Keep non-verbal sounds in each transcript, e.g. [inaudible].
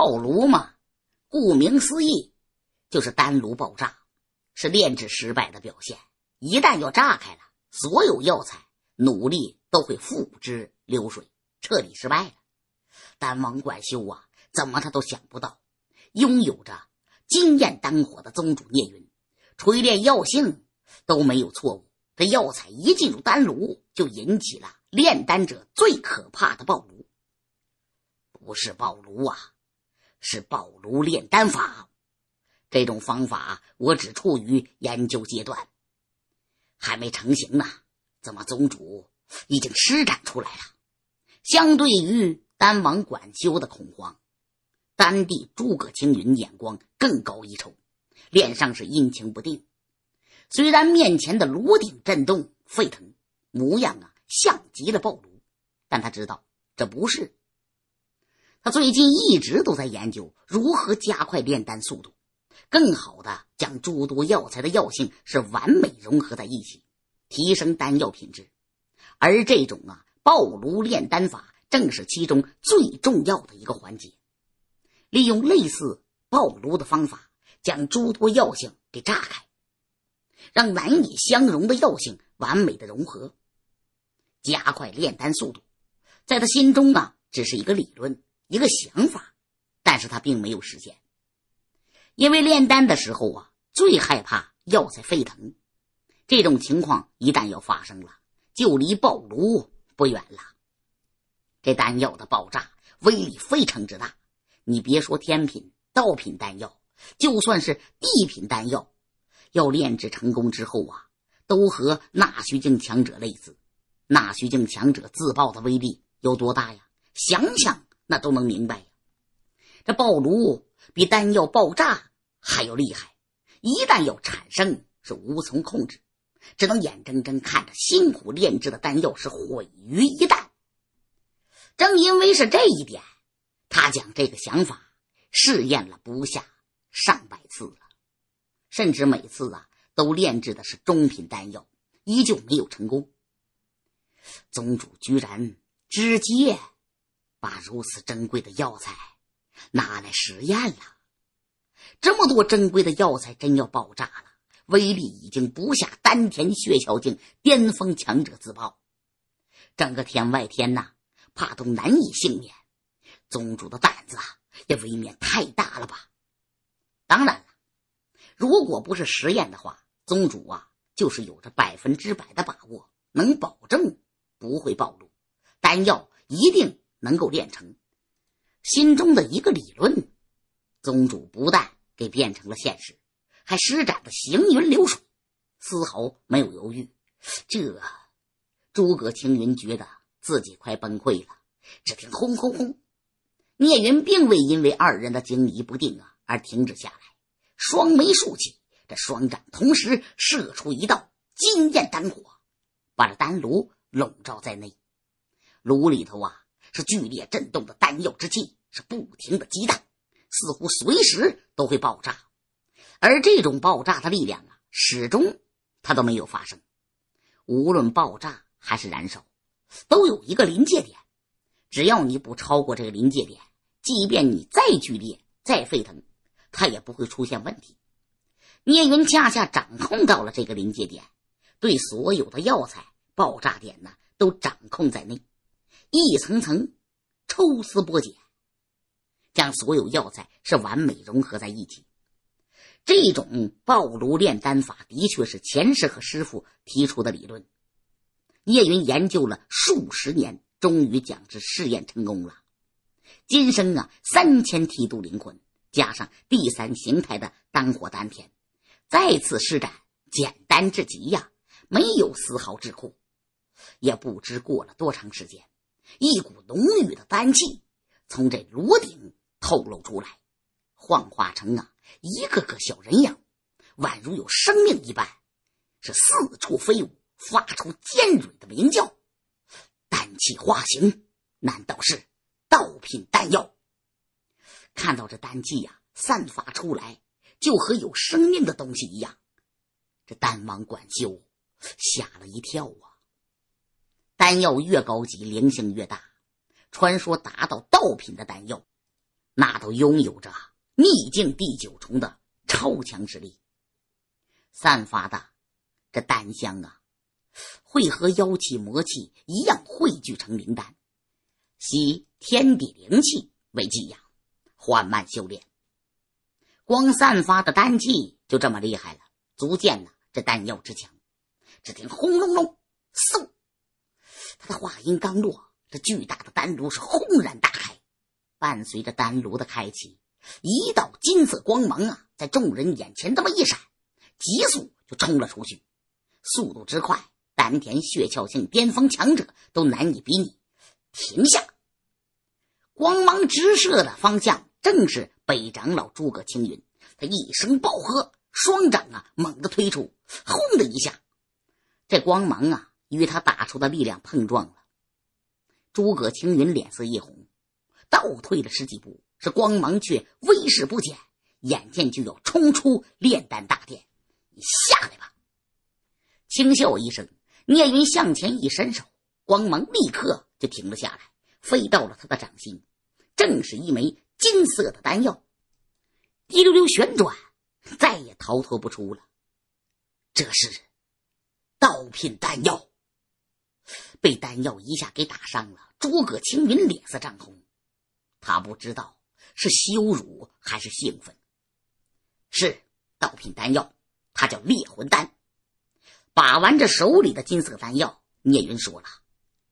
爆炉嘛，顾名思义，就是丹炉爆炸，是炼制失败的表现。一旦要炸开了，所有药材努力都会付之流水，彻底失败了。丹王管修啊，怎么他都想不到，拥有着经验丹火的宗主聂云，锤炼药性都没有错误。这药材一进入丹炉，就引起了炼丹者最可怕的爆炉，不是爆炉啊！是爆炉炼丹法，这种方法我只处于研究阶段，还没成型呢。怎么宗主已经施展出来了？相对于丹王管修的恐慌，丹帝诸葛青云眼光更高一筹，脸上是阴晴不定。虽然面前的炉顶震动沸腾，模样啊像极了爆炉，但他知道这不是。他最近一直都在研究如何加快炼丹速度，更好的将诸多药材的药性是完美融合在一起，提升丹药品质。而这种啊爆炉炼丹法正是其中最重要的一个环节，利用类似爆炉的方法，将诸多药性给炸开，让难以相容的药性完美的融合，加快炼丹速度。在他心中啊，只是一个理论。一个想法，但是他并没有实现，因为炼丹的时候啊，最害怕药材沸腾，这种情况一旦要发生了，就离爆炉不远了。这丹药的爆炸威力非常之大，你别说天品、道品丹药，就算是地品丹药，要炼制成功之后啊，都和纳虚境强者类似。纳虚境强者自爆的威力有多大呀？想想。那都能明白呀，这爆炉比丹药爆炸还要厉害，一旦要产生是无从控制，只能眼睁睁看着辛苦炼制的丹药是毁于一旦。正因为是这一点，他讲这个想法试验了不下上百次了，甚至每次啊都炼制的是中品丹药，依旧没有成功。宗主居然直接。把如此珍贵的药材拿来实验了，这么多珍贵的药材真要爆炸了，威力已经不下丹田血小境巅峰强者自爆，整个天外天呐，怕都难以幸免。宗主的胆子啊，也未免太大了吧？当然了，如果不是实验的话，宗主啊，就是有着百分之百的把握，能保证不会暴露，丹药一定。能够练成心中的一个理论，宗主不但给变成了现实，还施展的行云流水，丝毫没有犹豫。这诸葛青云觉得自己快崩溃了。只听轰轰轰，聂云并未因为二人的惊疑不定啊而停止下来，双眉竖起，这双掌同时射出一道金焰丹火，把这丹炉笼罩在内，炉里头啊。是剧烈震动的丹药之气，是不停的激荡，似乎随时都会爆炸。而这种爆炸的力量啊，始终它都没有发生。无论爆炸还是燃烧，都有一个临界点。只要你不超过这个临界点，即便你再剧烈、再沸腾，它也不会出现问题。聂云恰恰掌控到了这个临界点，对所有的药材爆炸点呢，都掌控在内。一层层抽丝剥茧，将所有药材是完美融合在一起。这种爆炉炼丹法的确是前世和师傅提出的理论。叶云研究了数十年，终于将之试验成功了。今生啊，三千梯度灵魂加上第三形态的丹火丹田，再次施展，简单至极呀，没有丝毫桎梏。也不知过了多长时间。一股浓郁的丹气从这炉顶透露出来，幻化成啊一个个小人影，宛如有生命一般，是四处飞舞，发出尖锐的鸣叫。丹气化形，难道是道品丹药？看到这丹气呀，散发出来就和有生命的东西一样，这丹王管修吓了一跳啊！丹药越高级，灵性越大。传说达到道品的丹药，那都拥有着秘境第九重的超强之力，散发的这丹香啊，会和妖气、魔气一样汇聚成灵丹，吸天地灵气为寄养，缓慢修炼。光散发的丹气就这么厉害了，足见呢这丹药之强。只听轰隆隆，嗖！他的话音刚落，这巨大的丹炉是轰然大开。伴随着丹炉的开启，一道金色光芒啊，在众人眼前这么一闪，急速就冲了出去，速度之快，丹田血窍性巅峰强者都难以比拟。停下！光芒直射的方向正是北长老诸葛青云。他一声暴喝，双掌啊猛地推出，轰的一下，这光芒啊。与他打出的力量碰撞了，诸葛青云脸色一红，倒退了十几步，是光芒却威势不减，眼见就要冲出炼丹大殿。你下来吧！轻笑一声，聂云向前一伸手，光芒立刻就停了下来，飞到了他的掌心，正是一枚金色的丹药，滴溜溜旋转，再也逃脱不出了。这是道品丹药。被丹药一下给打伤了。诸葛青云脸色涨红，他不知道是羞辱还是兴奋。是道品丹药，它叫猎魂丹。把玩着手里的金色丹药，聂云说了：“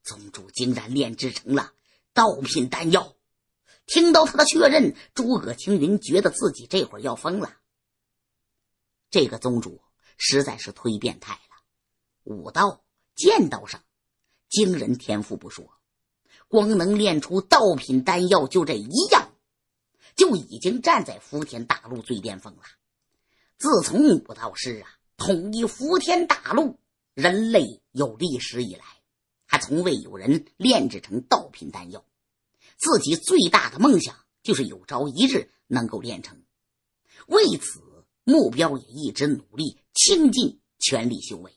宗主竟然炼制成了道品丹药！”听到他的确认，诸葛青云觉得自己这会儿要疯了。这个宗主实在是忒变态了，武道、剑道上。惊人天赋不说，光能炼出道品丹药就这一样，就已经站在福田大陆最巅峰了。自从武道师啊统一福田大陆，人类有历史以来，还从未有人炼制成道品丹药。自己最大的梦想就是有朝一日能够炼成，为此目标也一直努力，倾尽全力修为。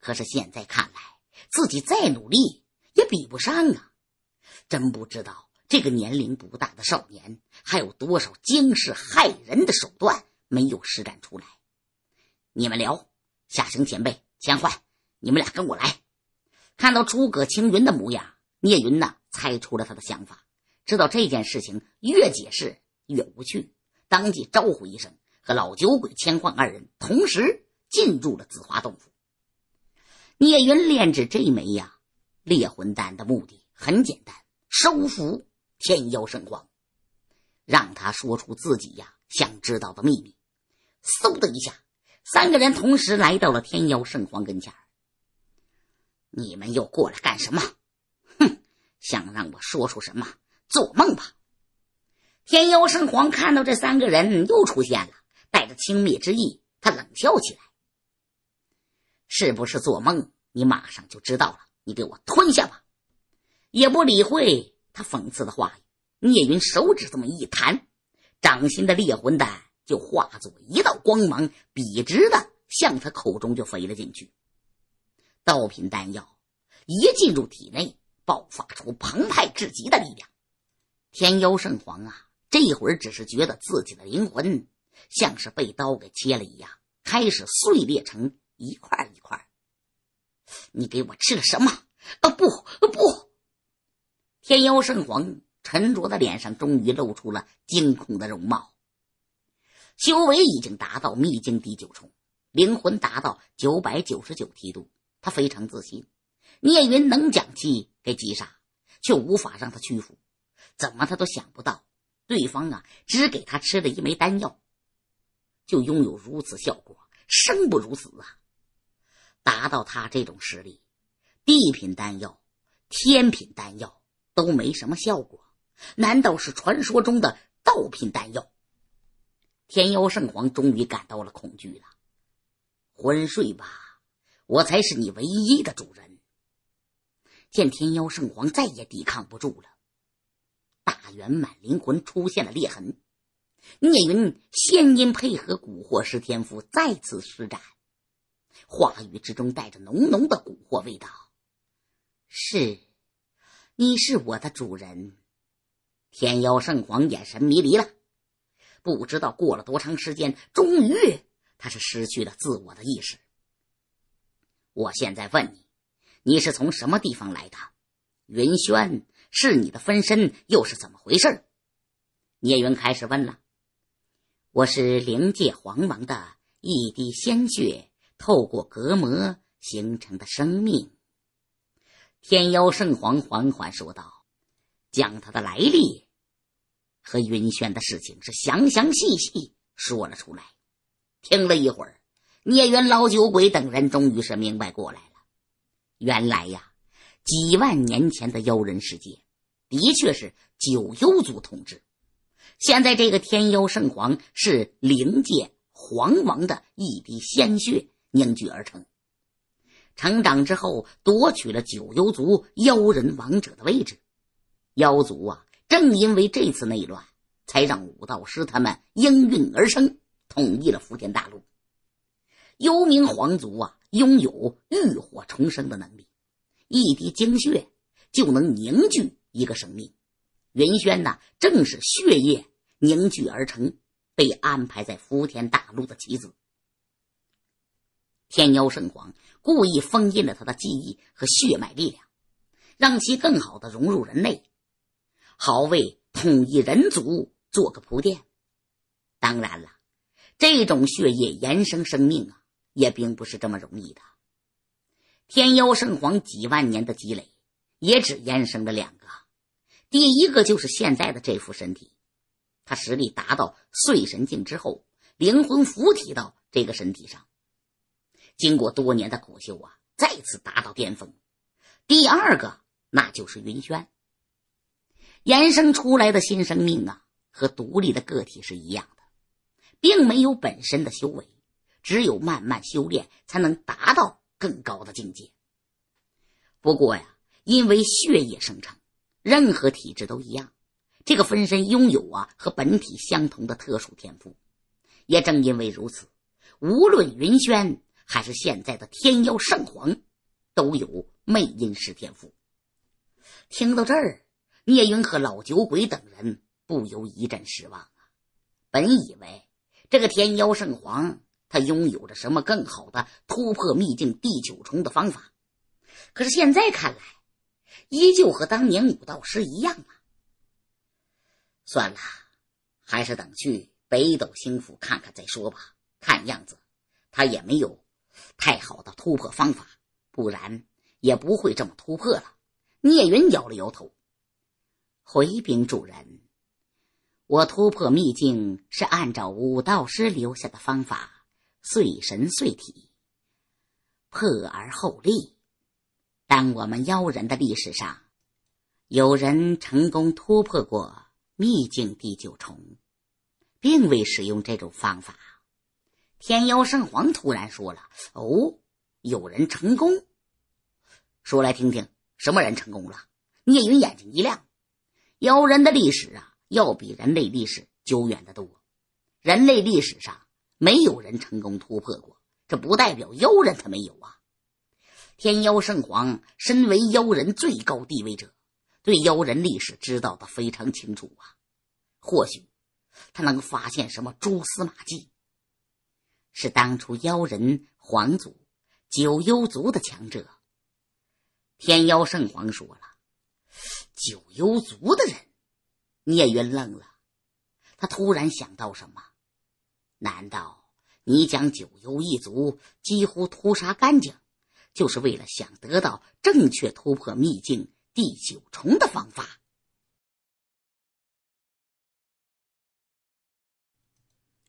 可是现在看来，自己再努力也比不上啊！真不知道这个年龄不大的少年还有多少惊世骇人的手段没有施展出来。你们聊，夏生前辈，千焕，你们俩跟我来。看到诸葛青云的模样，聂云呢猜出了他的想法，知道这件事情越解释越无趣，当即招呼一声，和老酒鬼千焕二人同时进入了紫华洞府。聂云炼制这枚呀，猎魂丹的目的很简单，收服天妖圣皇，让他说出自己呀想知道的秘密。嗖的一下，三个人同时来到了天妖圣皇跟前。你们又过来干什么？哼，想让我说出什么？做梦吧！天妖圣皇看到这三个人又出现了，带着轻蔑之意，他冷笑起来：“是不是做梦？”你马上就知道了，你给我吞下吧！也不理会他讽刺的话。聂云手指这么一弹，掌心的猎魂丹就化作一道光芒，笔直的向他口中就飞了进去。道品丹药一进入体内，爆发出澎湃至极的力量。天妖圣皇啊，这会儿只是觉得自己的灵魂像是被刀给切了一样，开始碎裂成一块。你给我吃了什么？啊不，不！天妖圣皇沉着的脸上终于露出了惊恐的容貌。修为已经达到秘境第九重，灵魂达到九百九十九梯度，他非常自信。聂云能将其给击杀，却无法让他屈服。怎么他都想不到，对方啊，只给他吃了一枚丹药，就拥有如此效果，生不如死啊！达到他这种实力，地品丹药、天品丹药都没什么效果，难道是传说中的道品丹药？天妖圣皇终于感到了恐惧了，昏睡吧，我才是你唯一的主人。见天妖圣皇再也抵抗不住了，大圆满灵魂出现了裂痕，聂云仙音配合蛊惑师天赋再次施展。话语之中带着浓浓的蛊惑味道。是，你是我的主人。天妖圣皇眼神迷离了，不知道过了多长时间，终于他是失去了自我的意识。我现在问你，你是从什么地方来的？云轩是你的分身，又是怎么回事？聂云开始问了。我是灵界皇王的一滴鲜血。透过隔膜形成的生命，天妖圣皇缓缓说道：“将他的来历和云轩的事情是详详细细说了出来。”听了一会儿，聂元老酒鬼等人终于是明白过来了。原来呀，几万年前的妖人世界的确是九幽族统治。现在这个天妖圣皇是灵界皇王的一滴鲜血。凝聚而成，成长之后夺取了九幽族妖人王者的位置。妖族啊，正因为这次内乱，才让武道师他们应运而生，统一了福田大陆。幽冥皇族啊，拥有浴火重生的能力，一滴精血就能凝聚一个生命。云轩呢，正是血液凝聚而成，被安排在福田大陆的棋子。天妖圣皇故意封印了他的记忆和血脉力量，让其更好的融入人类，好为统一人族做个铺垫。当然了，这种血液延伸生命啊，也并不是这么容易的。天妖圣皇几万年的积累，也只延伸了两个。第一个就是现在的这副身体，他实力达到碎神境之后，灵魂附体到这个身体上。经过多年的苦修啊，再次达到巅峰。第二个那就是云轩，衍生出来的新生命啊，和独立的个体是一样的，并没有本身的修为，只有慢慢修炼才能达到更高的境界。不过呀，因为血液生成，任何体质都一样，这个分身拥有啊和本体相同的特殊天赋。也正因为如此，无论云轩。还是现在的天妖圣皇都有魅音师天赋。听到这儿，聂云和老酒鬼等人不由一阵失望啊！本以为这个天妖圣皇他拥有着什么更好的突破秘境第九重的方法，可是现在看来，依旧和当年武道师一样啊！算了，还是等去北斗星府看看再说吧。看样子他也没有。太好的突破方法，不然也不会这么突破了。聂云摇了摇头，回禀主人：“我突破秘境是按照武道师留下的方法，碎神碎体，破而后立。但我们妖人的历史上，有人成功突破过秘境第九重，并未使用这种方法。”天妖圣皇突然说了：“哦，有人成功，说来听听，什么人成功了？”聂云眼睛一亮：“妖人的历史啊，要比人类历史久远的多。人类历史上没有人成功突破过，这不代表妖人他没有啊。”天妖圣皇身为妖人最高地位者，对妖人历史知道的非常清楚啊。或许他能发现什么蛛丝马迹。是当初妖人皇族、九幽族的强者。天妖圣皇说了：“九幽族的人。”聂云愣了，他突然想到什么？难道你将九幽一族几乎屠杀干净，就是为了想得到正确突破秘境第九重的方法？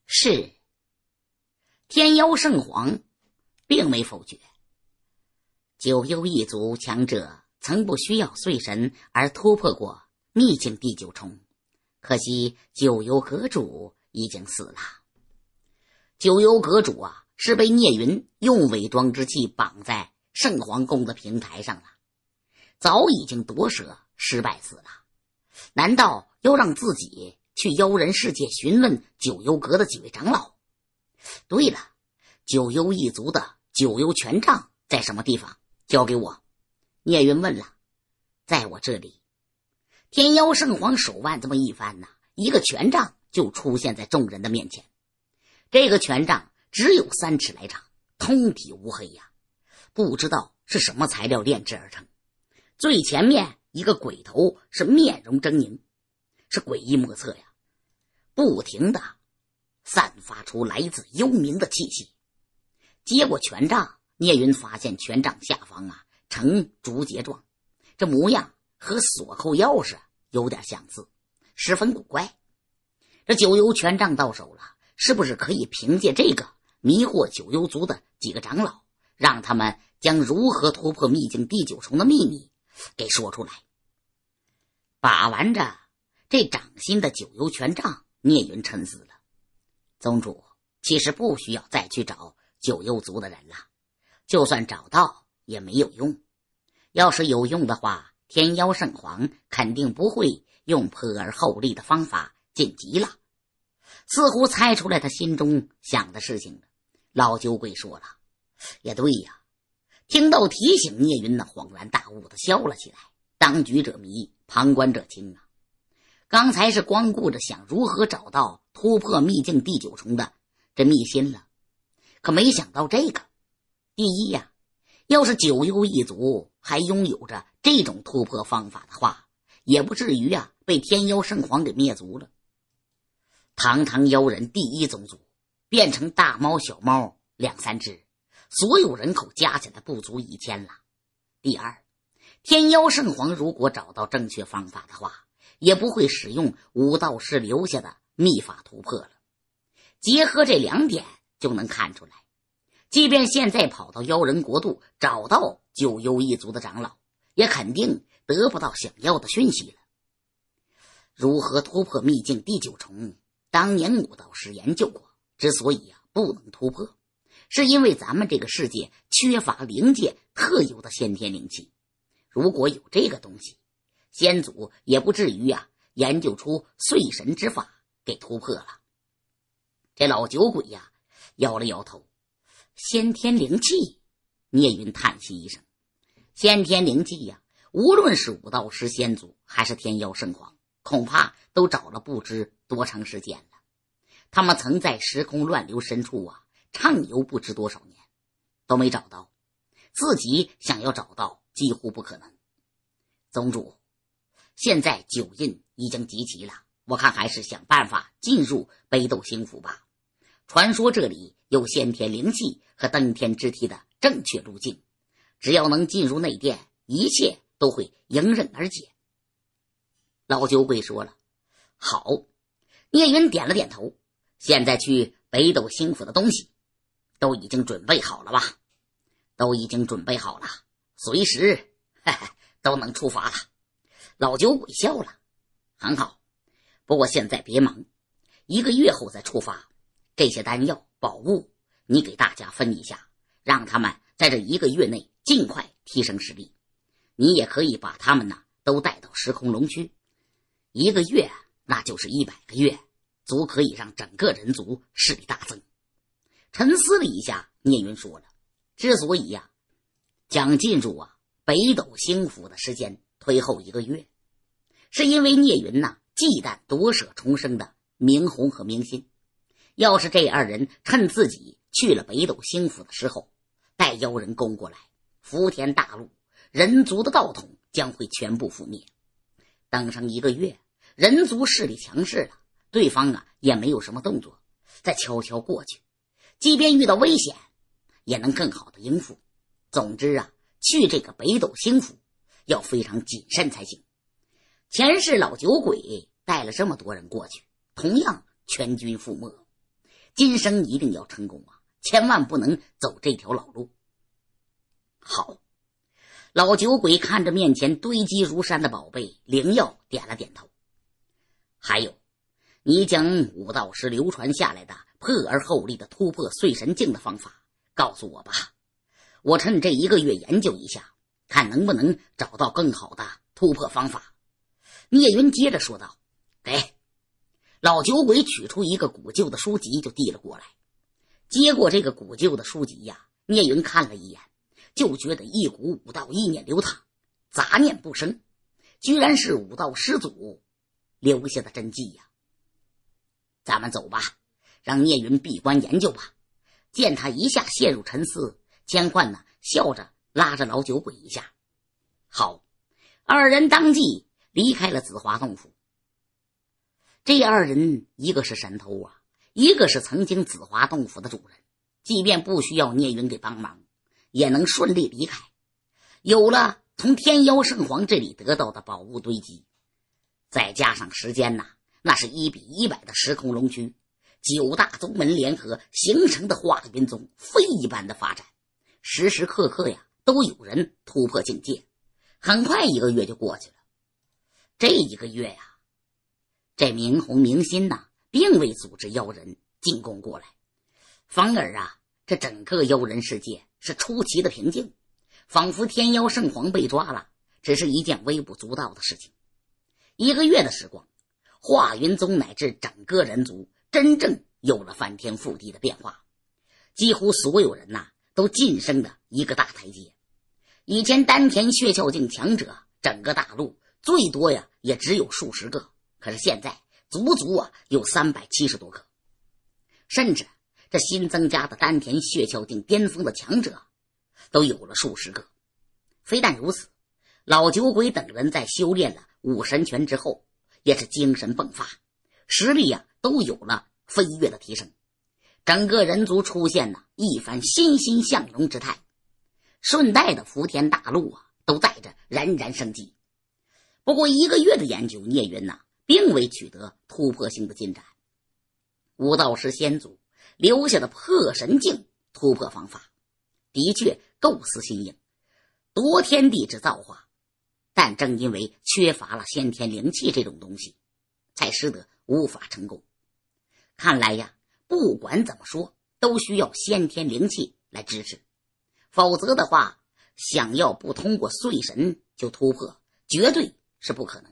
是。天妖圣皇，并没否决。九幽一族强者曾不需要碎神而突破过秘境第九重，可惜九幽阁主已经死了。九幽阁主啊，是被聂云用伪装之气绑在圣皇宫的平台上了，早已经夺舍失败死了。难道要让自己去妖人世界询问九幽阁的几位长老？对了，九幽一族的九幽权杖在什么地方？交给我。聂云问了，在我这里。天妖圣皇手腕这么一翻呐，一个权杖就出现在众人的面前。这个权杖只有三尺来长，通体乌黑呀，不知道是什么材料炼制而成。最前面一个鬼头是面容狰狞，是诡异莫测呀，不停的。散发出来自幽冥的气息。接过权杖，聂云发现权杖下方啊呈竹节状，这模样和锁扣钥匙有点相似，十分古怪。这九幽权杖到手了，是不是可以凭借这个迷惑九幽族的几个长老，让他们将如何突破秘境第九重的秘密给说出来？把玩着这掌心的九幽权杖，聂云沉思了。宗主，其实不需要再去找九幽族的人了，就算找到也没有用。要是有用的话，天妖圣皇肯定不会用破而后立的方法晋级了。似乎猜出来他心中想的事情了，老酒鬼说了，也对呀。听到提醒，聂云呢恍然大悟的笑了起来。当局者迷，旁观者清啊。刚才是光顾着想如何找到突破秘境第九重的这秘心了，可没想到这个，第一呀，要是九幽一族还拥有着这种突破方法的话，也不至于啊被天妖圣皇给灭族了。堂堂妖人第一宗族，变成大猫小猫两三只，所有人口加起来不足一千了。第二，天妖圣皇如果找到正确方法的话。也不会使用武道师留下的秘法突破了。结合这两点，就能看出来，即便现在跑到妖人国度，找到九幽一族的长老，也肯定得不到想要的讯息了。如何突破秘境第九重？当年武道师研究过，之所以啊不能突破，是因为咱们这个世界缺乏灵界特有的先天灵气。如果有这个东西。先祖也不至于呀，研究出碎神之法给突破了。这老酒鬼呀，摇了摇头。先天灵气，聂云叹息一声：“先天灵气呀，无论是武道师先祖，还是天妖圣皇，恐怕都找了不知多长时间了。他们曾在时空乱流深处啊畅游，不知多少年，都没找到。自己想要找到，几乎不可能。”宗主。现在九印已经集齐了，我看还是想办法进入北斗星府吧。传说这里有先天灵气和登天之梯的正确路径，只要能进入内殿，一切都会迎刃而解。老酒鬼说了：“好。”聂云点了点头。现在去北斗星府的东西都已经准备好了吧？都已经准备好了，随时 [laughs] 都能出发了。老酒鬼笑了，很好，不过现在别忙，一个月后再出发。这些丹药宝物，你给大家分一下，让他们在这一个月内尽快提升实力。你也可以把他们呢都带到时空龙区，一个月那就是一百个月，足可以让整个人族势力大增。沉思了一下，聂云说了：“之所以呀，想进入啊北斗星府的时间。”推后一个月，是因为聂云呐忌惮夺舍重生的明红和明心。要是这二人趁自己去了北斗星府的时候，带妖人攻过来，福田大陆人族的道统将会全部覆灭。等上一个月，人族势力强势了，对方啊也没有什么动作，再悄悄过去，即便遇到危险，也能更好的应付。总之啊，去这个北斗星府。要非常谨慎才行。前世老酒鬼带了这么多人过去，同样全军覆没。今生一定要成功啊！千万不能走这条老路。好，老酒鬼看着面前堆积如山的宝贝灵药，点了点头。还有，你将武道师流传下来的破而后立的突破碎神境的方法告诉我吧，我趁这一个月研究一下。看能不能找到更好的突破方法，聂云接着说道：“给老酒鬼取出一个古旧的书籍，就递了过来。接过这个古旧的书籍呀，聂云看了一眼，就觉得一股武道意念流淌，杂念不生，居然是武道师祖留下的真迹呀。咱们走吧，让聂云闭关研究吧。见他一下陷入沉思，千幻呢笑着。”拉着老酒鬼一下，好，二人当即离开了紫华洞府。这二人一个是神偷啊，一个是曾经紫华洞府的主人，即便不需要聂云给帮忙，也能顺利离开。有了从天妖圣皇这里得到的宝物堆积，再加上时间呐，那是一比一百的时空龙区，九大宗门联合形成的化云宗，飞一般的发展，时时刻刻呀。都有人突破境界，很快一个月就过去了。这一个月呀，这明红明心呐，并未组织妖人进攻过来，反而啊，这整个妖人世界是出奇的平静，仿佛天妖圣皇被抓了，只是一件微不足道的事情。一个月的时光，华云宗乃至整个人族，真正有了翻天覆地的变化，几乎所有人呐，都晋升的一个大台阶。以前丹田血窍境强者，整个大陆最多呀，也只有数十个。可是现在足足啊，有三百七十多个。甚至这新增加的丹田血窍境巅峰的强者，都有了数十个。非但如此，老酒鬼等人在修炼了武神拳之后，也是精神迸发，实力呀都有了飞跃的提升。整个人族出现了一番欣欣向荣之态。顺带的，福田大陆啊，都带着冉冉生机。不过一个月的研究，聂云呐，并未取得突破性的进展。吴道师先祖留下的破神境突破方法，的确构思新颖，夺天地之造化。但正因为缺乏了先天灵气这种东西，才使得无法成功。看来呀，不管怎么说，都需要先天灵气来支持。否则的话，想要不通过碎神就突破，绝对是不可能。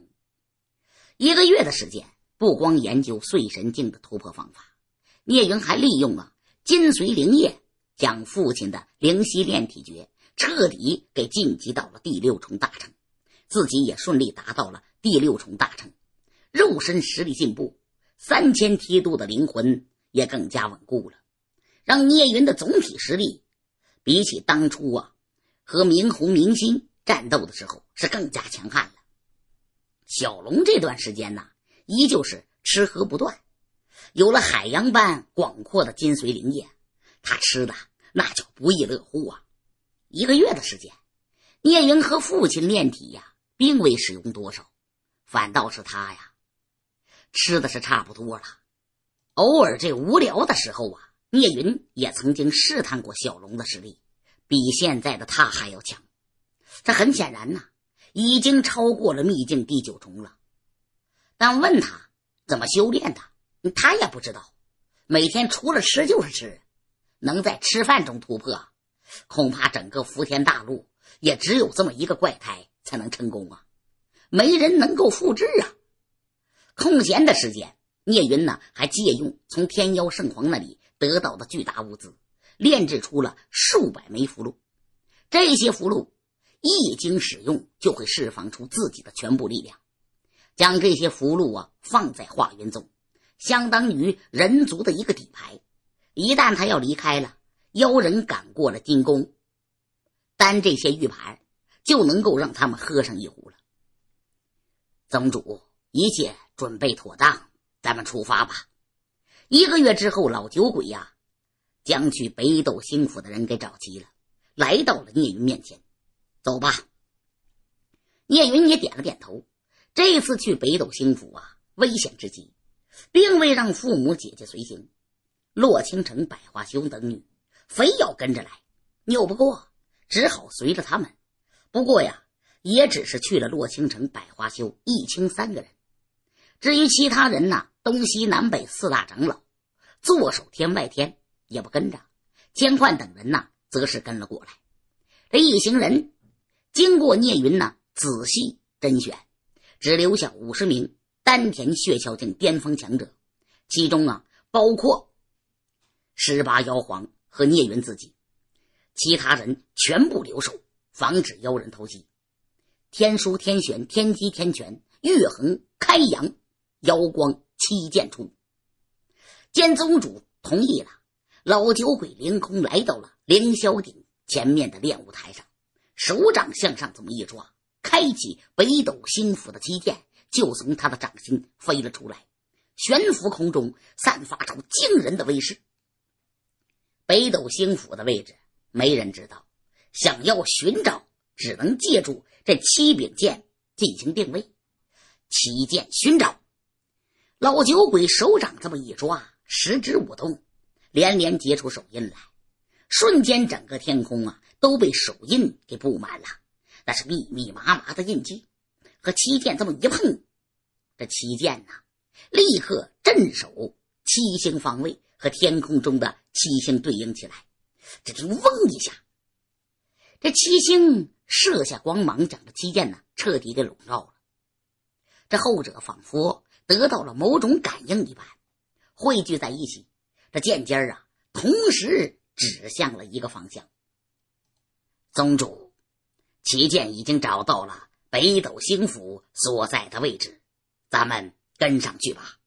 一个月的时间，不光研究碎神境的突破方法，聂云还利用了金髓灵液，将父亲的灵犀炼体诀彻底给晋级到了第六重大成，自己也顺利达到了第六重大成，肉身实力进步，三千梯度的灵魂也更加稳固了，让聂云的总体实力。比起当初啊，和明红明心战斗的时候是更加强悍了。小龙这段时间呢，依旧是吃喝不断，有了海洋般广阔的金髓灵液，他吃的那叫不亦乐乎啊！一个月的时间，聂莹和父亲炼体呀，并未使用多少，反倒是他呀，吃的是差不多了。偶尔这无聊的时候啊。聂云也曾经试探过小龙的实力，比现在的他还要强。这很显然呢，已经超过了秘境第九重了。但问他怎么修炼的，他也不知道。每天除了吃就是吃，能在吃饭中突破，恐怕整个福田大陆也只有这么一个怪胎才能成功啊！没人能够复制啊。空闲的时间，聂云呢还借用从天妖圣皇那里。得到的巨大物资，炼制出了数百枚符箓。这些符箓一经使用，就会释放出自己的全部力量。将这些符箓啊放在化元宗，相当于人族的一个底牌。一旦他要离开了，妖人赶过了金宫，单这些玉盘就能够让他们喝上一壶了。宗主，一切准备妥当，咱们出发吧。一个月之后，老酒鬼呀，将去北斗星府的人给找齐了，来到了聂云面前：“走吧。”聂云也点了点头。这次去北斗星府啊，危险之极，并未让父母姐姐随行。洛倾城、百花羞等女非要跟着来，拗不过，只好随着他们。不过呀，也只是去了洛倾城、百花羞、易青三个人，至于其他人呢，东西南北四大长老。坐守天外天，也不跟着。江焕等人呢，则是跟了过来。这一行人经过聂云呢仔细甄选，只留下五十名丹田血窍境巅峰强者，其中啊包括十八妖皇和聂云自己，其他人全部留守，防止妖人偷袭。天书、天玄、天机、天权、月衡、开阳、妖光七剑出。见宗主同意了，老酒鬼凌空来到了凌霄顶前面的练武台上，手掌向上这么一抓，开启北斗星府的七剑就从他的掌心飞了出来，悬浮空中，散发出惊人的威势。北斗星府的位置没人知道，想要寻找只能借助这七柄剑进行定位。七剑寻找，老酒鬼手掌这么一抓。十指舞动，连连结出手印来，瞬间整个天空啊都被手印给布满了，那是密密麻麻的印记。和七剑这么一碰，这七剑呐，立刻镇守七星方位，和天空中的七星对应起来。只听“嗡”一下，这七星射下光芒，将这七剑呢彻底给笼罩了。这后者仿佛得到了某种感应一般。汇聚在一起，这剑尖儿啊，同时指向了一个方向。宗主，旗舰已经找到了北斗星府所在的位置，咱们跟上去吧。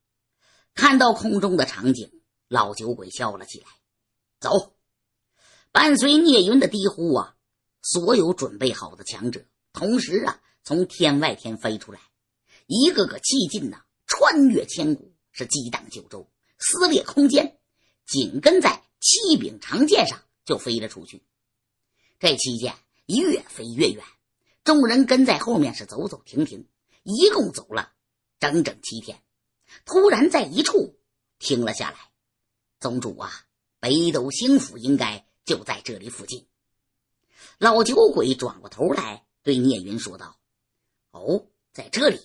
看到空中的场景，老酒鬼笑了起来。走，伴随聂云的低呼啊，所有准备好的强者，同时啊，从天外天飞出来，一个个气劲呐，穿越千古，是激荡九州。撕裂空间，紧跟在七柄长剑上就飞了出去。这七剑越飞越远，众人跟在后面是走走停停，一共走了整整七天。突然在一处停了下来。“宗主啊，北斗星府应该就在这里附近。”老酒鬼转过头来对聂云说道：“哦，在这里，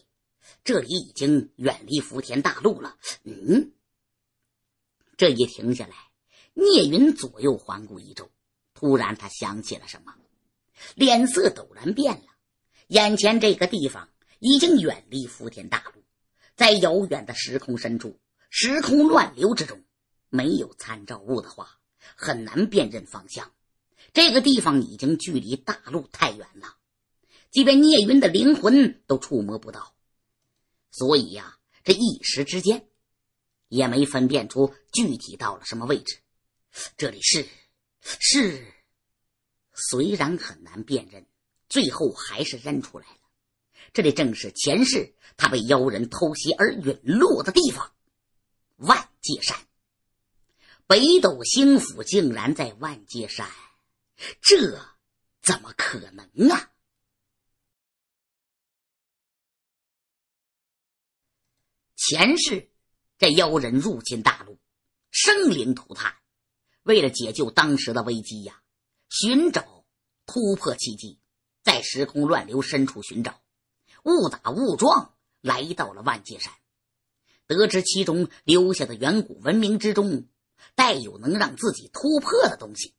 这里已经远离福田大陆了。嗯。”这一停下来，聂云左右环顾一周，突然他想起了什么，脸色陡然变了。眼前这个地方已经远离福田大陆，在遥远的时空深处，时空乱流之中，没有参照物的话，很难辨认方向。这个地方已经距离大陆太远了，即便聂云的灵魂都触摸不到。所以呀，这一时之间。也没分辨出具体到了什么位置，这里是是，虽然很难辨认，最后还是认出来了，这里正是前世他被妖人偷袭而陨落的地方——万界山。北斗星府竟然在万界山，这怎么可能啊？前世。这妖人入侵大陆，生灵涂炭。为了解救当时的危机呀，寻找突破契机，在时空乱流深处寻找，误打误撞来到了万界山。得知其中留下的远古文明之中，带有能让自己突破的东西。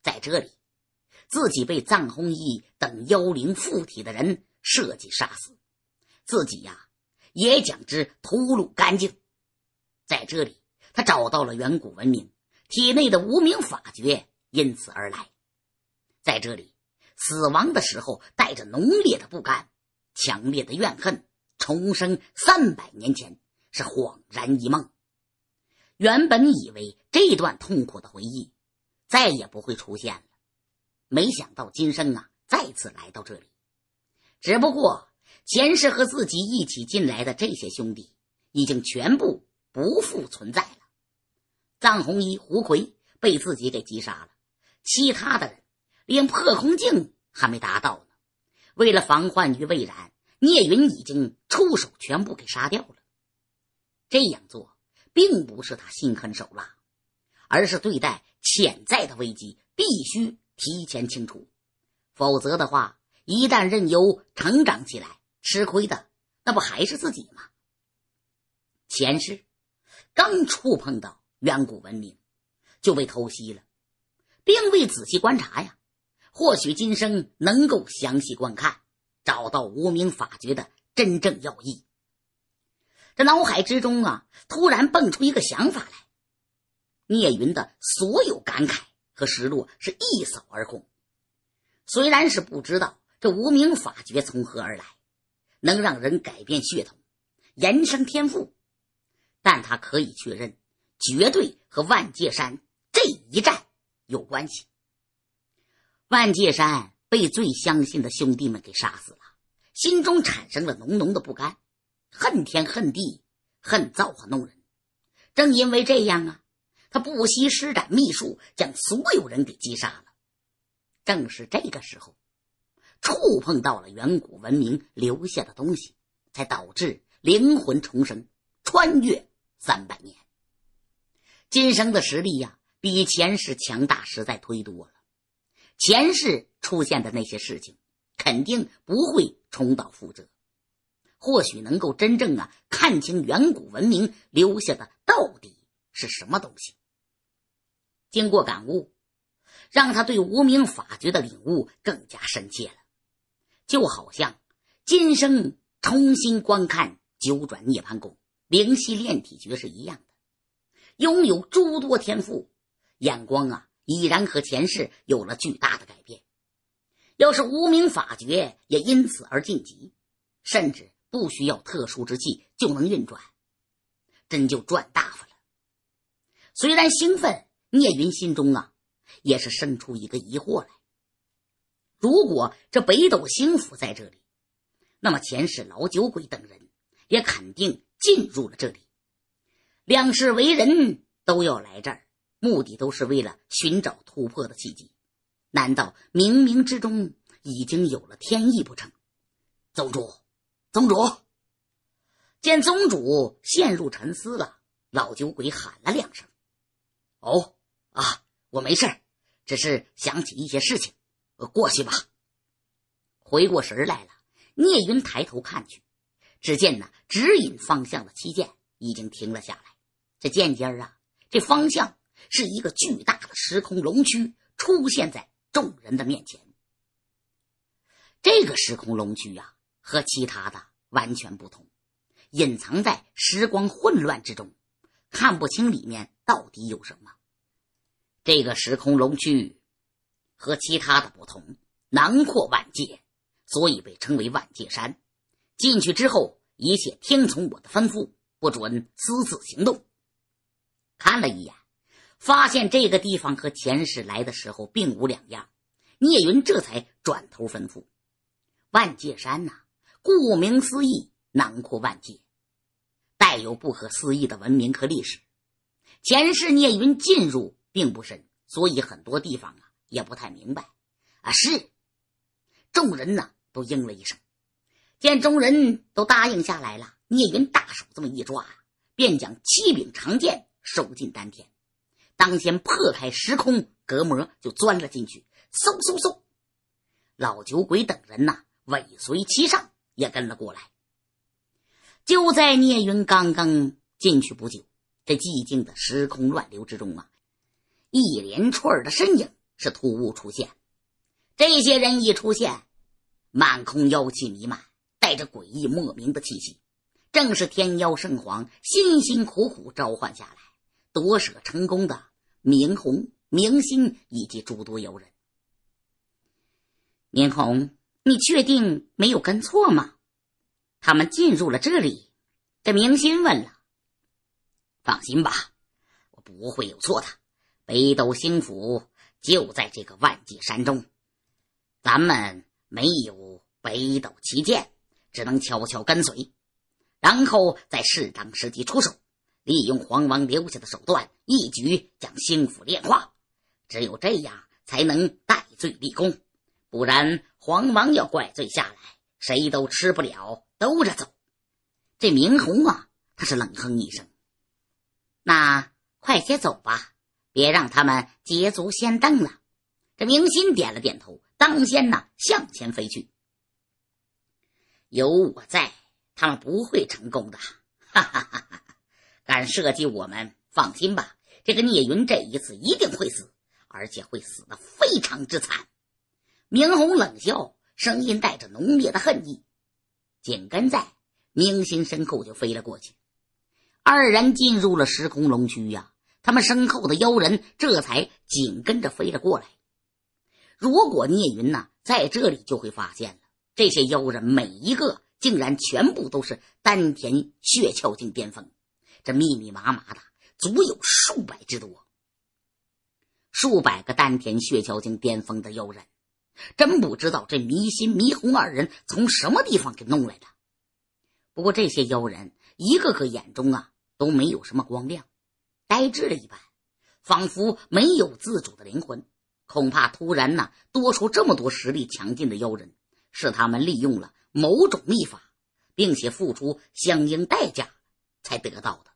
在这里，自己被藏红衣等妖灵附体的人设计杀死。自己呀，也将之屠戮干净。在这里，他找到了远古文明体内的无名法诀，因此而来。在这里，死亡的时候带着浓烈的不甘，强烈的怨恨。重生三百年前，是恍然一梦。原本以为这段痛苦的回忆再也不会出现了，没想到今生啊，再次来到这里。只不过前世和自己一起进来的这些兄弟，已经全部。不复存在了，藏红一、胡魁被自己给击杀了，其他的人连破空境还没达到呢。为了防患于未然，聂云已经出手全部给杀掉了。这样做并不是他心狠手辣，而是对待潜在的危机必须提前清除，否则的话，一旦任由成长起来，吃亏的那不还是自己吗？前世。刚触碰到远古文明，就被偷袭了，并未仔细观察呀。或许今生能够详细观看，找到无名法诀的真正要义。这脑海之中啊，突然蹦出一个想法来。聂云的所有感慨和失落是一扫而空。虽然是不知道这无名法诀从何而来，能让人改变血统、延伸天赋。但他可以确认，绝对和万界山这一战有关系。万界山被最相信的兄弟们给杀死了，心中产生了浓浓的不甘，恨天恨地恨造化弄人。正因为这样啊，他不惜施展秘术，将所有人给击杀了。正是这个时候，触碰到了远古文明留下的东西，才导致灵魂重生，穿越。三百年，今生的实力呀，比前世强大实在忒多了。前世出现的那些事情，肯定不会重蹈覆辙，或许能够真正啊看清远古文明留下的到底是什么东西。经过感悟，让他对无名法诀的领悟更加深切了，就好像今生重新观看九转涅槃功。灵犀炼体诀是一样的，拥有诸多天赋，眼光啊已然和前世有了巨大的改变。要是无名法诀也因此而晋级，甚至不需要特殊之气就能运转，真就赚大发了。虽然兴奋，聂云心中啊也是生出一个疑惑来：如果这北斗星府在这里，那么前世老酒鬼等人也肯定。进入了这里，两世为人都要来这儿，目的都是为了寻找突破的契机。难道冥冥之中已经有了天意不成？宗主，宗主，见宗主陷入沉思了，老酒鬼喊了两声：“哦，啊，我没事只是想起一些事情，过去吧。”回过神来了，聂云抬头看去。只见呢，指引方向的七剑已经停了下来。这剑尖儿啊，这方向是一个巨大的时空龙区出现在众人的面前。这个时空龙区呀，和其他的完全不同，隐藏在时光混乱之中，看不清里面到底有什么。这个时空龙区和其他的不同，囊括万界，所以被称为万界山。进去之后，一切听从我的吩咐，不准私自行动。看了一眼，发现这个地方和前世来的时候并无两样。聂云这才转头吩咐：“万界山呐，顾名思义，囊括万界，带有不可思议的文明和历史。前世聂云进入并不深，所以很多地方啊也不太明白。”啊，是。众人呐都应了一声。见众人都答应下来了，聂云大手这么一抓，便将七柄长剑收进丹田，当先破开时空隔膜，就钻了进去。嗖嗖嗖，老酒鬼等人呐，尾随其上，也跟了过来。就在聂云刚刚进去不久，这寂静的时空乱流之中啊，一连串的身影是突兀出现。这些人一出现，满空妖气弥漫。带着诡异莫名的气息，正是天妖圣皇辛辛苦苦召唤下来、夺舍成功的明红、明心以及诸多妖人。明红，你确定没有跟错吗？他们进入了这里。这明心问了：“放心吧，我不会有错的。北斗星府就在这个万界山中，咱们没有北斗七剑。”只能悄悄跟随，然后在适当时机出手，利用黄王留下的手段，一举将兴府炼化。只有这样才能戴罪立功，不然黄王要怪罪下来，谁都吃不了兜着走。这明红啊，他是冷哼一声：“那快些走吧，别让他们捷足先登了。”这明心点了点头，当先呢向前飞去。有我在，他们不会成功的。哈哈哈哈敢设计我们，放心吧，这个聂云这一次一定会死，而且会死的非常之惨。明红冷笑，声音带着浓烈的恨意，紧跟在明心身后就飞了过去。二人进入了时空龙区呀，他们身后的妖人这才紧跟着飞了过来。如果聂云呢在这里，就会发现。这些妖人每一个竟然全部都是丹田血桥境巅峰，这密密麻麻的，足有数百之多。数百个丹田血桥境巅峰的妖人，真不知道这迷心迷红二人从什么地方给弄来的。不过这些妖人一个个眼中啊都没有什么光亮，呆滞了一般，仿佛没有自主的灵魂。恐怕突然呢多出这么多实力强劲的妖人。是他们利用了某种秘法，并且付出相应代价才得到的。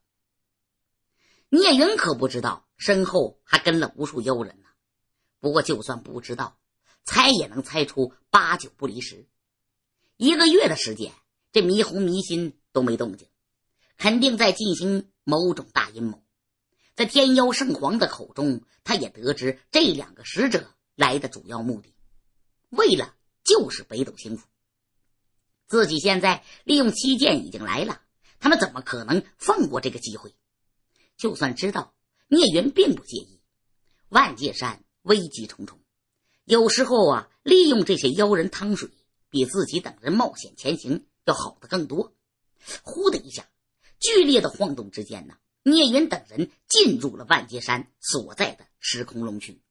聂云可不知道，身后还跟了无数妖人呢。不过就算不知道，猜也能猜出八九不离十。一个月的时间，这迷魂迷心都没动静，肯定在进行某种大阴谋。在天妖圣皇的口中，他也得知这两个使者来的主要目的，为了。就是北斗星府，自己现在利用七剑已经来了，他们怎么可能放过这个机会？就算知道聂云并不介意，万界山危机重重，有时候啊，利用这些妖人汤水，比自己等人冒险前行要好的更多。呼的一下，剧烈的晃动之间呢，聂云等人进入了万界山所在的时空龙区。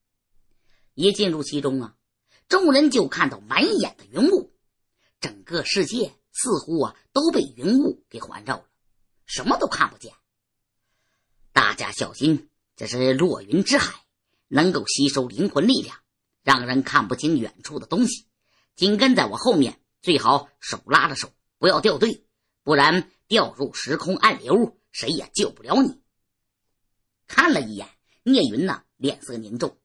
一进入其中啊。众人就看到满眼的云雾，整个世界似乎啊都被云雾给环绕了，什么都看不见。大家小心，这是落云之海，能够吸收灵魂力量，让人看不清远处的东西。紧跟在我后面，最好手拉着手，不要掉队，不然掉入时空暗流，谁也救不了你。看了一眼聂云呢，脸色凝重。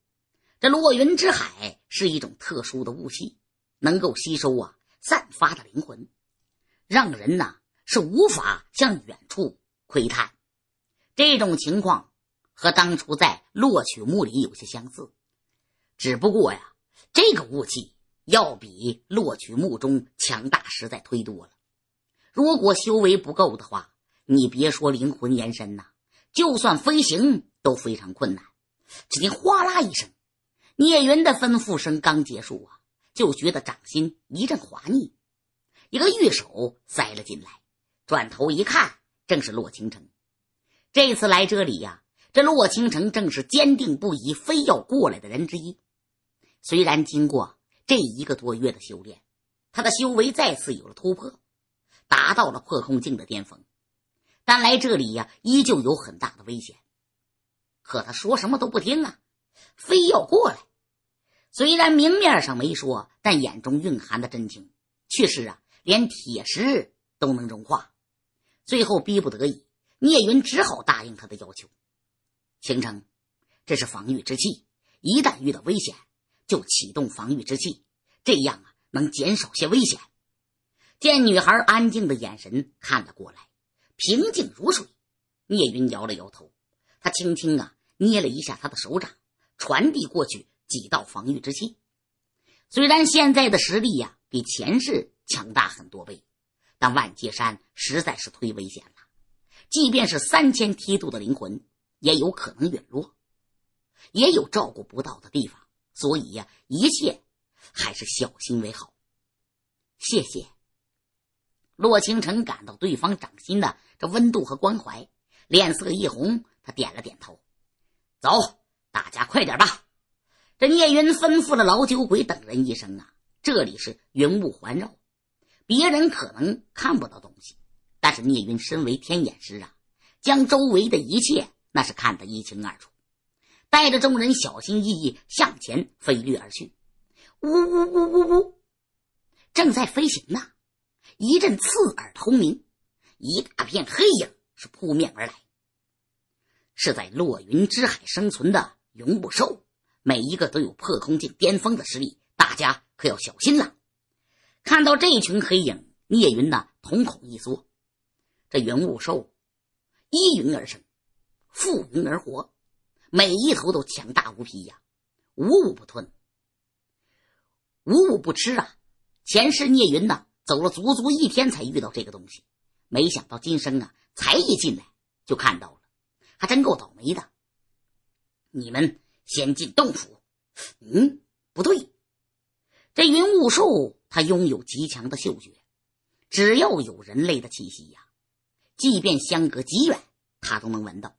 这落云之海是一种特殊的雾气，能够吸收啊散发的灵魂，让人呐是无法向远处窥探。这种情况和当初在落曲墓里有些相似，只不过呀，这个雾气要比落曲墓中强大实在忒多了。如果修为不够的话，你别说灵魂延伸呐，就算飞行都非常困难。只听哗啦一声。聂云的吩咐声刚结束啊，就觉得掌心一阵滑腻，一个玉手塞了进来。转头一看，正是洛倾城。这次来这里呀，这洛倾城正是坚定不移非要过来的人之一。虽然经过这一个多月的修炼，他的修为再次有了突破，达到了破空境的巅峰，但来这里呀，依旧有很大的危险。可他说什么都不听啊，非要过来。虽然明面上没说，但眼中蕴含的真情，却是啊，连铁石都能融化。最后逼不得已，聂云只好答应他的要求。形成，这是防御之气，一旦遇到危险，就启动防御之气，这样啊，能减少些危险。见女孩安静的眼神看了过来，平静如水，聂云摇了摇头，他轻轻啊捏了一下她的手掌，传递过去。几道防御之气，虽然现在的实力呀比前世强大很多倍，但万界山实在是忒危险了。即便是三千梯度的灵魂，也有可能陨落，也有照顾不到的地方。所以呀，一切还是小心为好。谢谢，洛倾城感到对方掌心的这温度和关怀，脸色一红，他点了点头。走，大家快点吧。这聂云吩咐了老酒鬼等人一声：“啊，这里是云雾环绕，别人可能看不到东西，但是聂云身为天眼师啊，将周围的一切那是看得一清二楚。”带着众人小心翼翼向前飞掠而去。呜呜呜呜呜！正在飞行呢，一阵刺耳轰鸣，一大片黑影是扑面而来，是在落云之海生存的永不收。每一个都有破空境巅峰的实力，大家可要小心了。看到这群黑影，聂云呢，瞳孔一缩。这云雾兽依云而生，覆云而活，每一头都强大无比呀，无物不吞，无物不吃啊。前世聂云呢，走了足足一天才遇到这个东西，没想到今生啊，才一进来就看到了，还真够倒霉的。你们。先进洞府，嗯，不对，这云雾术它拥有极强的嗅觉，只要有人类的气息呀，即便相隔极远，它都能闻到。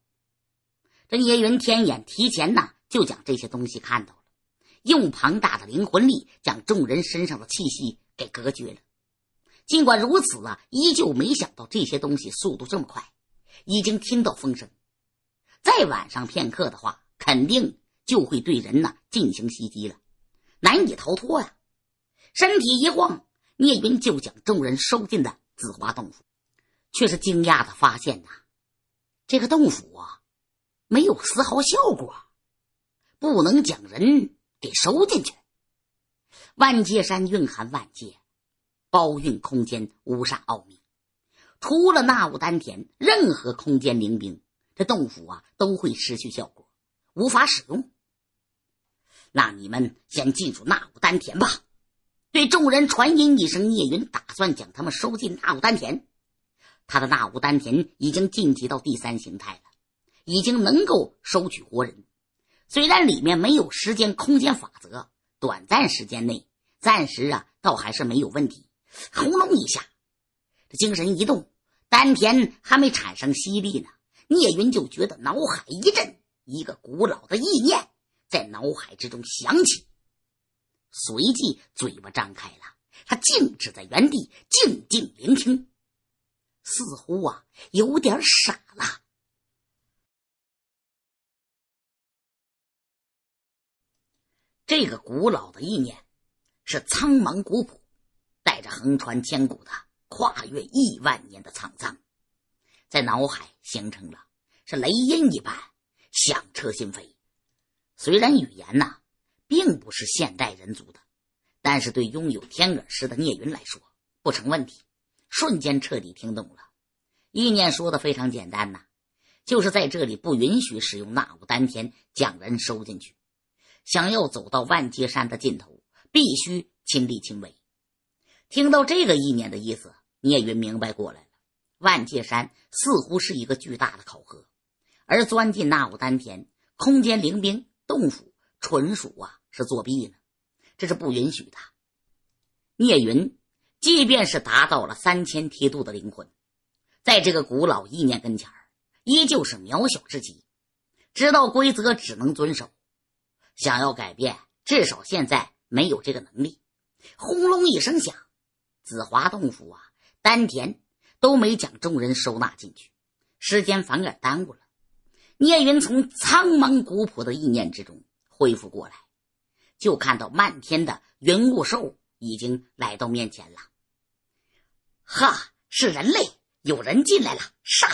这叶云天眼提前呢就将这些东西看到了，用庞大的灵魂力将众人身上的气息给隔绝了。尽管如此啊，依旧没想到这些东西速度这么快，已经听到风声。再晚上片刻的话，肯定。就会对人呢进行袭击了，难以逃脱呀！身体一晃，聂云就将众人收进了紫花洞府，却是惊讶的发现呐，这个洞府啊，没有丝毫效果，不能将人给收进去。万界山蕴含万界，包蕴空间无上奥秘，除了纳物丹田，任何空间灵兵，这洞府啊都会失去效果，无法使用。那你们先进入纳武丹田吧。对众人传音一声，聂云打算将他们收进纳武丹田。他的纳武丹田已经晋级到第三形态了，已经能够收取活人。虽然里面没有时间、空间法则，短暂时间内，暂时啊，倒还是没有问题。轰隆一下，这精神一动，丹田还没产生吸力呢，聂云就觉得脑海一震，一个古老的意念。在脑海之中响起，随即嘴巴张开了，他静止在原地，静静聆听，似乎啊有点傻了。这个古老的意念是苍茫古朴，带着横穿千古的、跨越亿万年的沧桑，在脑海形成了，是雷音一般响彻心扉。虽然语言呐，并不是现代人族的，但是对拥有天耳师的聂云来说不成问题，瞬间彻底听懂了。意念说的非常简单呐，就是在这里不允许使用纳武丹田将人收进去，想要走到万界山的尽头，必须亲力亲为。听到这个意念的意思，聂云明白过来了：万界山似乎是一个巨大的考核，而钻进纳武丹田空间灵兵。洞府纯属啊是作弊呢，这是不允许的。聂云，即便是达到了三千梯度的灵魂，在这个古老意念跟前依旧是渺小至极。知道规则只能遵守，想要改变，至少现在没有这个能力。轰隆一声响，子华洞府啊，丹田都没将众人收纳进去，时间反而耽误了。聂云从苍茫古朴的意念之中恢复过来，就看到漫天的云雾兽已经来到面前了。哈，是人类，有人进来了，杀！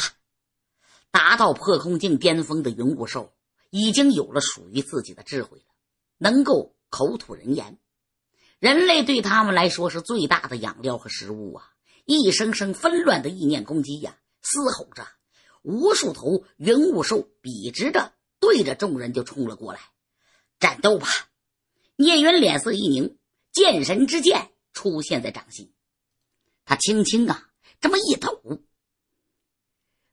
达到破空境巅峰的云雾兽已经有了属于自己的智慧了，能够口吐人言。人类对他们来说是最大的养料和食物啊！一声声纷乱的意念攻击呀，嘶吼着。无数头云雾兽笔直着对着众人就冲了过来，战斗吧！聂云脸色一凝，剑神之剑出现在掌心，他轻轻啊这么一抖，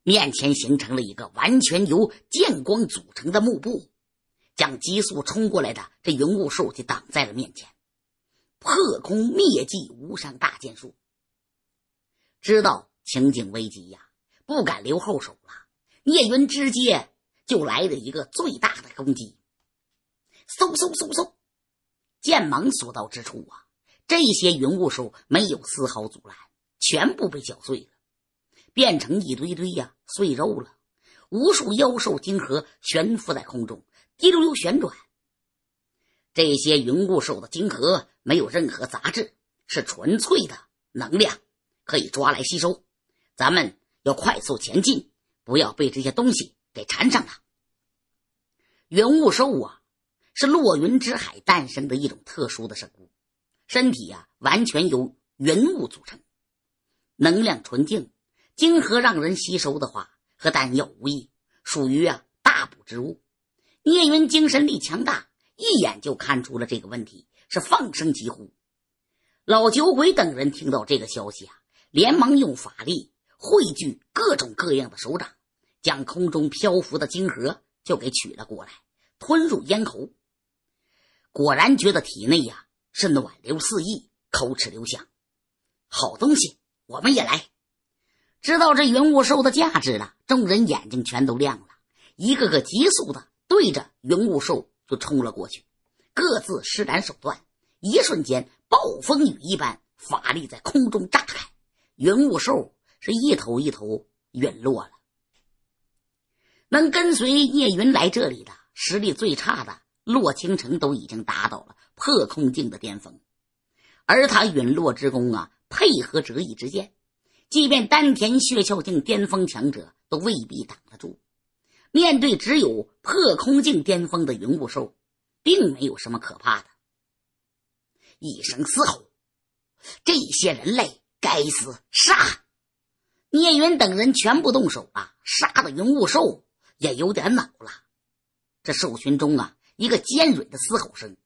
面前形成了一个完全由剑光组成的幕布，将急速冲过来的这云雾兽就挡在了面前。破空灭迹无伤大剑术，知道情景危急呀！不敢留后手了，聂云直接就来了一个最大的攻击，嗖嗖嗖嗖，剑芒所到之处啊，这些云雾兽没有丝毫阻拦，全部被搅碎了，变成一堆堆呀碎肉了。无数妖兽晶核悬浮在空中，滴溜溜旋转。这些云雾兽的晶核没有任何杂质，是纯粹的能量，可以抓来吸收。咱们。要快速前进，不要被这些东西给缠上了。云雾兽啊，是落云之海诞生的一种特殊的生物，身体呀完全由云雾组成，能量纯净，晶核让人吸收的话和丹药无异，属于啊大补之物。聂云精神力强大，一眼就看出了这个问题，是放声疾呼。老酒鬼等人听到这个消息啊，连忙用法力。汇聚各种各样的手掌，将空中漂浮的晶核就给取了过来，吞入咽喉。果然觉得体内呀是暖流四溢，口齿留香。好东西，我们也来！知道这云雾兽的价值了，众人眼睛全都亮了，一个个急速的对着云雾兽就冲了过去，各自施展手段。一瞬间，暴风雨一般法力在空中炸开，云雾兽。是一头一头陨落了。能跟随聂云来这里的，实力最差的洛倾城都已经达到了破空境的巅峰，而他陨落之功啊，配合折翼之剑，即便丹田血窍境巅峰强者都未必挡得住。面对只有破空境巅峰的云雾兽，并没有什么可怕的。一声嘶吼，这些人类该死，杀！聂云等人全部动手了，杀的云雾兽也有点恼了。这兽群中啊，一个尖锐的嘶吼声，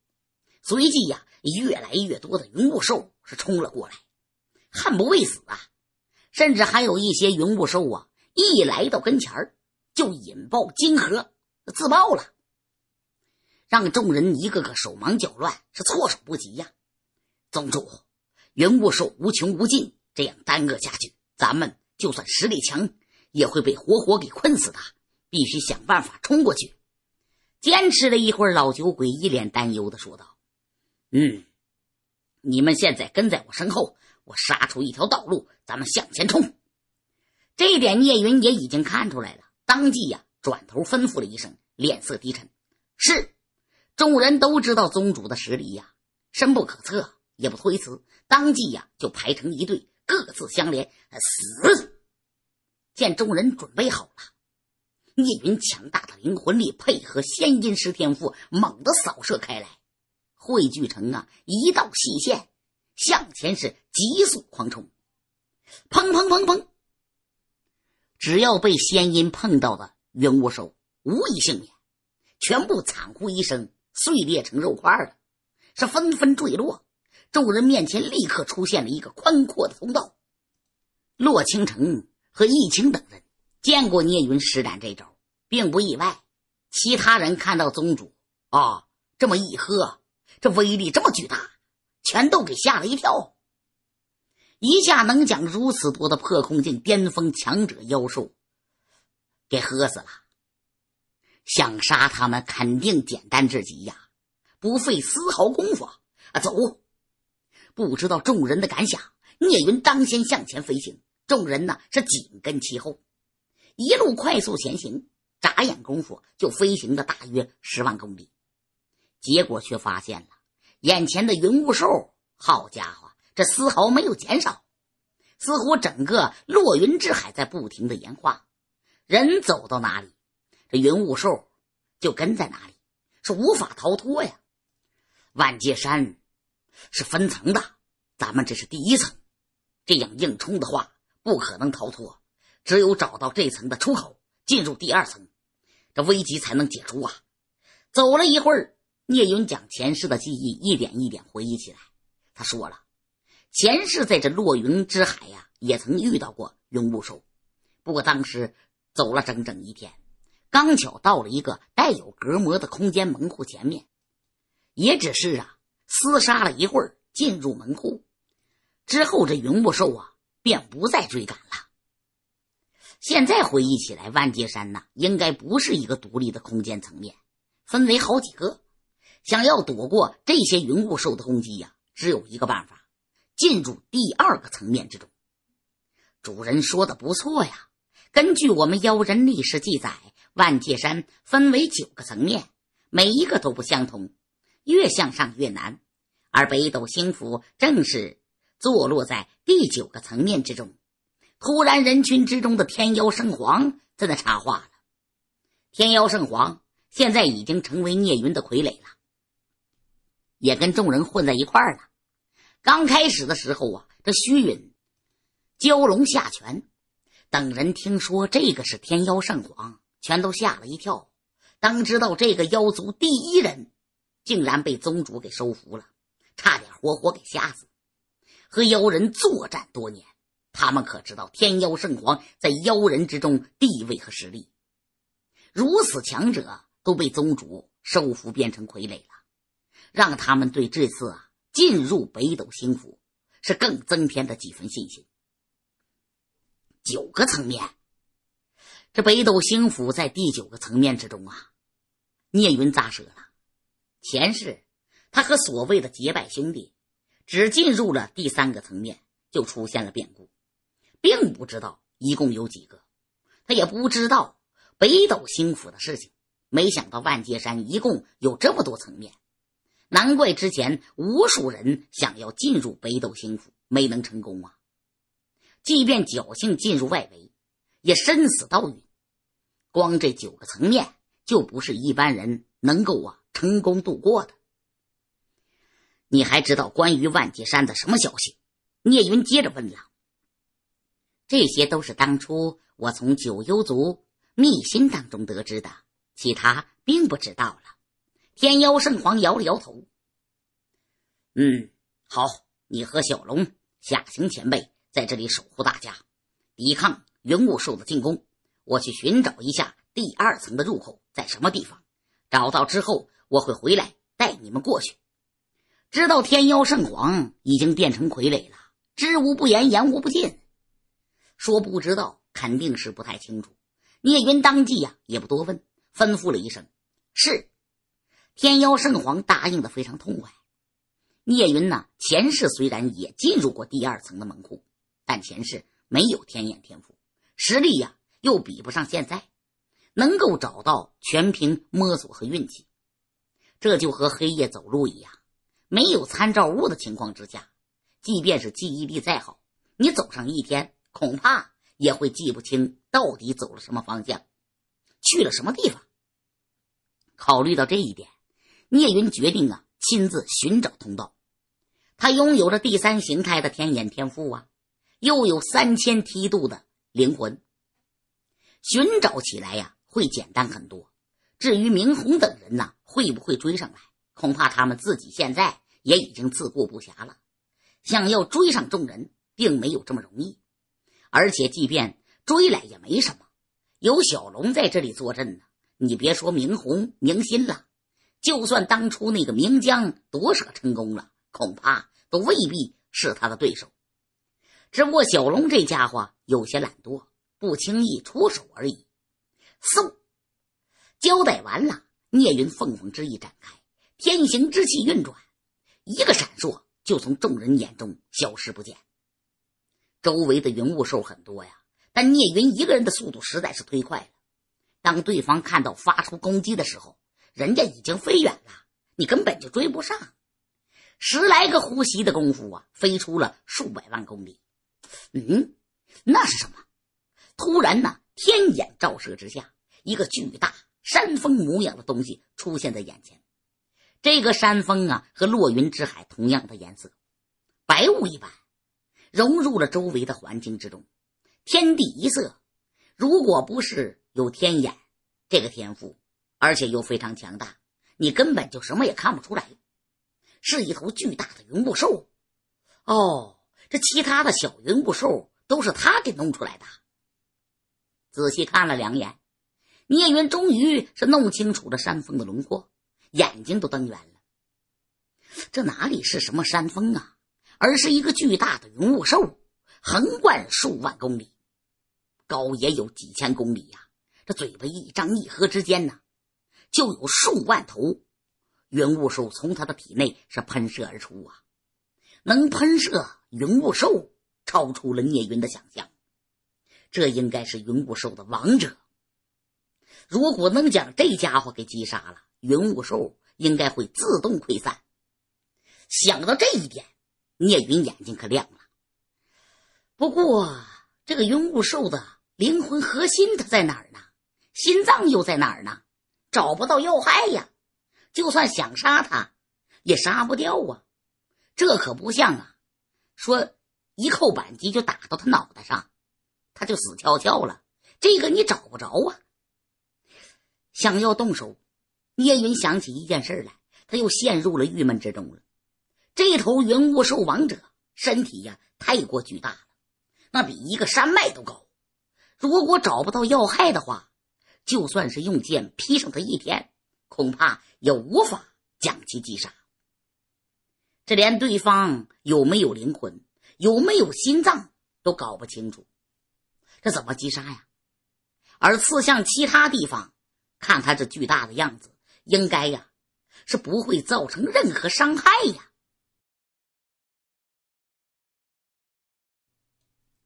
随即呀，越来越多的云雾兽是冲了过来，悍不畏死啊！甚至还有一些云雾兽啊，一来到跟前就引爆金核自爆了，让众人一个个手忙脚乱，是措手不及呀！宗主，云雾兽无穷无尽，这样耽搁下去，咱们。就算实力强，也会被活活给困死的。必须想办法冲过去。坚持了一会儿，老酒鬼一脸担忧的说道：“嗯，你们现在跟在我身后，我杀出一条道路，咱们向前冲。”这一点聂云也已经看出来了，当即呀转头吩咐了一声，脸色低沉：“是。”众人都知道宗主的实力呀，深不可测，也不推辞，当即呀就排成一队。各自相连，死！见众人准备好了，聂云强大的灵魂力配合仙音师天赋，猛地扫射开来，汇聚成啊一道细线，向前是急速狂冲。砰砰砰砰！只要被仙音碰到的云雾手，无一幸免，全部惨呼一声，碎裂成肉块了，是纷纷坠落。众人面前立刻出现了一个宽阔的通道。洛青城和易青等人见过聂云施展这招，并不意外。其他人看到宗主啊这么一喝，这威力这么巨大，全都给吓了一跳。一下能将如此多的破空境巅峰强者妖兽给喝死了，想杀他们肯定简单至极呀，不费丝毫功夫啊！走。不知道众人的感想，聂云当先向前飞行，众人呢是紧跟其后，一路快速前行，眨眼功夫就飞行了大约十万公里，结果却发现了眼前的云雾兽。好家伙，这丝毫没有减少，似乎整个落云之海在不停的演化，人走到哪里，这云雾兽就跟在哪里，是无法逃脱呀！万界山。是分层的，咱们这是第一层，这样硬冲的话不可能逃脱，只有找到这层的出口，进入第二层，这危机才能解除啊！走了一会儿，聂云将前世的记忆一点一点回忆起来。他说了，前世在这落云之海呀，也曾遇到过云雾兽，不过当时走了整整一天，刚巧到了一个带有隔膜的空间门户前面，也只是啊。厮杀了一会儿，进入门户之后，这云雾兽啊便不再追赶了。现在回忆起来，万界山呢应该不是一个独立的空间层面，分为好几个。想要躲过这些云雾兽的攻击呀，只有一个办法：进入第二个层面之中。主人说的不错呀，根据我们妖人历史记载，万界山分为九个层面，每一个都不相同。越向上越难，而北斗星府正是坐落在第九个层面之中。突然，人群之中的天妖圣皇在那插话了：“天妖圣皇现在已经成为聂云的傀儡了，也跟众人混在一块儿了。刚开始的时候啊，这虚云、蛟龙下泉等人听说这个是天妖圣皇，全都吓了一跳。当知道这个妖族第一人。”竟然被宗主给收服了，差点活活给吓死。和妖人作战多年，他们可知道天妖圣皇在妖人之中地位和实力。如此强者都被宗主收服，变成傀儡了，让他们对这次啊进入北斗星府是更增添了几分信心。九个层面，这北斗星府在第九个层面之中啊，聂云咋说了。前世，他和所谓的结拜兄弟只进入了第三个层面，就出现了变故，并不知道一共有几个，他也不知道北斗星府的事情。没想到万界山一共有这么多层面，难怪之前无数人想要进入北斗星府没能成功啊！即便侥幸进入外围，也生死道运。光这九个层面，就不是一般人能够啊。成功度过的，你还知道关于万界山的什么消息？聂云接着问了。这些都是当初我从九幽族秘心当中得知的，其他并不知道了。天妖圣皇摇了摇头。嗯，好，你和小龙、夏行前辈在这里守护大家，抵抗云雾兽的进攻。我去寻找一下第二层的入口在什么地方，找到之后。我会回来带你们过去。知道天妖圣皇已经变成傀儡了，知无不言，言无不尽。说不知道，肯定是不太清楚。聂云当即呀，也不多问，吩咐了一声：“是。”天妖圣皇答应的非常痛快。聂云呢，前世虽然也进入过第二层的门户，但前世没有天眼天赋，实力呀又比不上现在，能够找到全凭摸索和运气。这就和黑夜走路一样，没有参照物的情况之下，即便是记忆力再好，你走上一天，恐怕也会记不清到底走了什么方向，去了什么地方。考虑到这一点，聂云决定啊，亲自寻找通道。他拥有着第三形态的天眼天赋啊，又有三千梯度的灵魂，寻找起来呀，会简单很多。至于明红等人呢，会不会追上来？恐怕他们自己现在也已经自顾不暇了。想要追上众人，并没有这么容易。而且，即便追来也没什么，有小龙在这里坐镇呢。你别说明红、明心了，就算当初那个明江夺舍成功了，恐怕都未必是他的对手。只不过小龙这家伙有些懒惰，不轻易出手而已。嗖！交代完了，聂云凤凰之翼展开，天行之气运转，一个闪烁就从众人眼中消失不见。周围的云雾兽很多呀，但聂云一个人的速度实在是忒快了。当对方看到发出攻击的时候，人家已经飞远了，你根本就追不上。十来个呼吸的功夫啊，飞出了数百万公里。嗯，那是什么？突然呢，天眼照射之下，一个巨大。山峰模样的东西出现在眼前，这个山峰啊，和落云之海同样的颜色，白雾一般，融入了周围的环境之中，天地一色。如果不是有天眼这个天赋，而且又非常强大，你根本就什么也看不出来。是一头巨大的云雾兽，哦，这其他的小云雾兽都是他给弄出来的。仔细看了两眼。聂云终于是弄清楚了山峰的轮廓，眼睛都瞪圆了。这哪里是什么山峰啊？而是一个巨大的云雾兽，横贯数万公里，高也有几千公里呀！这嘴巴一张一合之间呢，就有数万头云雾兽从他的体内是喷射而出啊！能喷射云雾兽，超出了聂云的想象。这应该是云雾兽的王者。如果能将这家伙给击杀了，云雾兽应该会自动溃散。想到这一点，聂云眼睛可亮了。不过，这个云雾兽的灵魂核心它在哪儿呢？心脏又在哪儿呢？找不到要害呀，就算想杀它，也杀不掉啊。这可不像啊，说一扣扳机就打到他脑袋上，他就死翘翘了。这个你找不着啊。想要动手，聂云想起一件事来，他又陷入了郁闷之中了。这头云雾兽王者身体呀太过巨大了，那比一个山脉都高。如果找不到要害的话，就算是用剑劈上它一天，恐怕也无法将其击杀。这连对方有没有灵魂、有没有心脏都搞不清楚，这怎么击杀呀？而刺向其他地方。看他这巨大的样子，应该呀，是不会造成任何伤害呀。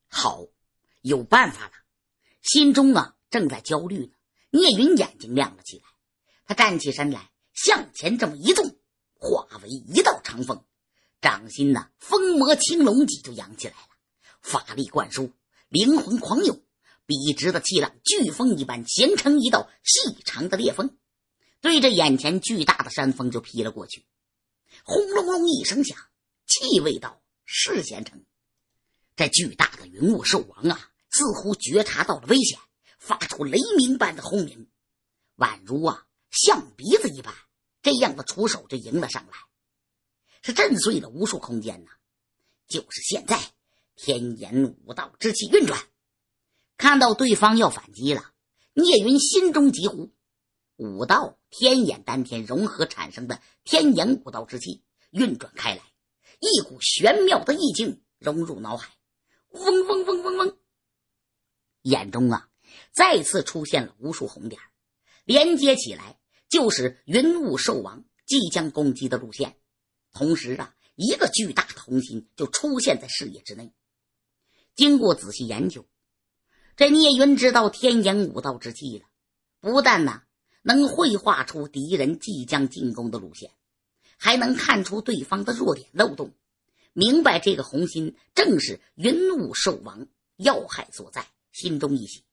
好，有办法了。心中啊正在焦虑呢，聂云眼睛亮了起来。他站起身来，向前这么一纵，化为一道长风，掌心呢，风魔青龙戟就扬起来了，法力灌输，灵魂狂涌。笔直的气浪，飓风一般，形成一道细长的裂缝，对着眼前巨大的山峰就劈了过去。轰隆隆一声响，气未到，是先成。这巨大的云雾兽王啊，似乎觉察到了危险，发出雷鸣般的轰鸣，宛如啊象鼻子一般，这样的出手就迎了上来，是震碎了无数空间呐！就是现在，天衍五道之气运转。看到对方要反击了，聂云心中急呼：“武道天眼丹田融合产生的天眼武道之气运转开来，一股玄妙的意境融入脑海。”嗡嗡嗡嗡嗡，眼中啊，再次出现了无数红点，连接起来就是云雾兽王即将攻击的路线。同时啊，一个巨大的红心就出现在视野之内。经过仔细研究。这聂云知道天眼武道之气了，不但呢能绘画出敌人即将进攻的路线，还能看出对方的弱点漏洞。明白这个红心正是云雾兽王要害所在，心中一喜。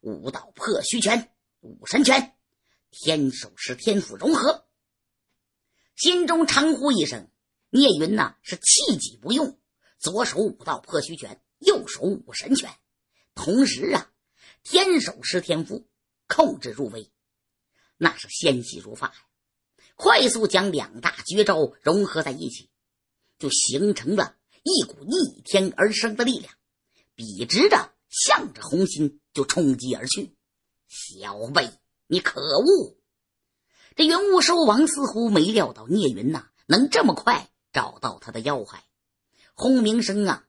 武道破虚拳，武神拳，天手是天府融合。心中长呼一声：“聂云，呢是气急不用，左手武道破虚拳，右手武神拳。”同时啊，天手师天夫控制入微，那是纤细如发呀，快速将两大绝招融合在一起，就形成了一股逆天而生的力量，笔直的向着红心就冲击而去。小辈，你可恶！这云雾兽王似乎没料到聂云呐能这么快找到他的要害，轰鸣声啊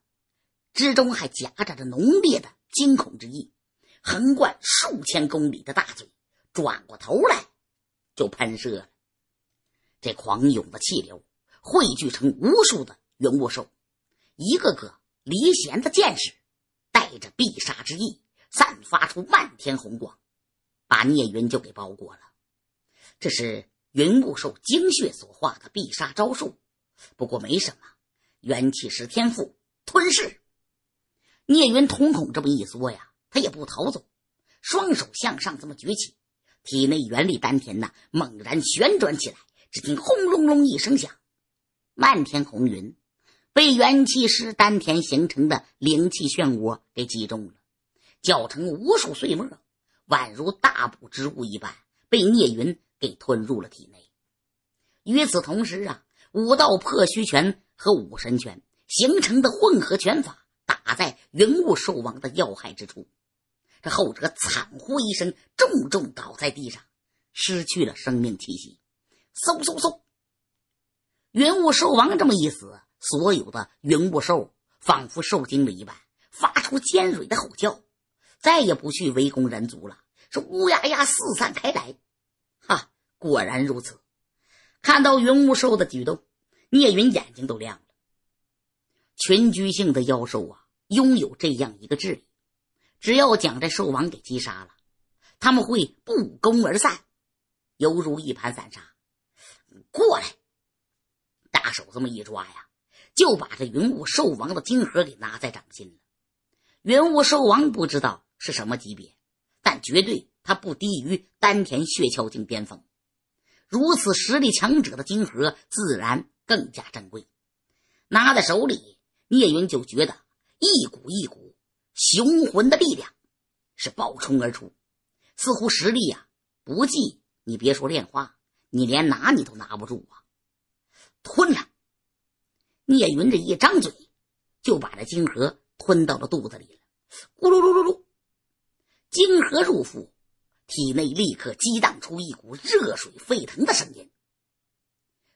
之中还夹杂着浓烈的。惊恐之意，横贯数千公里的大嘴，转过头来就喷射了。这狂涌的气流汇聚成无数的云雾兽，一个个离弦的箭矢，带着必杀之意，散发出漫天红光，把聂云就给包裹了。这是云雾兽精血所化的必杀招数，不过没什么，元气师天赋吞噬。聂云瞳孔这么一缩呀，他也不逃走，双手向上这么举起，体内元力丹田呐猛然旋转起来。只听轰隆隆一声响，漫天红云被元气师丹田形成的灵气漩涡给击中了，搅成无数碎末，宛如大补之物一般被聂云给吞入了体内。与此同时啊，武道破虚拳和武神拳形成的混合拳法。打在云雾兽王的要害之处，这后者惨呼一声，重重倒在地上，失去了生命气息。嗖嗖嗖！云雾兽王这么一死，所有的云雾兽仿佛受惊了一般，发出尖锐的吼叫，再也不去围攻人族了，说乌鸦鸦四散开来。哈，果然如此！看到云雾兽的举动，聂云眼睛都亮了。群居性的妖兽啊！拥有这样一个智力，只要将这兽王给击杀了，他们会不攻而散，犹如一盘散沙。过来，大手这么一抓呀，就把这云雾兽王的晶核给拿在掌心了。云雾兽王不知道是什么级别，但绝对他不低于丹田血窍境巅峰。如此实力强者的晶核，自然更加珍贵。拿在手里，聂云就觉得。一股一股雄浑的力量是暴冲而出，似乎实力呀不济。你别说炼化，你连拿你都拿不住啊！吞了，聂云这一张嘴就把这晶核吞到了肚子里了。咕噜噜噜噜，晶核入腹，体内立刻激荡出一股热水沸腾的声音。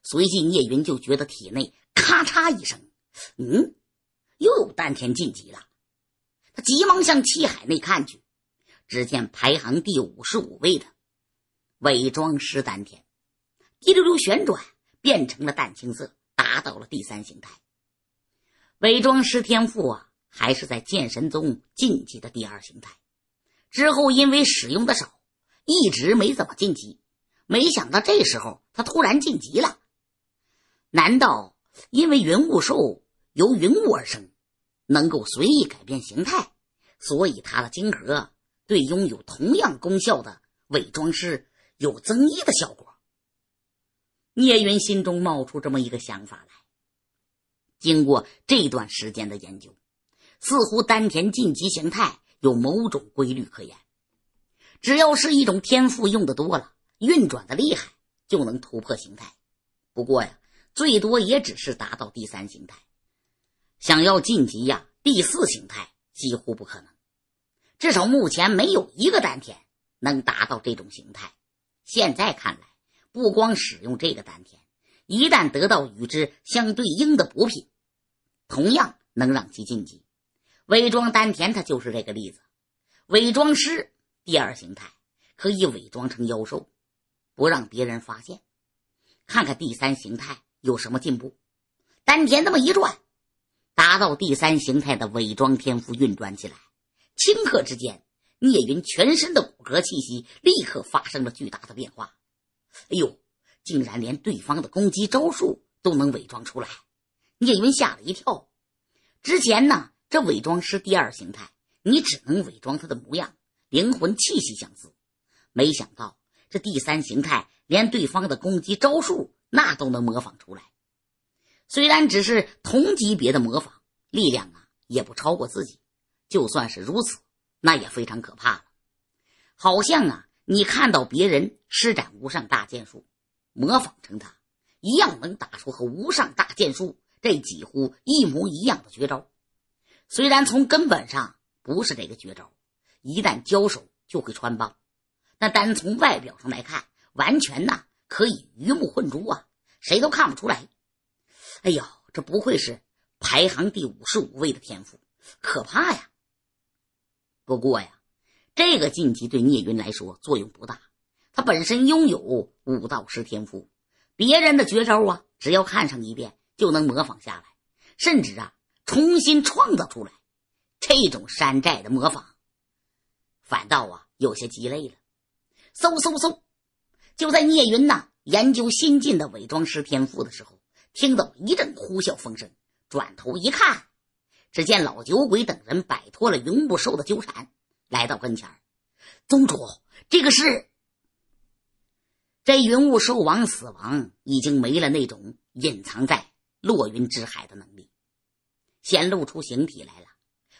随即，聂云就觉得体内咔嚓一声，嗯。又有丹田晋级了，他急忙向七海内看去，只见排行第五十五位的伪装师丹田滴溜溜旋转，变成了淡青色，达到了第三形态。伪装师天赋啊，还是在剑神宗晋级的第二形态，之后因为使用的少，一直没怎么晋级。没想到这时候他突然晋级了，难道因为云雾兽由云雾而生？能够随意改变形态，所以它的晶核对拥有同样功效的伪装师有增益的效果。聂云心中冒出这么一个想法来。经过这段时间的研究，似乎丹田晋级形态有某种规律可言。只要是一种天赋用的多了，运转的厉害，就能突破形态。不过呀，最多也只是达到第三形态。想要晋级呀，第四形态几乎不可能，至少目前没有一个丹田能达到这种形态。现在看来，不光使用这个丹田，一旦得到与之相对应的补品，同样能让其晋级。伪装丹田，它就是这个例子。伪装师第二形态可以伪装成妖兽，不让别人发现。看看第三形态有什么进步，丹田这么一转。达到第三形态的伪装天赋运转起来，顷刻之间，聂云全身的骨骼气息立刻发生了巨大的变化。哎呦，竟然连对方的攻击招数都能伪装出来！聂云吓了一跳。之前呢，这伪装师第二形态，你只能伪装他的模样，灵魂气息相似。没想到这第三形态，连对方的攻击招数那都能模仿出来。虽然只是同级别的模仿，力量啊也不超过自己。就算是如此，那也非常可怕了。好像啊，你看到别人施展无上大剑术，模仿成他一样，能打出和无上大剑术这几乎一模一样的绝招。虽然从根本上不是这个绝招，一旦交手就会穿帮。但单从外表上来看，完全呐可以鱼目混珠啊，谁都看不出来。哎呦，这不愧是排行第五十五位的天赋，可怕呀！不过呀，这个晋级对聂云来说作用不大。他本身拥有武道师天赋，别人的绝招啊，只要看上一遍就能模仿下来，甚至啊重新创造出来。这种山寨的模仿，反倒啊有些鸡肋了。嗖嗖嗖！就在聂云呐研究新进的伪装师天赋的时候。听到一阵呼啸风声，转头一看，只见老酒鬼等人摆脱了云雾兽的纠缠，来到跟前宗主，这个是这云雾兽王死亡，已经没了那种隐藏在落云之海的能力，显露出形体来了。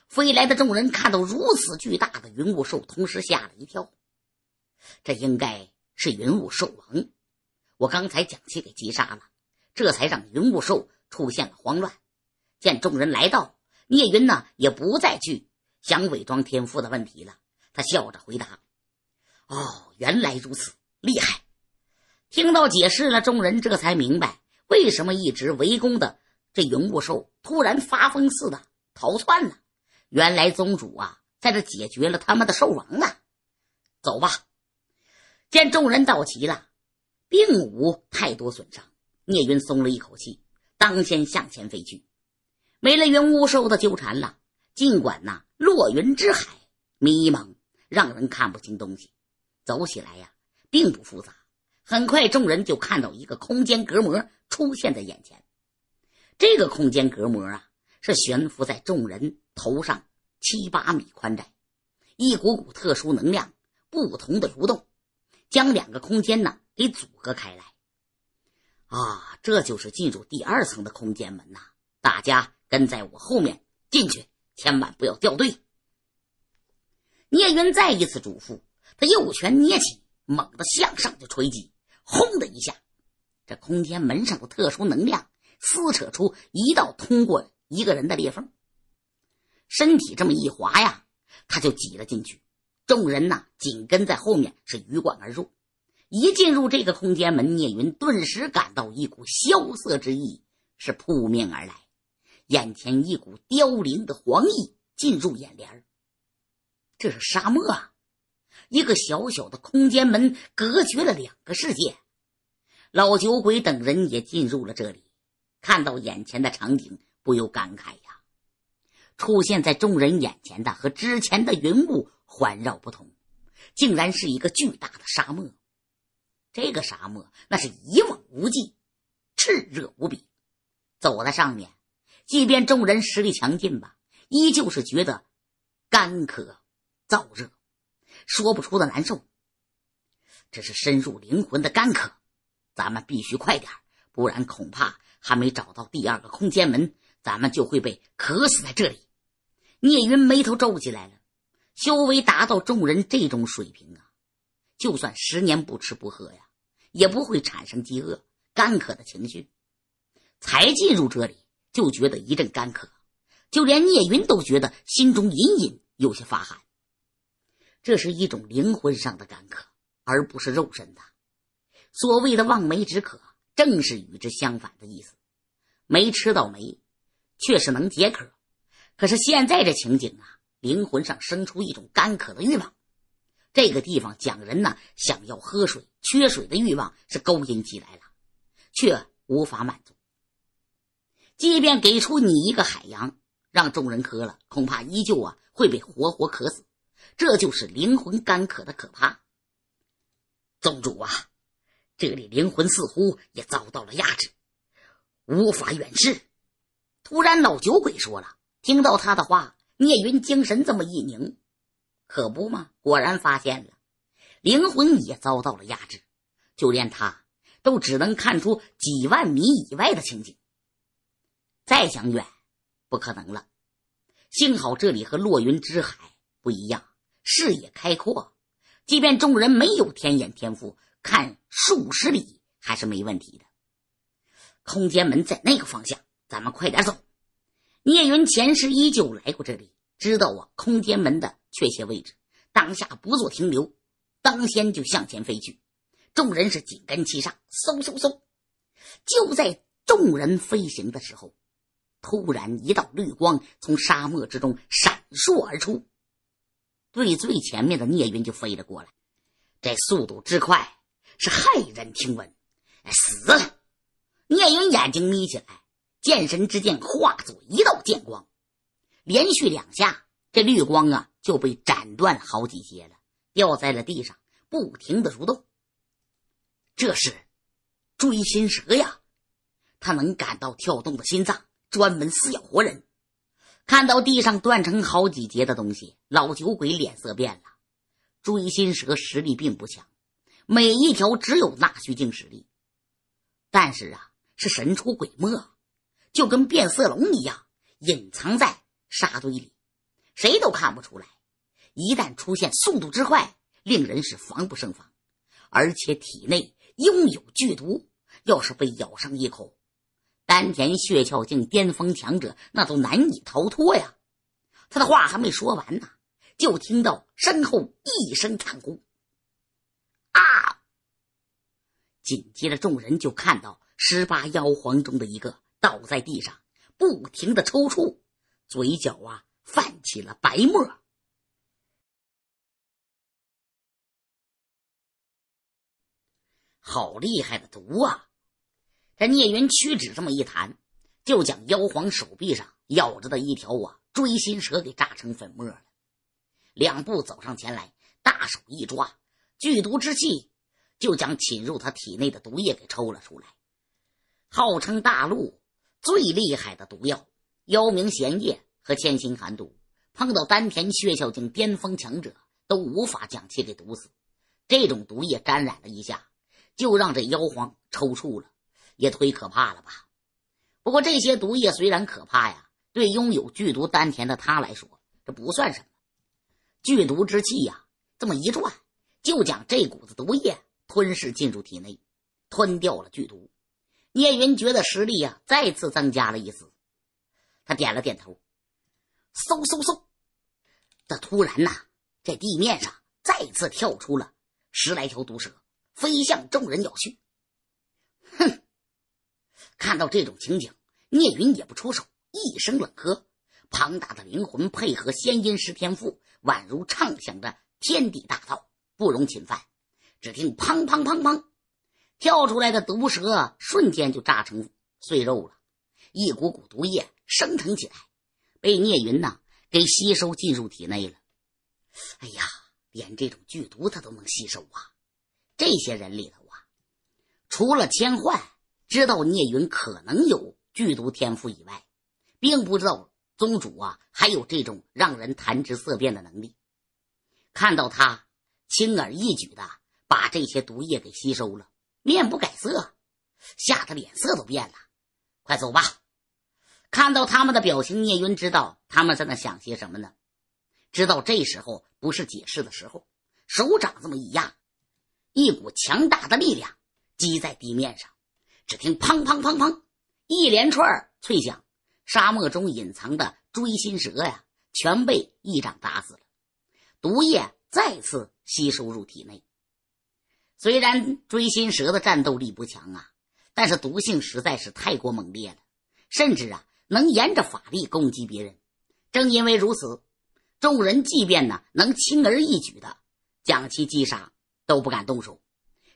飞来的众人看到如此巨大的云雾兽，同时吓了一跳。这应该是云雾兽王，我刚才将其给击杀了。这才让云雾兽出现了慌乱。见众人来到，聂云呢也不再去想伪装天赋的问题了。他笑着回答：“哦，原来如此，厉害！”听到解释了，众人这才明白为什么一直围攻的这云雾兽突然发疯似的逃窜了。原来宗主啊，在这解决了他们的兽王了。走吧！见众人到齐了，并无太多损伤。聂云松了一口气，当先向前飞去，没了云雾兽的纠缠了。尽管呐，落云之海迷茫，让人看不清东西，走起来呀，并不复杂。很快，众人就看到一个空间隔膜出现在眼前。这个空间隔膜啊，是悬浮在众人头上七八米宽窄，一股股特殊能量不同的蠕动，将两个空间呢给阻隔开来。啊，这就是进入第二层的空间门呐！大家跟在我后面进去，千万不要掉队。聂云再一次嘱咐，他右拳捏起，猛地向上就锤击，轰的一下，这空间门上的特殊能量撕扯出一道通过一个人的裂缝，身体这么一滑呀，他就挤了进去。众人呐，紧跟在后面，是鱼贯而入。一进入这个空间门，聂云顿时感到一股萧瑟之意是扑面而来。眼前一股凋零的黄意进入眼帘这是沙漠。啊！一个小小的空间门隔绝了两个世界。老酒鬼等人也进入了这里，看到眼前的场景，不由感慨呀。出现在众人眼前的和之前的云雾环绕不同，竟然是一个巨大的沙漠。这个沙漠那是一望无际，炽热无比。走在上面，即便众人实力强劲吧，依旧是觉得干渴、燥热，说不出的难受。这是深入灵魂的干渴。咱们必须快点，不然恐怕还没找到第二个空间门，咱们就会被渴死在这里。聂云眉头皱起来了，修为达到众人这种水平啊。就算十年不吃不喝呀，也不会产生饥饿、干渴的情绪。才进入这里，就觉得一阵干渴，就连聂云都觉得心中隐隐有些发寒。这是一种灵魂上的干渴，而不是肉身的。所谓的望梅止渴，正是与之相反的意思。没吃到梅，却是能解渴。可是现在这情景啊，灵魂上生出一种干渴的欲望。这个地方讲人呢，想要喝水，缺水的欲望是勾引起来了，却无法满足。即便给出你一个海洋，让众人喝了，恐怕依旧啊会被活活渴死。这就是灵魂干渴的可怕。宗主啊，这里灵魂似乎也遭到了压制，无法远视。突然，老酒鬼说了，听到他的话，聂云精神这么一凝。可不嘛，果然发现了，灵魂也遭到了压制，就连他都只能看出几万米以外的情景，再想远，不可能了。幸好这里和落云之海不一样，视野开阔，即便众人没有天眼天赋，看数十里还是没问题的。空间门在那个方向，咱们快点走。聂云前世依旧来过这里，知道啊，空间门的。确切位置，当下不做停留，当先就向前飞去。众人是紧跟其上，嗖嗖嗖！就在众人飞行的时候，突然一道绿光从沙漠之中闪烁而出，对最前面的聂云就飞了过来。这速度之快是骇人听闻。死！了！聂云眼睛眯起来，剑神之剑化作一道剑光，连续两下，这绿光啊！就被斩断好几节了，掉在了地上，不停的蠕动。这是锥心蛇呀！他能感到跳动的心脏，专门撕咬活人。看到地上断成好几节的东西，老酒鬼脸色变了。锥心蛇实力并不强，每一条只有纳虚境实力，但是啊，是神出鬼没，就跟变色龙一样，隐藏在沙堆里。谁都看不出来，一旦出现，速度之快，令人是防不胜防。而且体内拥有剧毒，要是被咬上一口，丹田血窍境巅峰强者那都难以逃脱呀。他的话还没说完呢，就听到身后一声惨呼：“啊！”紧接着，众人就看到十八妖皇中的一个倒在地上，不停的抽搐，嘴角啊。泛起了白沫，好厉害的毒啊！这聂云屈指这么一弹，就将妖皇手臂上咬着的一条啊锥心蛇给炸成粉末了。两步走上前来，大手一抓，剧毒之气就将侵入他体内的毒液给抽了出来。号称大陆最厉害的毒药，妖名玄夜。和千辛寒毒碰到丹田血效境巅峰强者都无法将其给毒死，这种毒液沾染了一下，就让这妖皇抽搐了，也忒可怕了吧？不过这些毒液虽然可怕呀，对拥有剧毒丹田的他来说，这不算什么。剧毒之气呀，这么一转，就将这股子毒液吞噬进入体内，吞掉了剧毒。聂云觉得实力呀，再次增加了一丝，他点了点头。嗖嗖嗖！这突然呐，这地面上再次跳出了十来条毒蛇，飞向众人咬去。哼！看到这种情景，聂云也不出手，一声冷喝，庞大的灵魂配合仙音石天赋，宛如畅想着天地大道，不容侵犯。只听砰砰砰砰，跳出来的毒蛇瞬间就炸成碎肉了，一股股毒液升腾起来。被聂云呐给吸收进入体内了。哎呀，连这种剧毒他都能吸收啊！这些人里头啊，除了千幻知道聂云可能有剧毒天赋以外，并不知道宗主啊还有这种让人谈之色变的能力。看到他轻而易举的把这些毒液给吸收了，面不改色，吓得脸色都变了。快走吧！看到他们的表情，聂云知道他们在那想些什么呢？知道这时候不是解释的时候，手掌这么一压，一股强大的力量击在地面上，只听砰砰砰砰，一连串脆响，沙漠中隐藏的锥心蛇呀，全被一掌打死了，毒液再次吸收入体内。虽然锥心蛇的战斗力不强啊，但是毒性实在是太过猛烈了，甚至啊。能沿着法力攻击别人，正因为如此，众人即便呢能轻而易举的将其击杀，都不敢动手。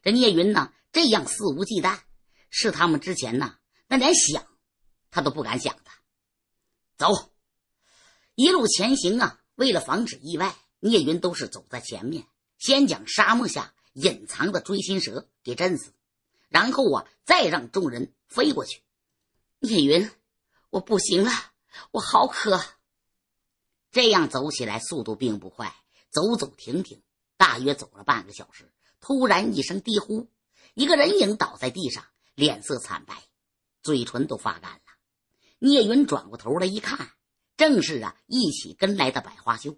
这聂云呢这样肆无忌惮，是他们之前呢那连想他都不敢想的。走，一路前行啊！为了防止意外，聂云都是走在前面，先将沙漠下隐藏的追心蛇给震死，然后啊再让众人飞过去。聂云。我不行了，我好渴。这样走起来速度并不快，走走停停，大约走了半个小时。突然一声低呼，一个人影倒在地上，脸色惨白，嘴唇都发干了。聂云转过头来一看，正是啊，一起跟来的百花羞。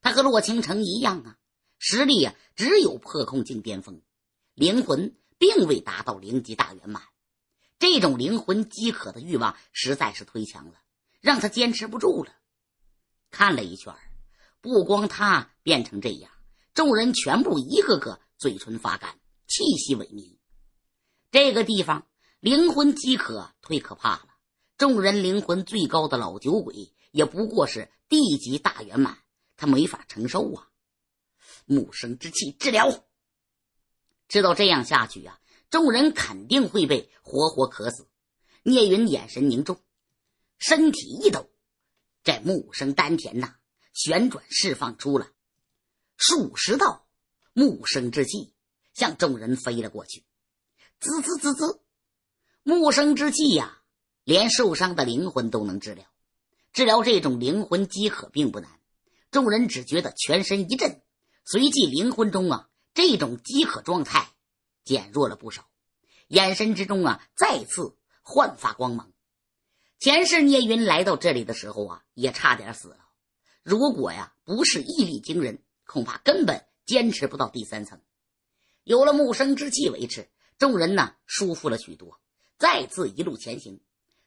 他和洛倾城一样啊，实力啊只有破空境巅峰，灵魂并未达到灵级大圆满。这种灵魂饥渴的欲望实在是忒强了，让他坚持不住了。看了一圈不光他变成这样，众人全部一个个嘴唇发干，气息萎靡。这个地方灵魂饥渴忒可怕了，众人灵魂最高的老酒鬼也不过是地级大圆满，他没法承受啊！母生之气治疗，知道这样下去呀。众人肯定会被活活渴死。聂云眼神凝重，身体一抖，这木生丹田呐旋转释放出了数十道木生之气，向众人飞了过去。滋滋滋滋，木生之气呀，连受伤的灵魂都能治疗。治疗这种灵魂饥渴并不难。众人只觉得全身一震，随即灵魂中啊这种饥渴状态。减弱了不少，眼神之中啊，再次焕发光芒。前世聂云来到这里的时候啊，也差点死了。如果呀，不是毅力惊人，恐怕根本坚持不到第三层。有了木生之气维持，众人呢舒服了许多，再次一路前行，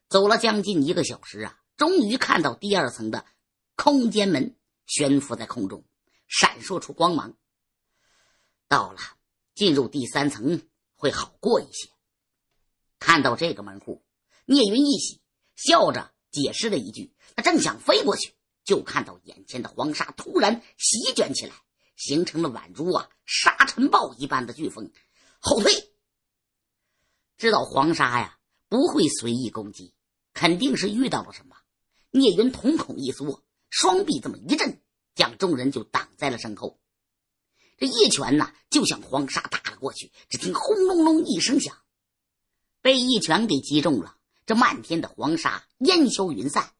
走了将近一个小时啊，终于看到第二层的空间门悬浮在空中，闪烁出光芒，到了。进入第三层会好过一些。看到这个门户，聂云一喜，笑着解释了一句。他正想飞过去，就看到眼前的黄沙突然席卷起来，形成了宛如啊沙尘暴一般的飓风。后退，知道黄沙呀不会随意攻击，肯定是遇到了什么。聂云瞳孔一缩，双臂这么一震，将众人就挡在了身后。这一拳呐，就向黄沙打了过去。只听轰隆隆一声响，被一拳给击中了。这漫天的黄沙烟消云散，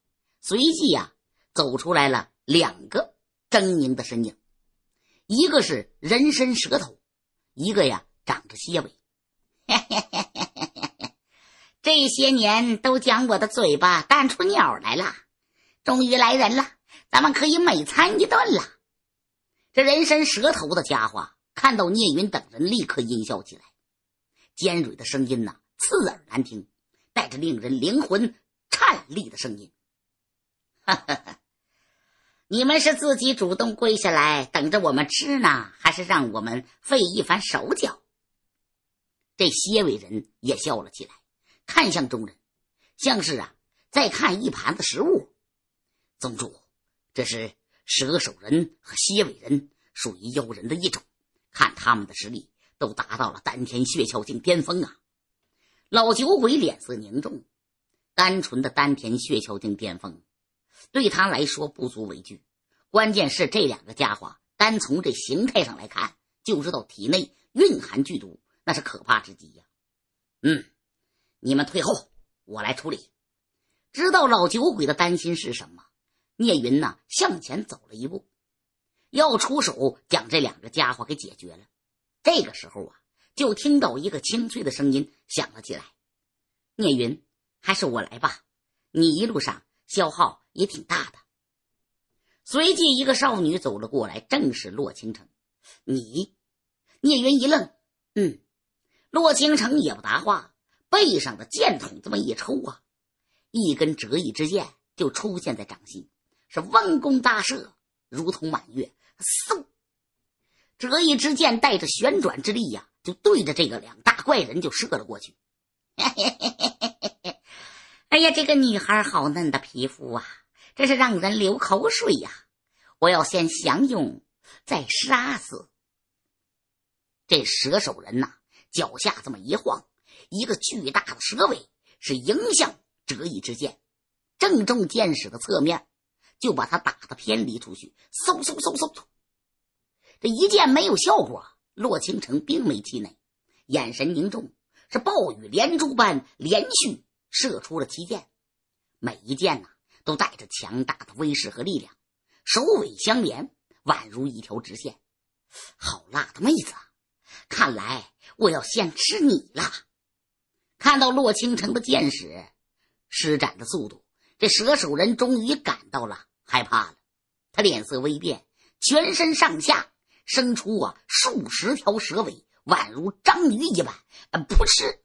随即啊，走出来了两个狰狞的身影，一个是人身蛇头，一个呀长着蝎尾。嘿嘿嘿嘿嘿嘿嘿！这些年都将我的嘴巴淡出鸟来了，终于来人了，咱们可以美餐一顿了。这人身蛇头的家伙看到聂云等人，立刻阴笑起来，尖锐的声音呐，刺耳难听，带着令人灵魂颤栗的声音。哈哈哈！你们是自己主动跪下来等着我们吃呢，还是让我们费一番手脚？这蝎尾人也笑了起来，看向众人，像是啊，在看一盘子食物。宗主，这是。蛇首人和蝎尾人属于妖人的一种，看他们的实力，都达到了丹田血窍境巅峰啊！老酒鬼脸色凝重，单纯的丹田血窍境巅峰对他来说不足为惧，关键是这两个家伙，单从这形态上来看，就知道体内蕴含剧毒，那是可怕之极呀！嗯，你们退后，我来处理。知道老酒鬼的担心是什么？聂云呢？向前走了一步，要出手将这两个家伙给解决了。这个时候啊，就听到一个清脆的声音响了起来：“聂云，还是我来吧，你一路上消耗也挺大的。”随即，一个少女走了过来，正是洛倾城。你？聂云一愣：“嗯。”洛倾城也不答话，背上的箭筒这么一抽啊，一根折翼之箭就出现在掌心。是弯弓搭射，如同满月。嗖！折一支箭带着旋转之力呀，就对着这个两大怪人就射了过去。[laughs] 哎呀，这个女孩好嫩的皮肤啊，真是让人流口水呀！我要先享用，再杀死这蛇首人呐！脚下这么一晃，一个巨大的蛇尾是迎向折一支箭，正中箭矢的侧面。就把他打的偏离出去，嗖嗖嗖嗖嗖，这一箭没有效果。洛倾城并没气馁，眼神凝重，是暴雨连珠般连续射出了七箭，每一箭呐都带着强大的威势和力量，首尾相连，宛如一条直线。好辣的妹子，看来我要先吃你了。看到洛倾城的箭矢施展的速度，这蛇首人终于赶到了。害怕了，他脸色微变，全身上下生出啊数十条蛇尾，宛如章鱼一般。噗嗤！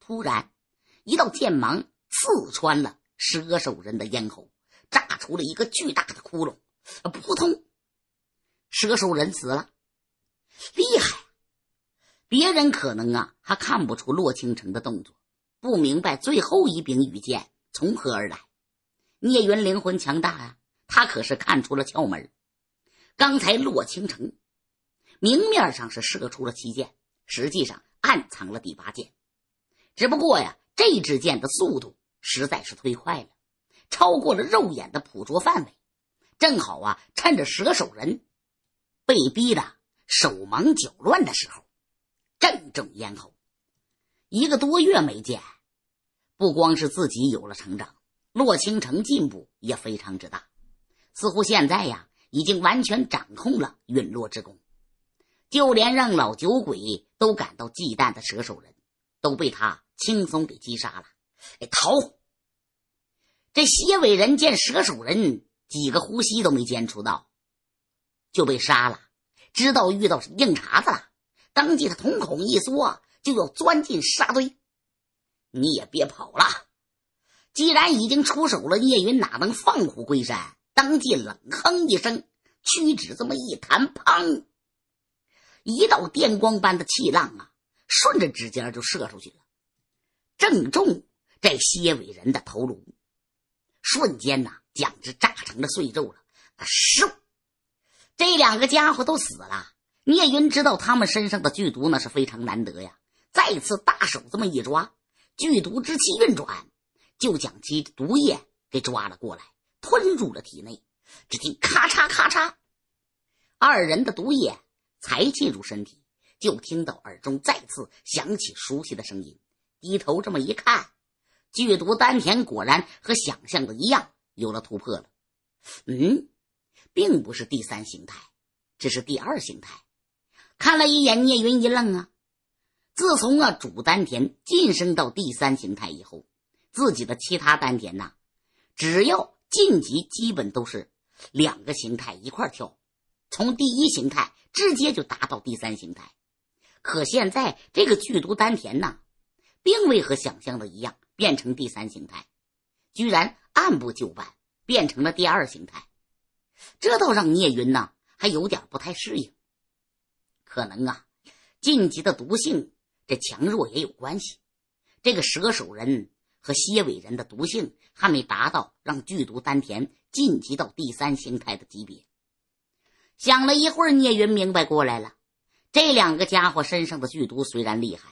突然，一道剑芒刺穿了蛇首人的咽喉，炸出了一个巨大的窟窿。扑通！蛇首人死了。厉害！别人可能啊还看不出洛倾城的动作，不明白最后一柄羽剑从何而来。聂云灵魂强大啊，他可是看出了窍门。刚才洛倾城明面上是射出了七箭，实际上暗藏了第八箭。只不过呀，这支箭的速度实在是忒快了，超过了肉眼的捕捉范围。正好啊，趁着蛇首人被逼的手忙脚乱的时候，正中咽喉。一个多月没见，不光是自己有了成长。洛倾城进步也非常之大，似乎现在呀，已经完全掌控了陨落之功。就连让老酒鬼都感到忌惮的蛇首人，都被他轻松给击杀了。哎，逃！这蝎尾人见蛇首人几个呼吸都没坚持到，就被杀了，知道遇到硬茬子了，当即他瞳孔一缩，就要钻进沙堆。你也别跑了。既然已经出手了，聂云哪能放虎归山？当即冷哼一声，屈指这么一弹，砰！一道电光般的气浪啊，顺着指尖就射出去了，正中这蝎尾人的头颅，瞬间呐，将之炸成了碎肉了。啊，收！这两个家伙都死了。聂云知道他们身上的剧毒，那是非常难得呀。再次大手这么一抓，剧毒之气运转。就将其毒液给抓了过来，吞入了体内。只听咔嚓咔嚓，二人的毒液才进入身体，就听到耳中再次响起熟悉的声音。低头这么一看，剧毒丹田果然和想象的一样，有了突破了。嗯，并不是第三形态，这是第二形态。看了一眼聂云，一愣啊！自从啊主丹田晋升到第三形态以后。自己的其他丹田呢？只要晋级，基本都是两个形态一块跳，从第一形态直接就达到第三形态。可现在这个剧毒丹田呢，并未和想象的一样变成第三形态，居然按部就班变成了第二形态，这倒让聂云呢还有点不太适应。可能啊，晋级的毒性这强弱也有关系，这个蛇首人。和蝎尾人的毒性还没达到让剧毒丹田晋级到第三形态的级别。想了一会儿，聂云明白过来了：这两个家伙身上的剧毒虽然厉害，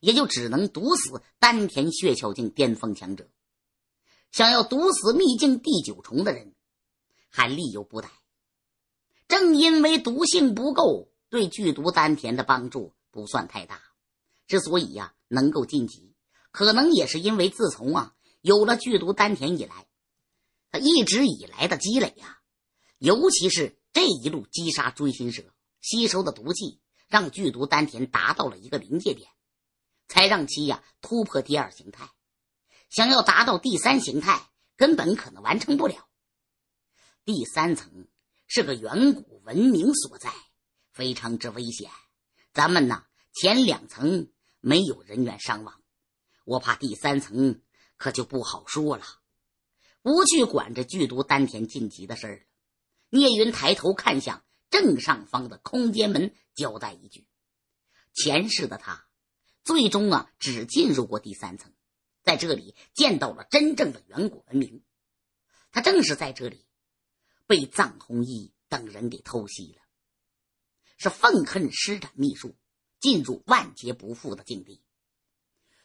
也就只能毒死丹田血窍境巅峰强者。想要毒死秘境第九重的人，还力有不逮。正因为毒性不够，对剧毒丹田的帮助不算太大。之所以呀，能够晋级。可能也是因为自从啊有了剧毒丹田以来，他一直以来的积累呀，尤其是这一路击杀追心蛇吸收的毒气，让剧毒丹田达到了一个临界点，才让其呀突破第二形态。想要达到第三形态，根本可能完成不了。第三层是个远古文明所在，非常之危险。咱们呢前两层没有人员伤亡。我怕第三层可就不好说了，不去管这剧毒丹田晋级的事儿了。聂云抬头看向正上方的空间门，交代一句：“前世的他，最终啊，只进入过第三层，在这里见到了真正的远古文明。他正是在这里被藏红衣等人给偷袭了，是愤恨施展秘术，进入万劫不复的境地。”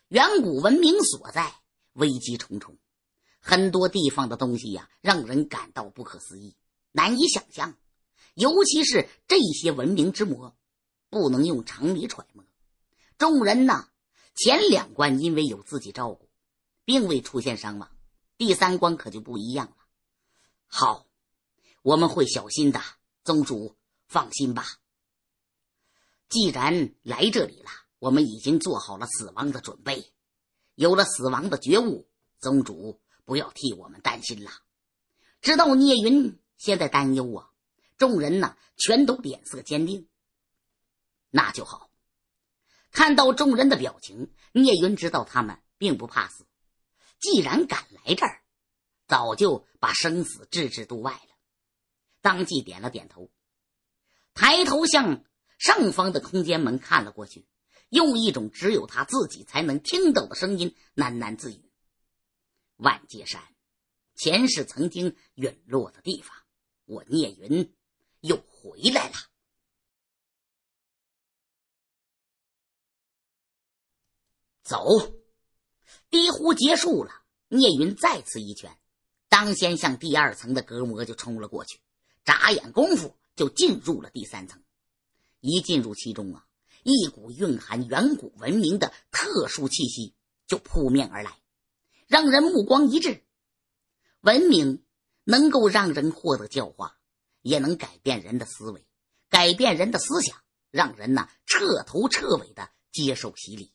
远古文明所在，危机重重。很多地方的东西呀，让人感到不可思议，难以想象。尤其是这些文明之魔，不能用常理揣摩。众人呐，前两关因为有自己照顾，并未出现伤亡。第三关可就不一样了。好，我们会小心的，宗主放心吧。既然来这里了。我们已经做好了死亡的准备，有了死亡的觉悟，宗主不要替我们担心了。知道聂云现在担忧啊，众人呢全都脸色坚定，那就好。看到众人的表情，聂云知道他们并不怕死，既然敢来这儿，早就把生死置之度外了。当即点了点头，抬头向上方的空间门看了过去。用一种只有他自己才能听到的声音喃喃自语：“万界山，前世曾经陨落的地方，我聂云又回来了。”走，低呼结束了。聂云再次一拳，当先向第二层的隔膜就冲了过去，眨眼功夫就进入了第三层。一进入其中啊！一股蕴含远古文明的特殊气息就扑面而来，让人目光一滞。文明能够让人获得教化，也能改变人的思维，改变人的思想，让人呢彻头彻尾的接受洗礼。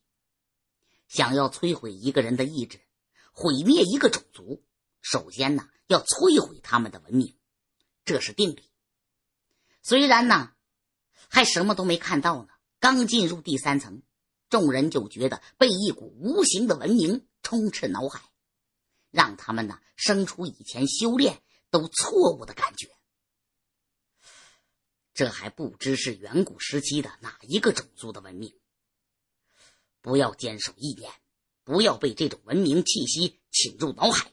想要摧毁一个人的意志，毁灭一个种族，首先呢要摧毁他们的文明，这是定理。虽然呢还什么都没看到呢。刚进入第三层，众人就觉得被一股无形的文明充斥脑海，让他们呢生出以前修炼都错误的感觉。这还不知是远古时期的哪一个种族的文明。不要坚守一念，不要被这种文明气息侵入脑海。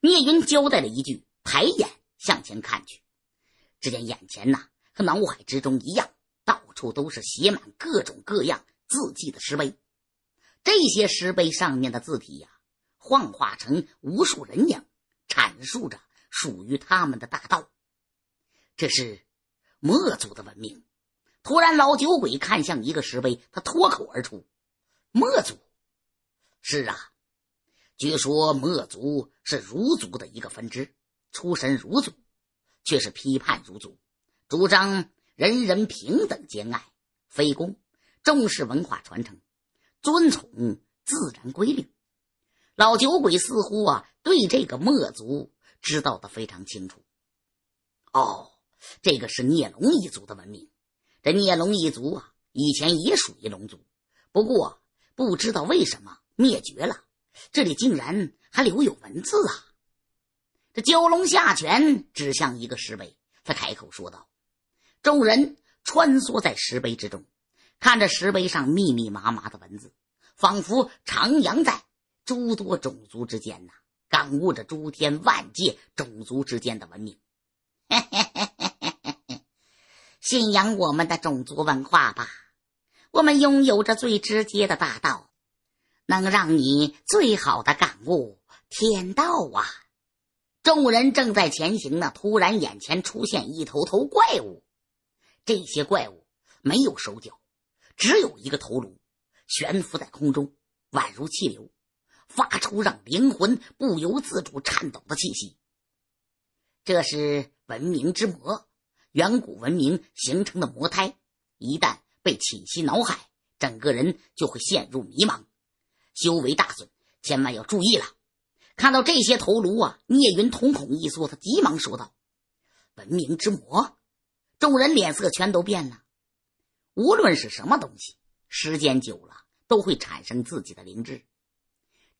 聂云交代了一句，抬眼向前看去，只见眼前呐和脑海之中一样。处都是写满各种各样字迹的石碑，这些石碑上面的字体呀，幻化成无数人影，阐述着属于他们的大道。这是墨族的文明。突然，老酒鬼看向一个石碑，他脱口而出：“墨族是啊，据说墨族是儒族的一个分支，出身儒族，却是批判儒族，主张。”人人平等兼爱，非公重视文化传承，尊崇自然规律。老酒鬼似乎啊，对这个墨族知道的非常清楚。哦，这个是孽龙一族的文明。这孽龙一族啊，以前也属于龙族，不过不知道为什么灭绝了。这里竟然还留有文字啊！这蛟龙下拳指向一个石碑，他开口说道。众人穿梭在石碑之中，看着石碑上密密麻麻的文字，仿佛徜徉在诸多种族之间呐，感悟着诸天万界种族之间的文明。嘿嘿嘿嘿嘿嘿嘿！信仰我们的种族文化吧，我们拥有着最直接的大道，能让你最好的感悟天道啊！众人正在前行呢，突然眼前出现一头头怪物。这些怪物没有手脚，只有一个头颅悬浮在空中，宛如气流，发出让灵魂不由自主颤抖的气息。这是文明之魔，远古文明形成的魔胎，一旦被侵袭脑海，整个人就会陷入迷茫，修为大损。千万要注意了！看到这些头颅啊，聂云瞳孔一缩，他急忙说道：“文明之魔。”众人脸色全都变了。无论是什么东西，时间久了都会产生自己的灵智。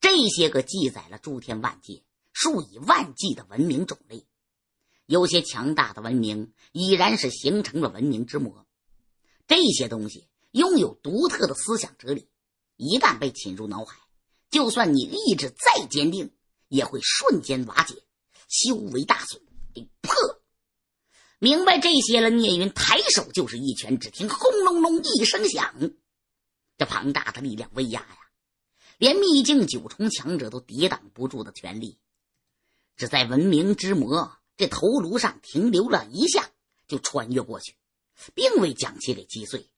这些个记载了诸天万界数以万计的文明种类，有些强大的文明已然是形成了文明之魔。这些东西拥有独特的思想哲理，一旦被侵入脑海，就算你意志再坚定，也会瞬间瓦解，修为大损，给破。明白这些了，聂云抬手就是一拳，只听轰隆隆一声响，这庞大的力量威压呀，连秘境九重强者都抵挡不住的权力，只在文明之魔这头颅上停留了一下，就穿越过去，并未将其给击碎。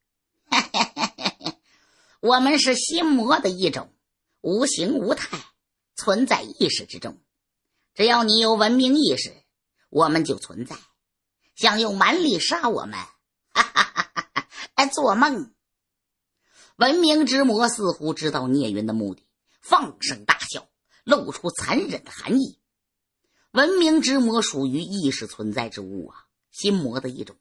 [laughs] 我们是心魔的一种，无形无态，存在意识之中。只要你有文明意识，我们就存在。想用蛮力杀我们？哈哈哈哈哈！做梦！文明之魔似乎知道聂云的目的，放声大笑，露出残忍的含义。文明之魔属于意识存在之物啊，心魔的一种。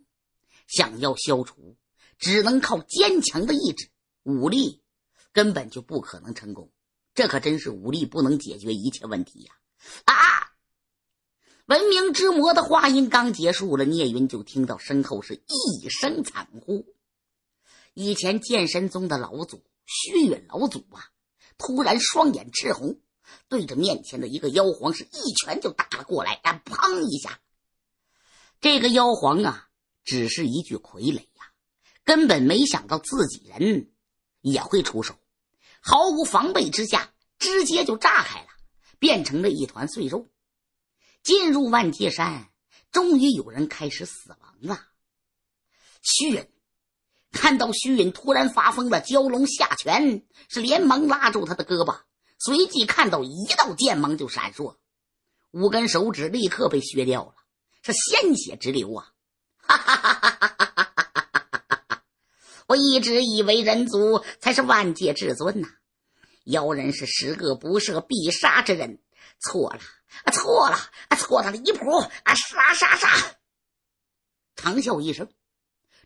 想要消除，只能靠坚强的意志，武力根本就不可能成功。这可真是武力不能解决一切问题呀！啊！文明之魔的话音刚结束了，聂云就听到身后是一声惨呼。以前剑神宗的老祖虚远老祖啊，突然双眼赤红，对着面前的一个妖皇是一拳就打了过来。啊，砰一下！这个妖皇啊，只是一具傀儡呀，根本没想到自己人也会出手，毫无防备之下，直接就炸开了，变成了一团碎肉。进入万界山，终于有人开始死亡了。虚云看到虚云突然发疯了，蛟龙下拳是连忙拉住他的胳膊，随即看到一道剑芒就闪烁，五根手指立刻被削掉了，是鲜血直流啊！哈哈哈哈哈哈哈哈哈哈！我一直以为人族才是万界至尊呐，妖人是十恶不赦必杀之人。错了，错了，错了！离谱！啊，杀杀杀！长啸一声，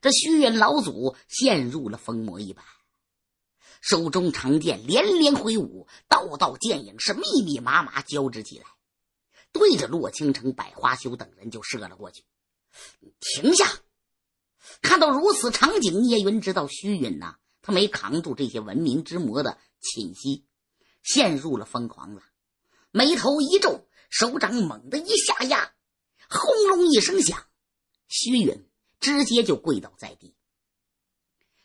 这虚云老祖陷入了疯魔一般，手中长剑连连挥舞，道道剑影是密密麻麻交织起来，对着洛青城、百花羞等人就射了过去。停下！看到如此场景，聂云知道虚云呐，他没扛住这些文明之魔的侵袭，陷入了疯狂了。眉头一皱，手掌猛地一下压，轰隆一声响，虚云直接就跪倒在地，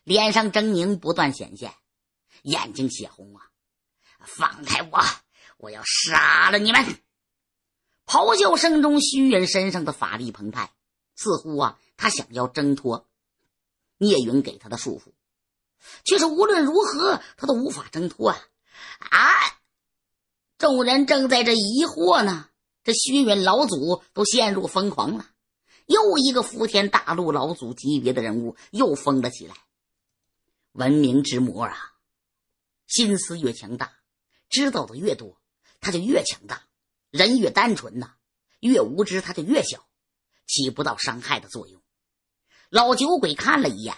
脸上狰狞不断显现，眼睛血红啊！放开我，我要杀了你们！咆哮声中，虚云身上的法力澎湃，似乎啊，他想要挣脱聂云给他的束缚，却是无论如何他都无法挣脱啊！啊！众人正在这疑惑呢，这轩辕老祖都陷入疯狂了。又一个伏天大陆老祖级别的人物又疯了起来。文明之魔啊，心思越强大，知道的越多，他就越强大；人越单纯呐，越无知，他就越小，起不到伤害的作用。老酒鬼看了一眼，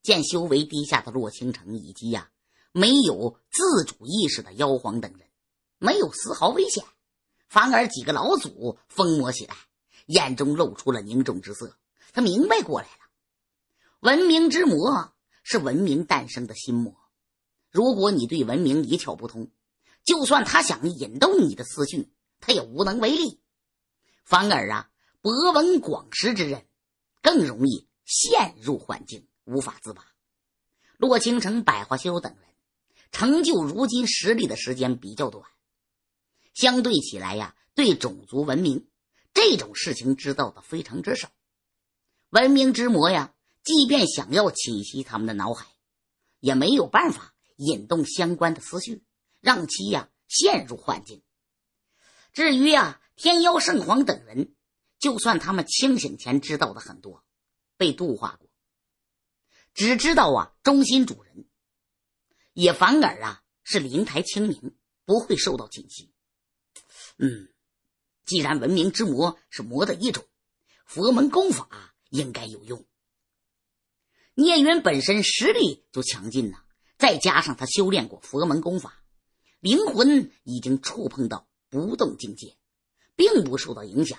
见修为低下的洛倾城以及呀没有自主意识的妖皇等人。没有丝毫危险，反而几个老祖疯魔起来，眼中露出了凝重之色。他明白过来了，文明之魔是文明诞生的心魔。如果你对文明一窍不通，就算他想引动你的思绪，他也无能为力。反而啊，博闻广识之人，更容易陷入幻境，无法自拔。洛青城、百花修等人成就如今实力的时间比较短。相对起来呀，对种族文明这种事情知道的非常之少。文明之魔呀，即便想要侵袭他们的脑海，也没有办法引动相关的思绪，让其呀陷入幻境。至于啊，天妖圣皇等人，就算他们清醒前知道的很多，被度化过，只知道啊中心主人，也反而啊是灵台清明，不会受到侵袭。嗯，既然文明之魔是魔的一种，佛门功法应该有用。念云本身实力就强劲呐，再加上他修炼过佛门功法，灵魂已经触碰到不动境界，并不受到影响。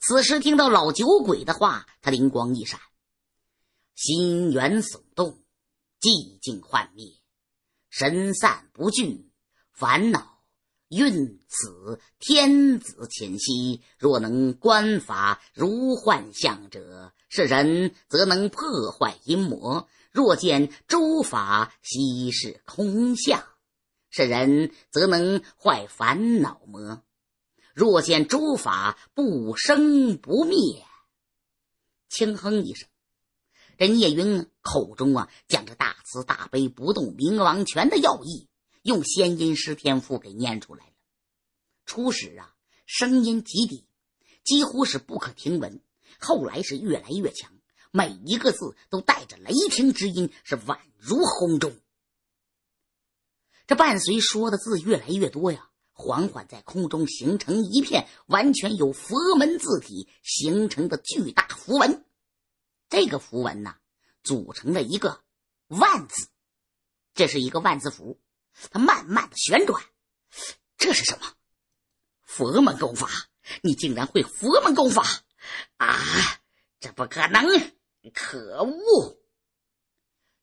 此时听到老酒鬼的话，他灵光一闪，心猿耸动，寂静幻灭，神散不聚，烦恼。运此天子前息，若能观法如幻象者，是人则能破坏阴魔；若见诸法悉是空相，是人则能坏烦恼魔；若见诸法不生不灭，轻哼一声，这聂云口中啊，讲着大慈大悲不动明王权的要义。用仙音师天赋给念出来了。初始啊，声音极低，几乎是不可听闻。后来是越来越强，每一个字都带着雷霆之音，是宛如轰钟。这伴随说的字越来越多呀，缓缓在空中形成一片完全由佛门字体形成的巨大符文。这个符文呢，组成了一个万字，这是一个万字符。它慢慢的旋转，这是什么？佛门功法！你竟然会佛门功法！啊，这不可能！可恶！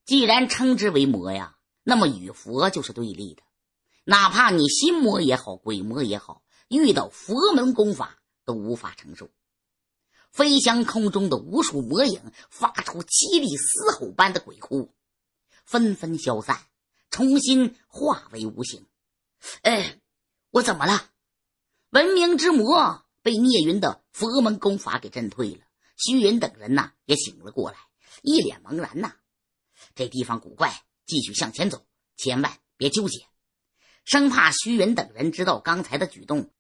既然称之为魔呀，那么与佛就是对立的。哪怕你心魔也好，鬼魔也好，遇到佛门功法都无法承受。飞向空中的无数魔影，发出凄厉嘶吼般的鬼哭，纷纷消散。重新化为无形。哎，我怎么了？文明之魔被聂云的佛门功法给震退了。虚云等人呢也醒了过来，一脸茫然呐。这地方古怪，继续向前走，千万别纠结，生怕虚云等人知道刚才的举动，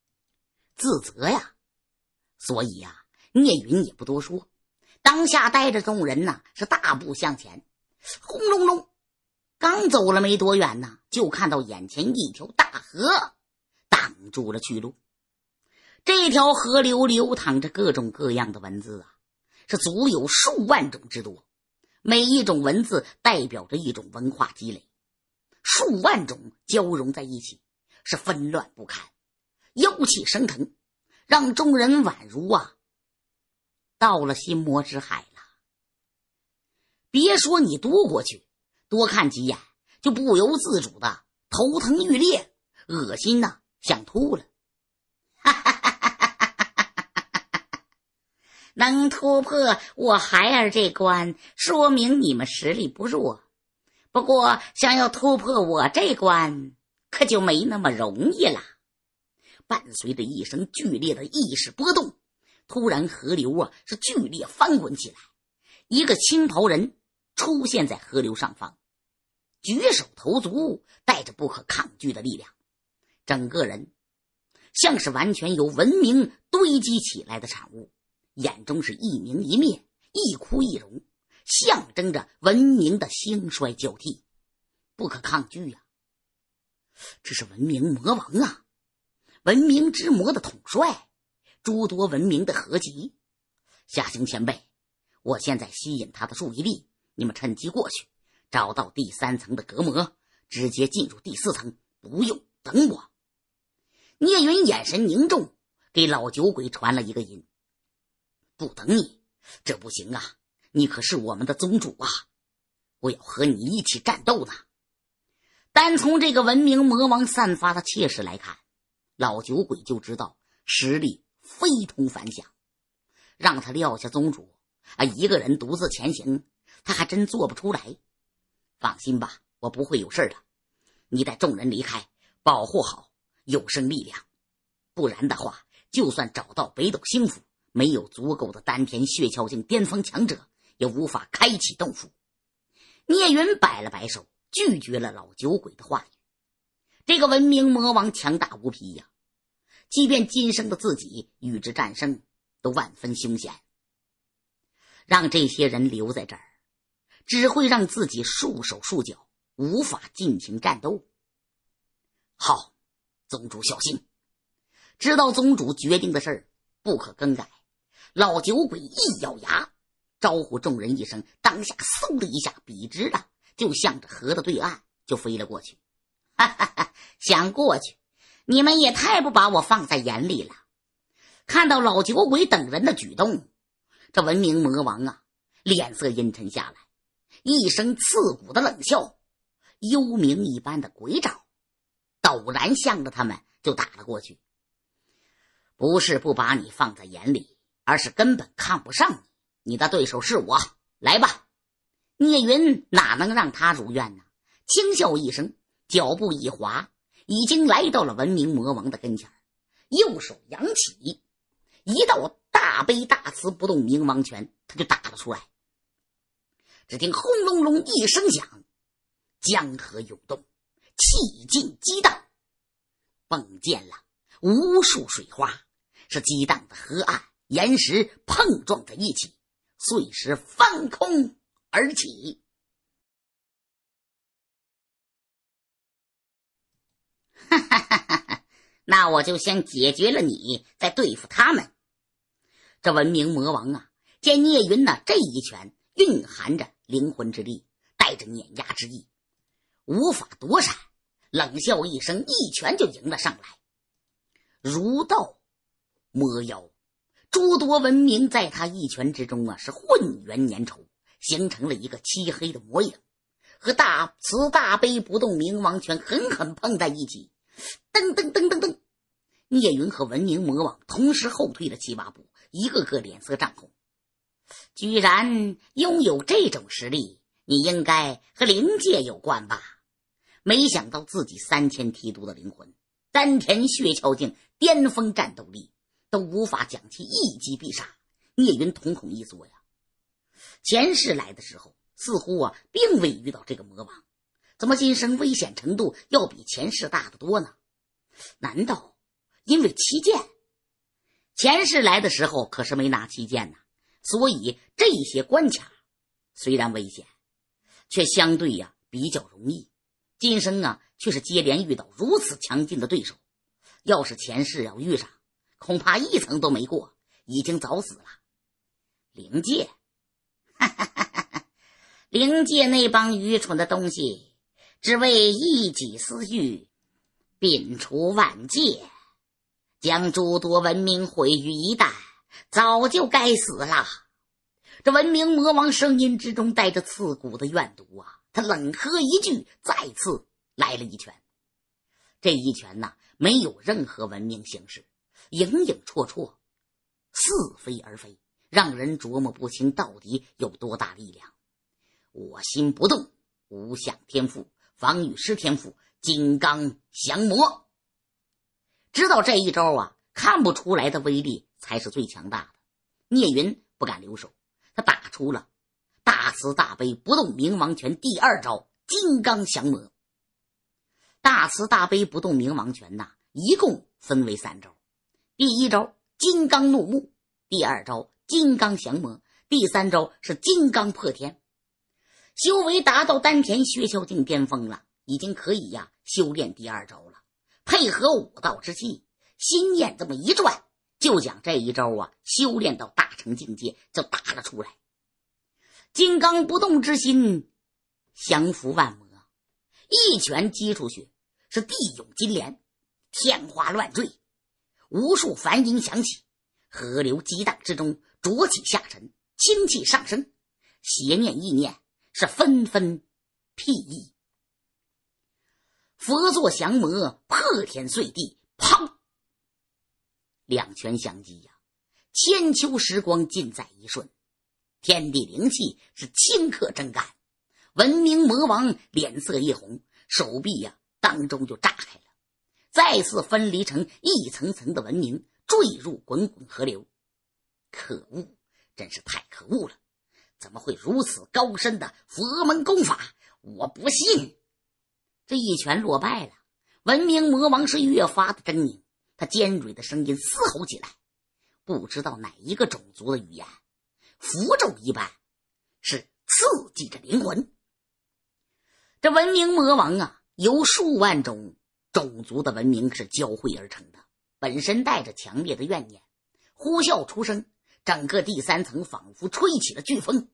自责呀。所以呀，聂云也不多说，当下带着众人呢是大步向前。轰隆隆。刚走了没多远呢，就看到眼前一条大河挡住了去路。这条河流流淌着各种各样的文字啊，是足有数万种之多。每一种文字代表着一种文化积累，数万种交融在一起，是纷乱不堪，妖气升腾，让众人宛如啊到了心魔之海了。别说你渡过去。多看几眼，就不由自主的头疼欲裂，恶心呐，想吐了。[laughs] 能突破我孩儿这关，说明你们实力不弱。不过，想要突破我这关，可就没那么容易了。伴随着一声剧烈的意识波动，突然河流啊是剧烈翻滚起来，一个青袍人。出现在河流上方，举手投足带着不可抗拒的力量，整个人像是完全由文明堆积起来的产物，眼中是一明一灭，一枯一荣，象征着文明的兴衰交替，不可抗拒呀！这是文明魔王啊，文明之魔的统帅，诸多文明的合集。夏行前辈，我现在吸引他的注意力。你们趁机过去，找到第三层的隔膜，直接进入第四层，不用等我。聂云眼神凝重，给老酒鬼传了一个音：“不等你，这不行啊！你可是我们的宗主啊，我要和你一起战斗呢。”单从这个文明魔王散发的气势来看，老酒鬼就知道实力非同凡响，让他撂下宗主啊，一个人独自前行。他还真做不出来。放心吧，我不会有事的。你带众人离开，保护好有生力量。不然的话，就算找到北斗星府，没有足够的丹田血桥境巅峰强者，也无法开启洞府。聂云摆了摆手，拒绝了老酒鬼的话语。这个文明魔王强大无比呀，即便今生的自己与之战胜，都万分凶险。让这些人留在这儿。只会让自己束手束脚，无法进行战斗。好，宗主小心！知道宗主决定的事儿不可更改。老酒鬼一咬牙，招呼众人一声，当下嗖的一下，笔直的就向着河的对岸就飞了过去。哈哈哈！想过去，你们也太不把我放在眼里了。看到老酒鬼等人的举动，这文明魔王啊，脸色阴沉下来。一声刺骨的冷笑，幽冥一般的鬼爪，陡然向着他们就打了过去。不是不把你放在眼里，而是根本看不上你。你的对手是我，来吧！聂云哪能让他如愿呢？轻笑一声，脚步一滑，已经来到了文明魔王的跟前，右手扬起一道大悲大慈不动明王拳，他就打了出来。只听“轰隆隆”一声响，江河涌动，气劲激荡，迸溅了无数水花。是激荡的河岸岩石碰撞在一起，碎石翻空而起。哈哈哈！哈那我就先解决了你，再对付他们。这文明魔王啊，见聂云呢这一拳。蕴含着灵魂之力，带着碾压之意，无法躲闪。冷笑一声，一拳就迎了上来。儒道魔妖诸多文明在他一拳之中啊，是混元粘稠，形成了一个漆黑的魔影，和大慈大悲不动明王拳狠狠碰在一起。噔噔噔噔噔，聂云和文明魔王同时后退了七八步，一个个脸色涨红。居然拥有这种实力，你应该和灵界有关吧？没想到自己三千提督的灵魂、丹田血窍境巅峰战斗力都无法将其一击必杀。聂云瞳孔一缩呀，前世来的时候似乎啊并未遇到这个魔王，怎么今生危险程度要比前世大得多呢？难道因为七剑？前世来的时候可是没拿七剑呢。所以这些关卡虽然危险，却相对呀比较容易。今生啊，却是接连遇到如此强劲的对手，要是前世要遇上，恐怕一层都没过，已经早死了。灵界，哈哈哈哈！灵界那帮愚蠢的东西，只为一己私欲，摒除万界，将诸多文明毁于一旦。早就该死了！这文明魔王声音之中带着刺骨的怨毒啊！他冷喝一句，再次来了一拳。这一拳呐，没有任何文明形式，影影绰绰，似飞而非，让人琢磨不清到底有多大力量。我心不动，无相天赋，防御师天赋，金刚降魔。知道这一招啊，看不出来的威力。才是最强大的。聂云不敢留手，他打出了大慈大悲不动明王拳第二招金刚降魔。大慈大悲不动明王拳呐，一共分为三招：第一招金刚怒目，第二招金刚降魔，第三招是金刚破天。修为达到丹田血霄境巅峰了，已经可以呀修炼第二招了。配合武道之气，心念这么一转。就讲这一招啊，修炼到大成境界，就打了出来。金刚不动之心，降服万魔。一拳击出去，是地涌金莲，天花乱坠，无数梵音响起。河流激荡之中，浊起下沉，清气上升，邪念意念是纷纷辟易。佛座降魔，破天碎地，砰！两拳相击呀，千秋时光尽在一瞬，天地灵气是顷刻蒸干。文明魔王脸色一红，手臂呀当中就炸开了，再次分离成一层层的文明，坠入滚滚河流。可恶，真是太可恶了！怎么会如此高深的佛门功法？我不信！这一拳落败了，文明魔王是越发的狰狞。他尖锐的声音嘶吼起来，不知道哪一个种族的语言，符咒一般，是刺激着灵魂。这文明魔王啊，由数万种种族的文明是交汇而成的，本身带着强烈的怨念，呼啸出声，整个第三层仿佛吹起了飓风，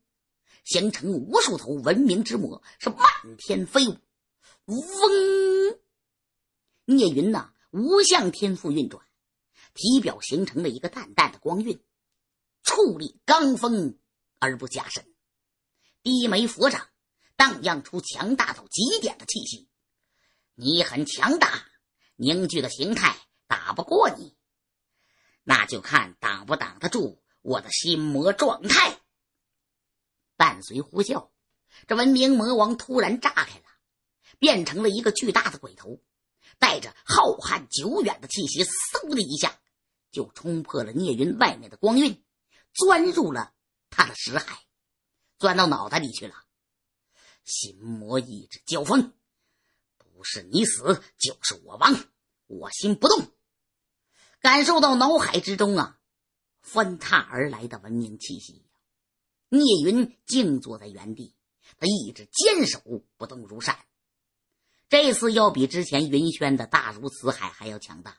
形成无数头文明之魔是漫天飞舞。嗡，聂云呐！无相天赋运转，体表形成了一个淡淡的光晕，矗立罡风而不加深。低眉佛掌荡漾出强大到极点的气息。你很强大，凝聚的形态打不过你，那就看挡不挡得住我的心魔状态。伴随呼叫，这文明魔王突然炸开了，变成了一个巨大的鬼头。带着浩瀚久远的气息，嗖的一下就冲破了聂云外面的光晕，钻入了他的识海，钻到脑袋里去了。心魔意志交锋，不是你死就是我亡，我心不动。感受到脑海之中啊翻踏而来的文明气息，聂云静坐在原地，他一直坚守，不动如山。这次要比之前云轩的大如此海还要强大，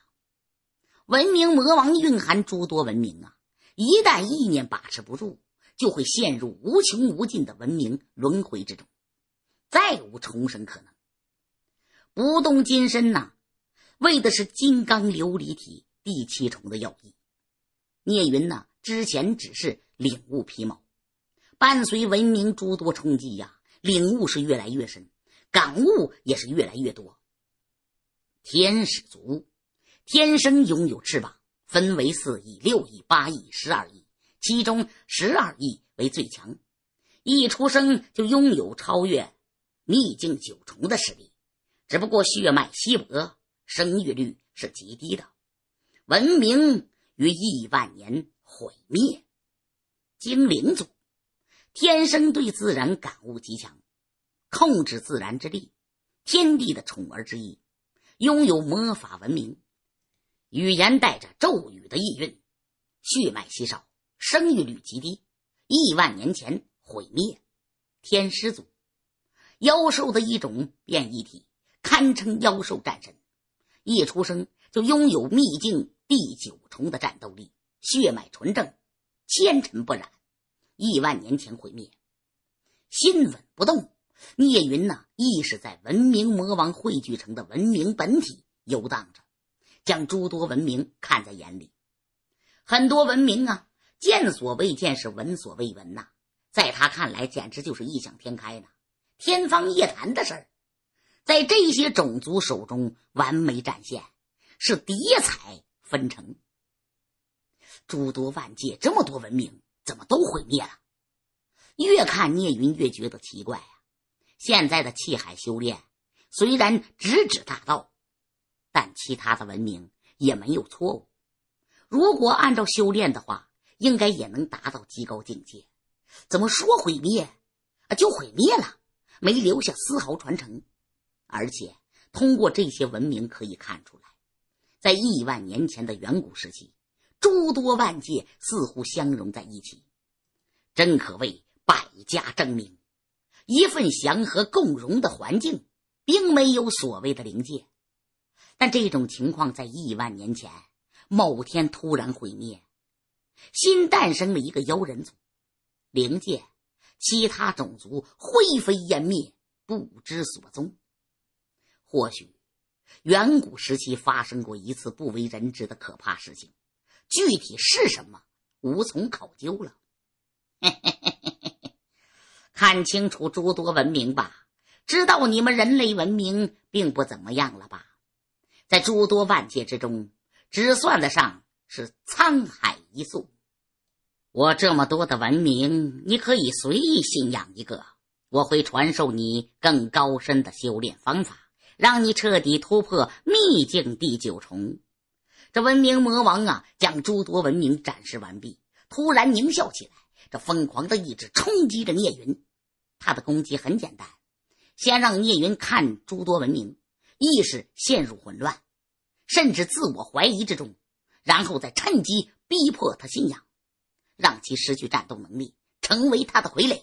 文明魔王蕴含诸多文明啊！一旦意念把持不住，就会陷入无穷无尽的文明轮回之中，再无重生可能。不动金身呐，为的是金刚琉璃体第七重的要义。聂云呢，之前只是领悟皮毛，伴随文明诸多冲击呀，领悟是越来越深。感悟也是越来越多。天使族天生拥有翅膀，分为四翼、六翼、八翼、十二翼，其中十二翼为最强，一出生就拥有超越秘境九重的实力。只不过血脉稀薄，生育率是极低的，文明于亿万年毁灭。精灵族天生对自然感悟极强。控制自然之力，天地的宠儿之一，拥有魔法文明，语言带着咒语的意蕴，血脉稀少，生育率极低，亿万年前毁灭。天师祖，妖兽的一种变异体，堪称妖兽战神，一出生就拥有秘境第九重的战斗力，血脉纯正，纤尘不染，亿万年前毁灭，心稳不动。聂云呢，亦是在文明魔王汇聚成的文明本体游荡着，将诸多文明看在眼里。很多文明啊，见所未见，是闻所未闻呐。在他看来，简直就是异想天开呢，天方夜谭的事儿。在这些种族手中完美展现，是叠彩纷呈。诸多万界，这么多文明，怎么都毁灭了？越看聂云越觉得奇怪。现在的气海修炼虽然直指大道，但其他的文明也没有错误。如果按照修炼的话，应该也能达到极高境界。怎么说毁灭就毁灭了，没留下丝毫传承。而且通过这些文明可以看出来，在亿万年前的远古时期，诸多万界似乎相融在一起，真可谓百家争鸣。一份祥和共荣的环境，并没有所谓的灵界，但这种情况在亿万年前某天突然毁灭，新诞生了一个妖人族，灵界其他种族灰飞烟灭，不知所踪。或许远古时期发生过一次不为人知的可怕事情，具体是什么，无从考究了。嘿嘿嘿。看清楚诸多文明吧，知道你们人类文明并不怎么样了吧？在诸多万界之中，只算得上是沧海一粟。我这么多的文明，你可以随意信仰一个，我会传授你更高深的修炼方法，让你彻底突破秘境第九重。这文明魔王啊，将诸多文明展示完毕，突然狞笑起来。这疯狂的意志冲击着聂云，他的攻击很简单，先让聂云看诸多文明，意识陷入混乱，甚至自我怀疑之中，然后再趁机逼迫他信仰，让其失去战斗能力，成为他的傀儡。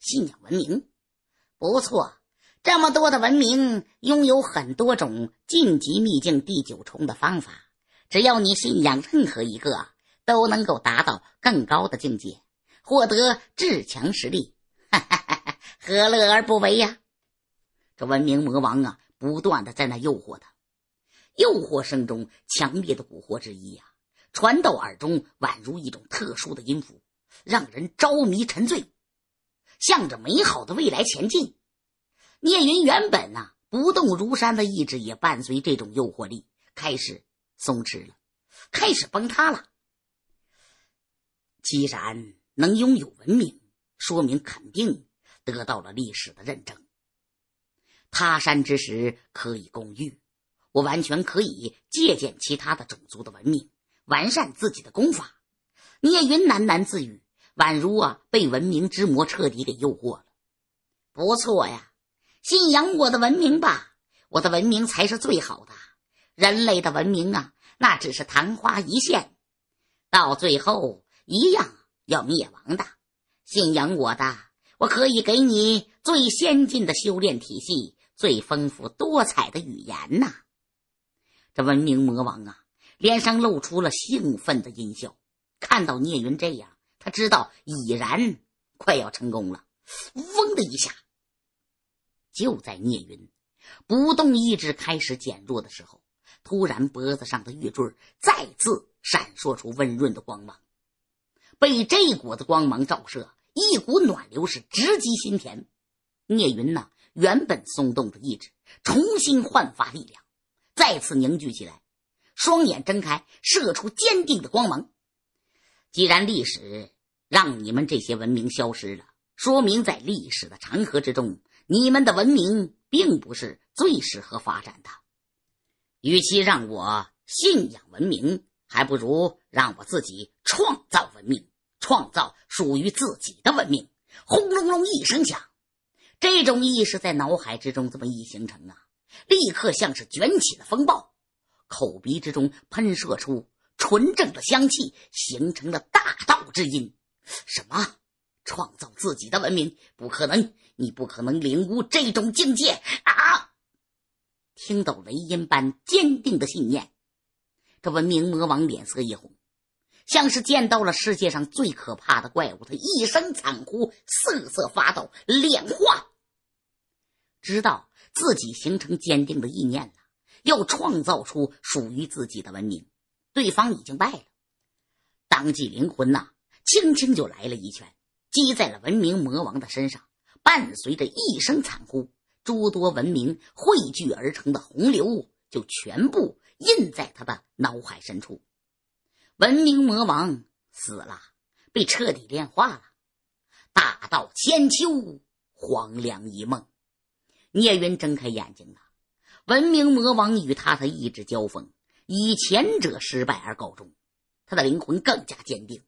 信仰文明不错，这么多的文明拥有很多种晋级秘境第九重的方法，只要你信仰任何一个，都能够达到更高的境界。获得至强实力，哈哈，何乐而不为呀？这文明魔王啊，不断的在那诱惑他，诱惑声中强烈的蛊惑之意呀，传到耳中，宛如一种特殊的音符，让人着迷沉醉。向着美好的未来前进。聂云原本呐，不动如山的意志也伴随这种诱惑力开始松弛了，开始崩塌了。既然。能拥有文明，说明肯定得到了历史的认证。他山之石可以攻玉，我完全可以借鉴其他的种族的文明，完善自己的功法。聂云喃喃自语，宛如啊，被文明之魔彻底给诱惑了。不错呀，信仰我的文明吧，我的文明才是最好的。人类的文明啊，那只是昙花一现，到最后一样。要灭亡的，信仰我的，我可以给你最先进的修炼体系，最丰富多彩的语言呐！这文明魔王啊，脸上露出了兴奋的阴笑。看到聂云这样，他知道已然快要成功了。嗡的一下，就在聂云不动意志开始减弱的时候，突然脖子上的玉坠再次闪烁出温润的光芒。被这股子光芒照射，一股暖流是直击心田。聂云呢，原本松动的意志重新焕发力量，再次凝聚起来，双眼睁开，射出坚定的光芒。既然历史让你们这些文明消失了，说明在历史的长河之中，你们的文明并不是最适合发展的。与其让我信仰文明。还不如让我自己创造文明，创造属于自己的文明。轰隆隆一声响，这种意识在脑海之中这么一形成啊，立刻像是卷起了风暴，口鼻之中喷射出纯正的香气，形成了大道之音。什么？创造自己的文明不可能，你不可能领悟这种境界啊！听到雷音般坚定的信念。这文明魔王脸色一红，像是见到了世界上最可怕的怪物。他一声惨呼，瑟瑟发抖，脸化。知道自己形成坚定的意念了，要创造出属于自己的文明。对方已经败了，当即灵魂呐，轻轻就来了一拳，击在了文明魔王的身上，伴随着一声惨呼，诸多文明汇聚而成的洪流就全部。印在他的脑海深处。文明魔王死了，被彻底炼化了。大道千秋，黄粱一梦。聂云睁开眼睛了。文明魔王与他的意志交锋，以前者失败而告终。他的灵魂更加坚定，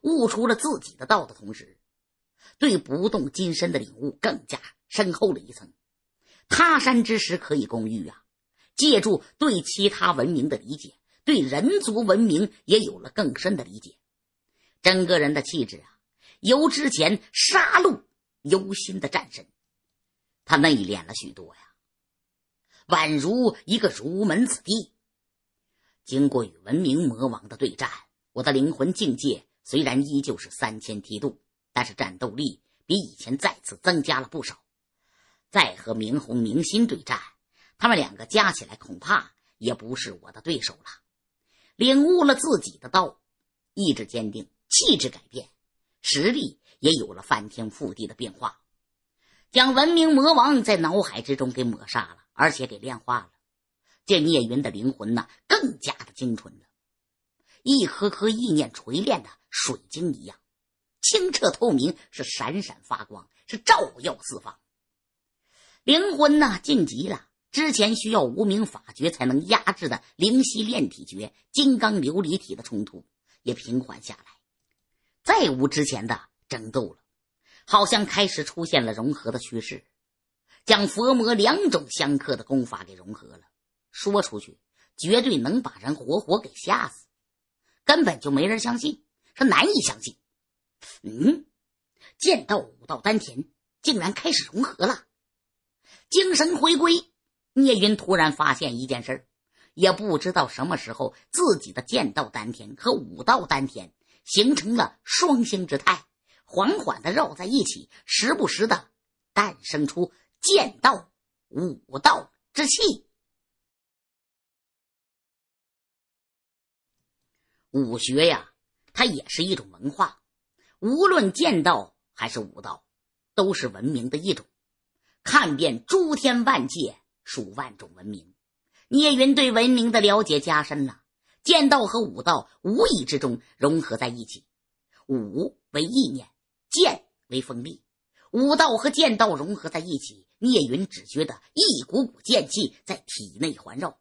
悟出了自己的道的同时，对不动金身的领悟更加深厚了一层。他山之石，可以攻玉啊。借助对其他文明的理解，对人族文明也有了更深的理解。整个人的气质啊，由之前杀戮忧心的战神，他内敛了许多呀，宛如一个儒门子弟。经过与文明魔王的对战，我的灵魂境界虽然依旧是三千梯度，但是战斗力比以前再次增加了不少。再和明红明心对战。他们两个加起来，恐怕也不是我的对手了。领悟了自己的道，意志坚定，气质改变，实力也有了翻天覆地的变化。将文明魔王在脑海之中给抹杀了，而且给炼化了。这聂云的灵魂呢，更加的精纯了，一颗颗意念锤炼的水晶一样，清澈透明，是闪闪发光，是照耀四方。灵魂呢，晋级了。之前需要无名法诀才能压制的灵犀炼体诀、金刚琉璃体的冲突也平缓下来，再无之前的争斗了，好像开始出现了融合的趋势，将佛魔两种相克的功法给融合了。说出去绝对能把人活活给吓死，根本就没人相信，他难以相信。嗯，剑道、武道、丹田竟然开始融合了，精神回归。聂云突然发现一件事儿，也不知道什么时候，自己的剑道丹田和武道丹田形成了双星之态，缓缓的绕在一起，时不时的诞生出剑道、武道之气。武学呀，它也是一种文化，无论剑道还是武道，都是文明的一种。看遍诸天万界。数万种文明，聂云对文明的了解加深了。剑道和武道无意之中融合在一起，武为意念，剑为锋利。武道和剑道融合在一起，聂云只觉得一股股剑气在体内环绕。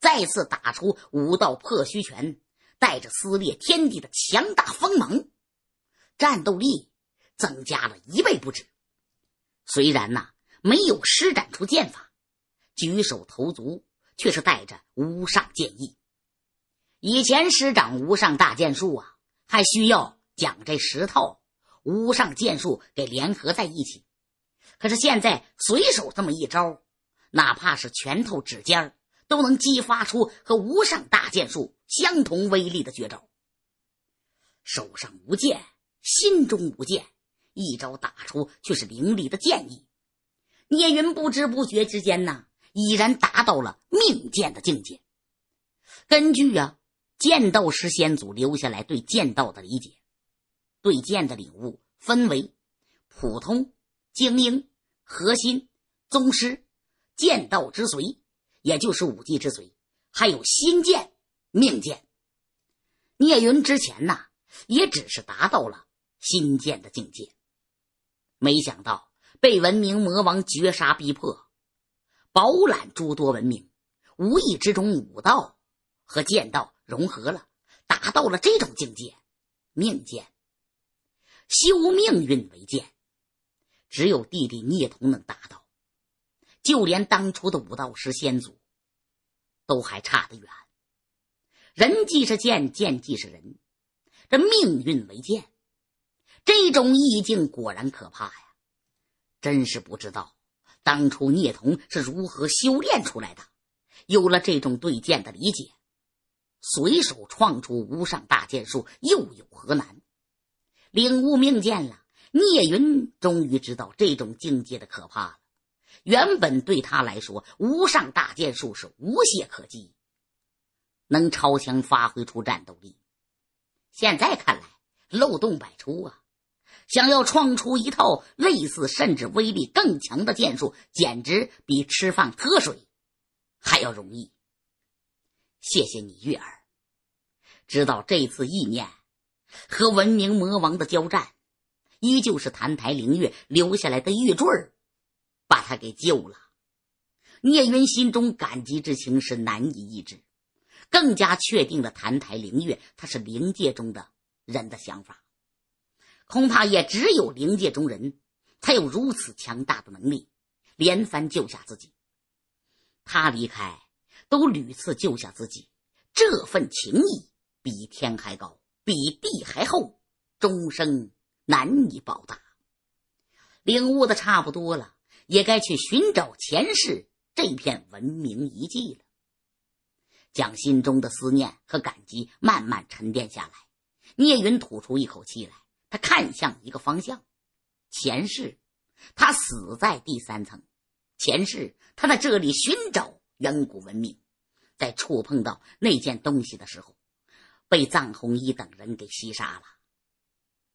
再次打出武道破虚拳，带着撕裂天地的强大锋芒，战斗力增加了一倍不止。虽然呐，没有施展出剑法。举手投足却是带着无上剑意。以前施展无上大剑术啊，还需要将这十套无上剑术给联合在一起。可是现在随手这么一招，哪怕是拳头指尖儿，都能激发出和无上大剑术相同威力的绝招。手上无剑，心中无剑，一招打出却是凌厉的剑意。聂云不知不觉之间呢。已然达到了命剑的境界。根据啊剑道师先祖留下来对剑道的理解，对剑的领悟分为普通、精英、核心、宗师、剑道之髓，也就是武技之髓，还有心剑、命剑。聂云之前呢，也只是达到了心剑的境界，没想到被文明魔王绝杀逼迫。饱览诸多文明，无意之中武道和剑道融合了，达到了这种境界。命剑，修命运为剑，只有弟弟聂童能达到，就连当初的武道师先祖，都还差得远。人既是剑，剑既是人，这命运为剑，这种意境果然可怕呀！真是不知道。当初聂童是如何修炼出来的？有了这种对剑的理解，随手创出无上大剑术又有何难？领悟命剑了，聂云终于知道这种境界的可怕了。原本对他来说，无上大剑术是无懈可击，能超强发挥出战斗力。现在看来，漏洞百出啊！想要创出一套类似甚至威力更强的剑术，简直比吃饭喝水还要容易。谢谢你，月儿。知道这次意念和文明魔王的交战，依旧是澹台灵月留下来的玉坠儿把他给救了。聂云心中感激之情是难以抑制，更加确定了澹台灵月他是灵界中的人的想法。恐怕也只有灵界中人才有如此强大的能力，连番救下自己。他离开都屡次救下自己，这份情谊比天还高，比地还厚，终生难以报答。领悟的差不多了，也该去寻找前世这片文明遗迹了。将心中的思念和感激慢慢沉淀下来，聂云吐出一口气来。他看向一个方向，前世他死在第三层，前世他在这里寻找远古文明，在触碰到那件东西的时候，被藏红衣等人给袭杀了。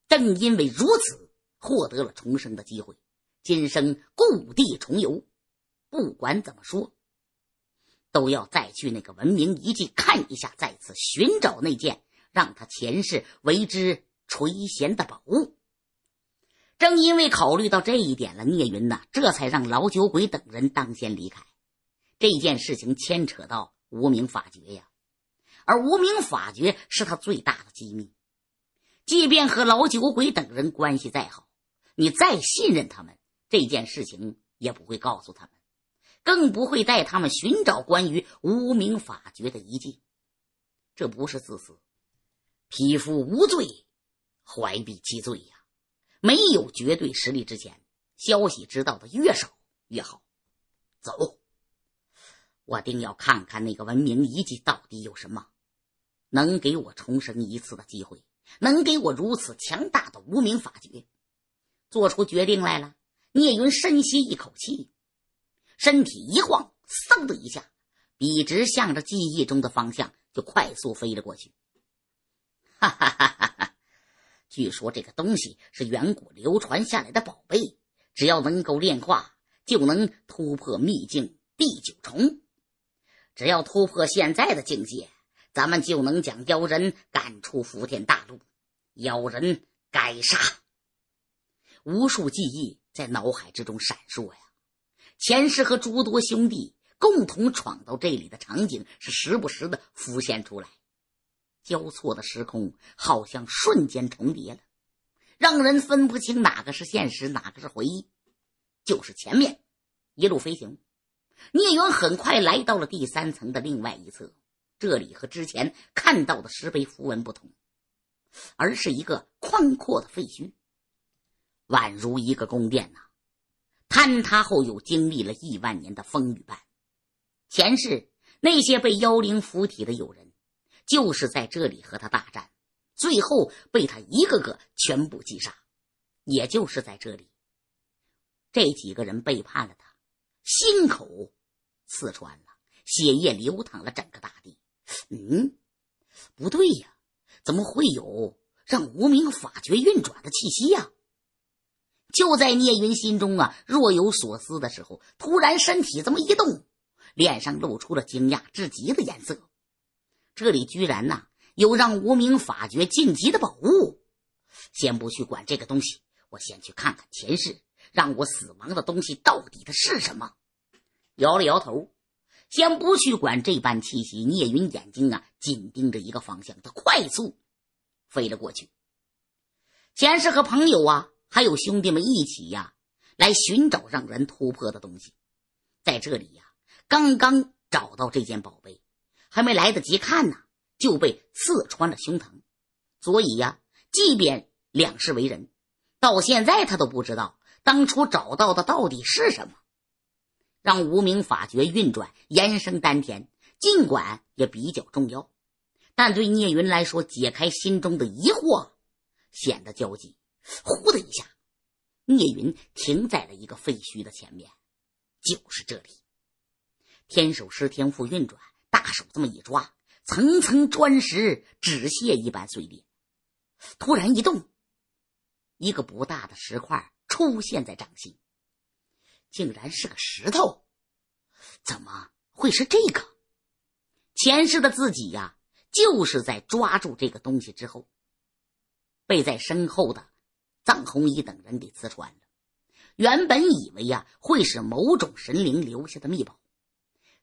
正因为如此，获得了重生的机会。今生故地重游，不管怎么说，都要再去那个文明遗迹看一下，再次寻找那件让他前世为之。垂涎的宝物，正因为考虑到这一点了，聂云呐，这才让老酒鬼等人当先离开。这件事情牵扯到无名法诀呀，而无名法诀是他最大的机密。即便和老酒鬼等人关系再好，你再信任他们，这件事情也不会告诉他们，更不会带他们寻找关于无名法诀的遗迹。这不是自私，匹夫无罪。怀璧其罪呀！没有绝对实力之前，消息知道的越少越好。走，我定要看看那个文明遗迹到底有什么，能给我重生一次的机会，能给我如此强大的无名法诀。做出决定来了！聂云深吸一口气，身体一晃，嗖的一下，笔直向着记忆中的方向就快速飞了过去。哈哈哈哈！据说这个东西是远古流传下来的宝贝，只要能够炼化，就能突破秘境第九重。只要突破现在的境界，咱们就能将妖人赶出福田大陆。妖人该杀！无数记忆在脑海之中闪烁呀，前世和诸多兄弟共同闯到这里的场景是时不时的浮现出来。交错的时空好像瞬间重叠了，让人分不清哪个是现实，哪个是回忆。就是前面一路飞行，聂云很快来到了第三层的另外一侧。这里和之前看到的石碑符文不同，而是一个宽阔的废墟，宛如一个宫殿呐，坍塌后又经历了亿万年的风雨般。前世那些被妖灵附体的友人。就是在这里和他大战，最后被他一个个全部击杀。也就是在这里，这几个人背叛了他，心口刺穿了，血液流淌了整个大地。嗯，不对呀，怎么会有让无名法诀运转的气息呀？就在聂云心中啊若有所思的时候，突然身体这么一动，脸上露出了惊讶至极的颜色。这里居然呐有让无名法诀晋级的宝物，先不去管这个东西，我先去看看前世让我死亡的东西到底的是什么。摇了摇头，先不去管这般气息。聂云眼睛啊紧盯着一个方向，他快速飞了过去。前世和朋友啊还有兄弟们一起呀来寻找让人突破的东西，在这里呀刚刚找到这件宝贝。还没来得及看呢，就被刺穿了胸膛。所以呀，即便两世为人，到现在他都不知道当初找到的到底是什么。让无名法诀运转，延伸丹田。尽管也比较重要，但对聂云来说，解开心中的疑惑显得焦急。呼的一下，聂云停在了一个废墟的前面，就是这里。天守师天赋运转。大手这么一抓，层层砖石纸屑一般碎裂。突然一动，一个不大的石块出现在掌心，竟然是个石头。怎么会是这个？前世的自己呀，就是在抓住这个东西之后，被在身后的藏红衣等人给刺穿了。原本以为呀，会是某种神灵留下的秘宝。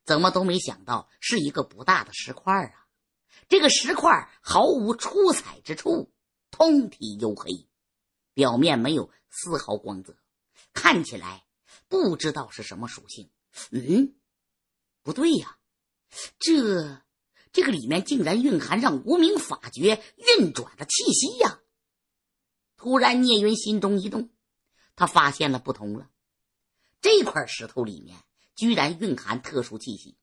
怎么都没想到是一个不大的石块啊！这个石块毫无出彩之处，通体黝黑，表面没有丝毫光泽，看起来不知道是什么属性。嗯，不对呀，这这个里面竟然蕴含让无名法诀运转的气息呀！突然，聂云心中一动，他发现了不同了，这块石头里面。居然蕴含特殊气息！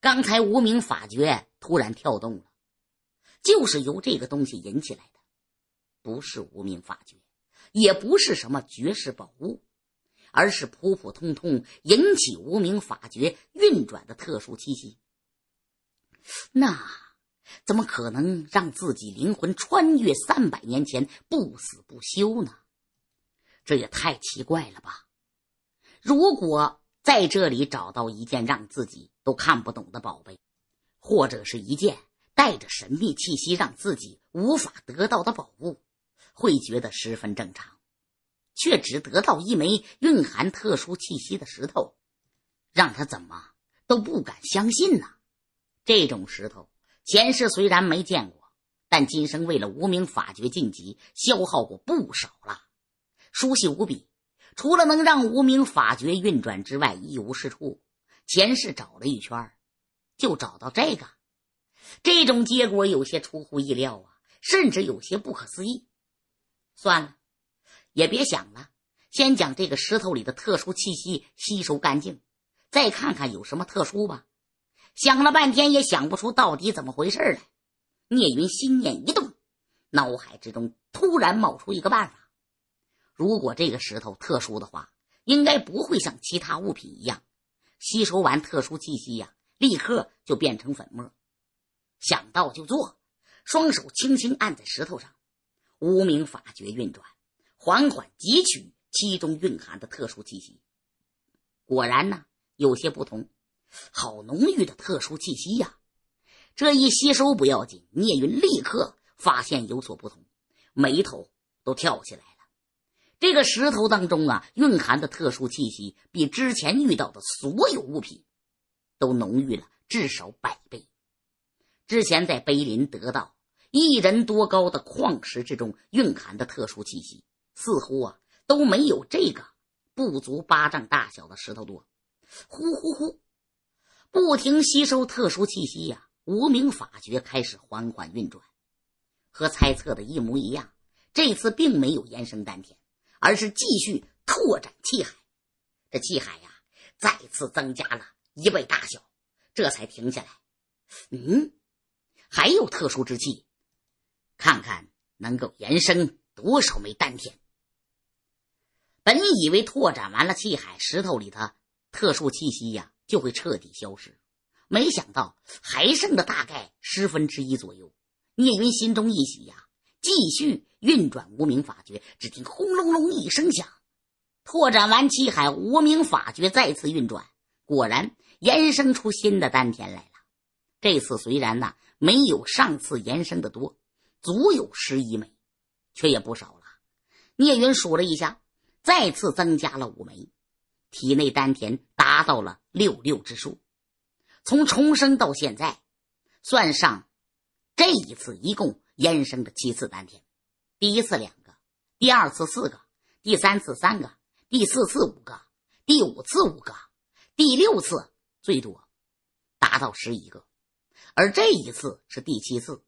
刚才无名法诀突然跳动了，就是由这个东西引起来的，不是无名法诀，也不是什么绝世宝物，而是普普通通引起无名法诀运转的特殊气息。那怎么可能让自己灵魂穿越三百年前不死不休呢？这也太奇怪了吧！如果……在这里找到一件让自己都看不懂的宝贝，或者是一件带着神秘气息让自己无法得到的宝物，会觉得十分正常。却只得到一枚蕴含特殊气息的石头，让他怎么都不敢相信呢？这种石头前世虽然没见过，但今生为了无名法诀晋级，消耗过不少了，熟悉无比。除了能让无名法诀运转之外，一无是处。前世找了一圈就找到这个，这种结果有些出乎意料啊，甚至有些不可思议。算了，也别想了，先将这个石头里的特殊气息吸收干净，再看看有什么特殊吧。想了半天也想不出到底怎么回事来。聂云心念一动，脑海之中突然冒出一个办法。如果这个石头特殊的话，应该不会像其他物品一样，吸收完特殊气息呀，立刻就变成粉末。想到就做，双手轻轻按在石头上，无名法诀运转，缓缓汲取其中蕴含的特殊气息。果然呢，有些不同，好浓郁的特殊气息呀！这一吸收不要紧，聂云立刻发现有所不同，眉头都跳起来了。这个石头当中啊，蕴含的特殊气息，比之前遇到的所有物品都浓郁了至少百倍。之前在碑林得到一人多高的矿石之中蕴含的特殊气息，似乎啊都没有这个不足巴掌大小的石头多。呼呼呼，不停吸收特殊气息呀，无名法诀开始缓缓运转，和猜测的一模一样。这次并没有延伸丹田。而是继续拓展气海，这气海呀，再次增加了一倍大小，这才停下来。嗯，还有特殊之气，看看能够延伸多少枚丹田。本以为拓展完了气海，石头里的特殊气息呀就会彻底消失，没想到还剩的大概十分之一左右。聂云心中一喜呀，继续。运转无名法诀，只听轰隆隆一声响，拓展完七海无名法诀再次运转，果然延伸出新的丹田来了。这次虽然呢没有上次延伸的多，足有十一枚，却也不少了。聂云数了一下，再次增加了五枚，体内丹田达到了六六之数。从重生到现在，算上这一次，一共延伸了七次丹田。第一次两个，第二次四个，第三次三个，第四次五个，第五次五个，第六次最多达到十一个，而这一次是第七次，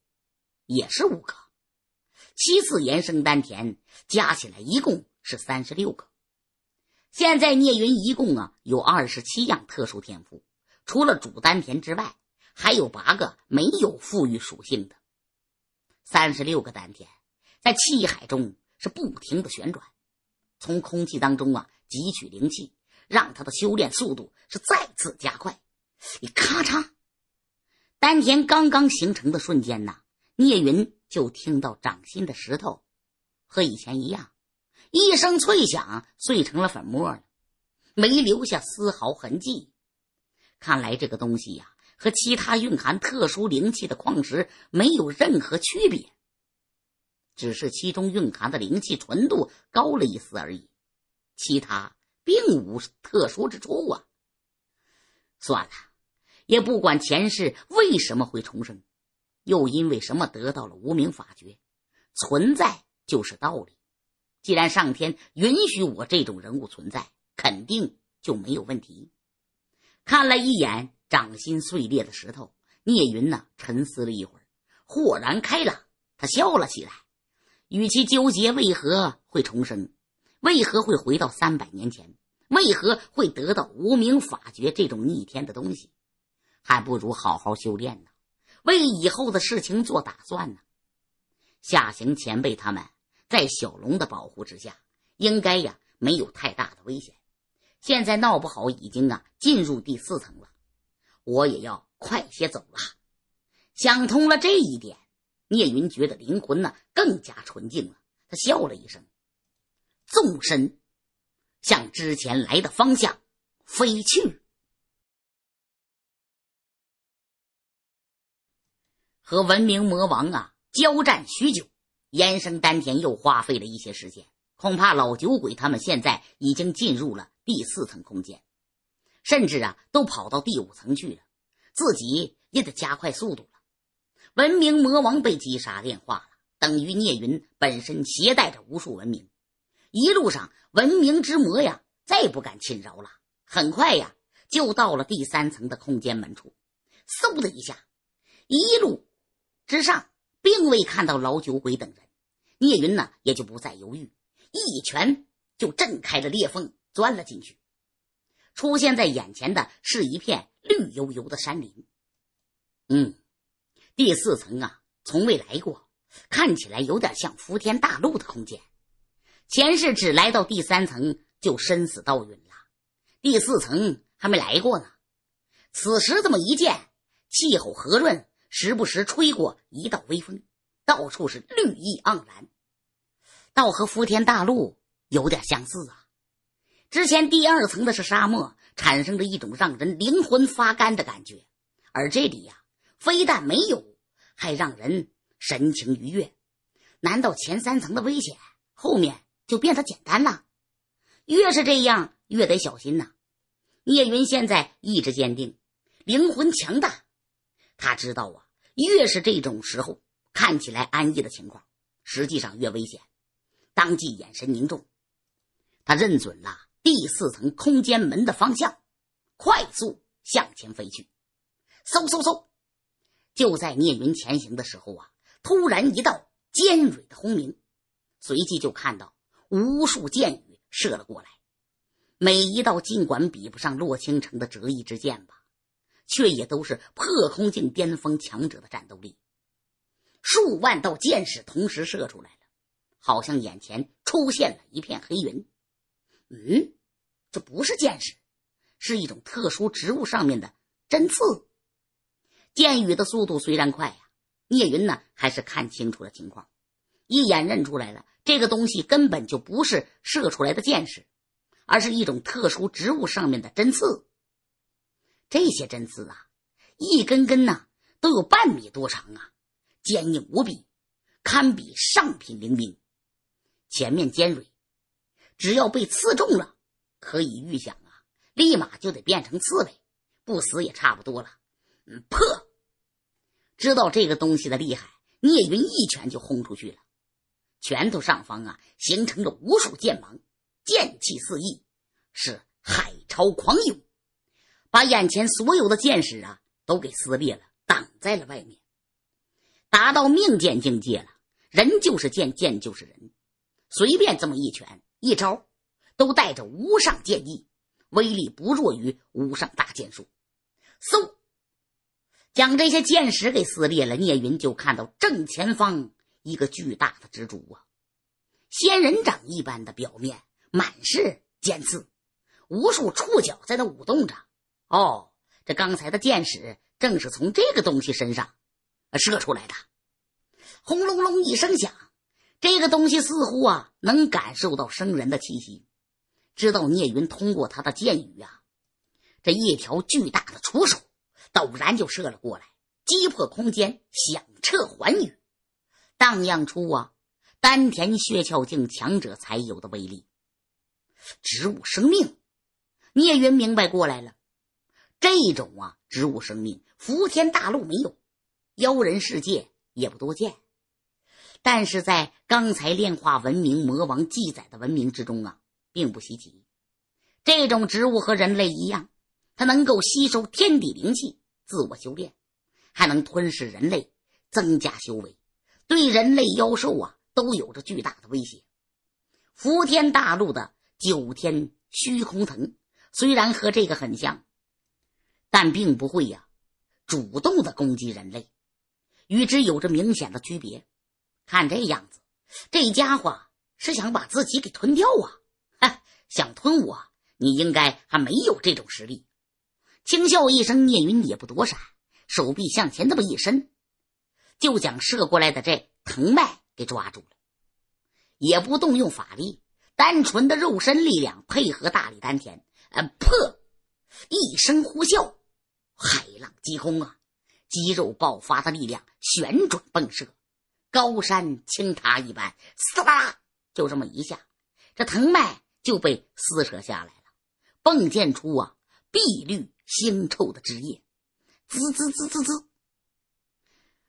也是五个。七次延生丹田加起来一共是三十六个。现在聂云一共啊有二十七样特殊天赋，除了主丹田之外，还有八个没有赋予属性的三十六个丹田。在气海中是不停的旋转，从空气当中啊汲取灵气，让他的修炼速度是再次加快。你咔嚓，丹田刚刚形成的瞬间呐，聂云就听到掌心的石头和以前一样，一声脆响，碎成了粉末了，没留下丝毫痕迹。看来这个东西呀，和其他蕴含特殊灵气的矿石没有任何区别。只是其中蕴含的灵气纯度高了一丝而已，其他并无特殊之处啊。算了，也不管前世为什么会重生，又因为什么得到了无名法诀，存在就是道理。既然上天允许我这种人物存在，肯定就没有问题。看了一眼掌心碎裂的石头，聂云呢沉思了一会儿，豁然开朗，他笑了起来。与其纠结为何会重生，为何会回到三百年前，为何会得到无名法诀这种逆天的东西，还不如好好修炼呢，为以后的事情做打算呢。下行前辈他们在小龙的保护之下，应该呀没有太大的危险。现在闹不好已经啊进入第四层了，我也要快些走了。想通了这一点。聂云觉得灵魂呢更加纯净了，他笑了一声，纵身向之前来的方向飞去。和文明魔王啊交战许久，燕生丹田又花费了一些时间，恐怕老酒鬼他们现在已经进入了第四层空间，甚至啊都跑到第五层去了，自己也得加快速度了。文明魔王被击杀，炼化了，等于聂云本身携带着无数文明。一路上，文明之魔呀，再不敢侵扰了。很快呀，就到了第三层的空间门处。嗖的一下，一路之上，并未看到老酒鬼等人。聂云呢，也就不再犹豫，一拳就震开了裂缝，钻了进去。出现在眼前的是一片绿油油的山林。嗯。第四层啊，从未来过，看起来有点像伏天大陆的空间。前世只来到第三层就生死道陨了，第四层还没来过呢。此时这么一见，气候和润，时不时吹过一道微风，到处是绿意盎然，倒和伏天大陆有点相似啊。之前第二层的是沙漠，产生着一种让人灵魂发干的感觉，而这里呀。非但没有，还让人神情愉悦。难道前三层的危险，后面就变得简单了？越是这样，越得小心呐！聂云现在意志坚定，灵魂强大，他知道啊，越是这种时候看起来安逸的情况，实际上越危险。当即眼神凝重，他认准了第四层空间门的方向，快速向前飞去。嗖嗖嗖！就在聂云前行的时候啊，突然一道尖锐的轰鸣，随即就看到无数箭雨射了过来。每一道尽管比不上洛青城的折翼之箭吧，却也都是破空境巅峰强者的战斗力。数万道箭矢同时射出来了，好像眼前出现了一片黑云。嗯，这不是箭矢，是一种特殊植物上面的针刺。箭雨的速度虽然快呀，聂云呢还是看清楚了情况，一眼认出来了这个东西根本就不是射出来的箭矢，而是一种特殊植物上面的针刺。这些针刺啊，一根根呐，都有半米多长啊，坚硬无比，堪比上品灵兵。前面尖锐，只要被刺中了，可以预想啊，立马就得变成刺猬，不死也差不多了。嗯，破！知道这个东西的厉害，聂云一拳就轰出去了。拳头上方啊，形成了无数剑芒，剑气四溢，是海潮狂涌，把眼前所有的剑士啊都给撕裂了，挡在了外面。达到命剑境界了，人就是剑，剑就是人，随便这么一拳一招，都带着无上剑意，威力不弱于无上大剑术。嗖！将这些箭矢给撕裂了，聂云就看到正前方一个巨大的蜘蛛啊，仙人掌一般的表面满是尖刺，无数触角在那舞动着。哦，这刚才的箭矢正是从这个东西身上射出来的。轰隆隆一声响，这个东西似乎啊能感受到生人的气息，知道聂云通过他的箭雨啊，这一条巨大的触手。陡然就射了过来，击破空间，响彻寰宇，荡漾出啊，丹田血窍境强者才有的威力。植物生命，聂云明白过来了。这种啊，植物生命，伏天大陆没有，妖人世界也不多见，但是在刚才炼化文明魔王记载的文明之中啊，并不稀奇。这种植物和人类一样，它能够吸收天地灵气。自我修炼，还能吞噬人类，增加修为，对人类、妖兽啊都有着巨大的威胁。伏天大陆的九天虚空藤虽然和这个很像，但并不会呀，主动的攻击人类，与之有着明显的区别。看这样子，这家伙是想把自己给吞掉啊！哈，[laughs] 想吞我，你应该还没有这种实力。轻笑一声，聂云也不躲闪，手臂向前这么一伸，就将射过来的这藤蔓给抓住了。也不动用法力，单纯的肉身力量配合大力丹田，呃，破！一声呼啸，海浪击空啊，肌肉爆发的力量旋转迸射，高山倾塌一般，撕啦，就这么一下，这藤蔓就被撕扯下来了，迸溅出啊，碧绿。腥臭的汁液，滋滋滋滋滋，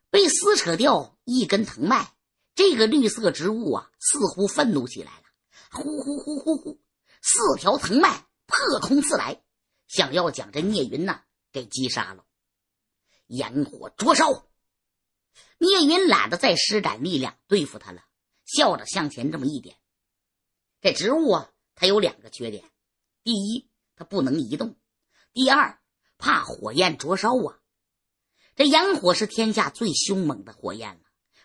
被撕扯掉一根藤蔓。这个绿色植物啊，似乎愤怒起来了，呼呼呼呼呼，四条藤蔓破空刺来，想要将这聂云呐给击杀了。炎火灼烧，聂云懒得再施展力量对付他了，笑着向前这么一点。这植物啊，它有两个缺点：第一，它不能移动。第二，怕火焰灼烧啊！这烟火是天下最凶猛的火焰了，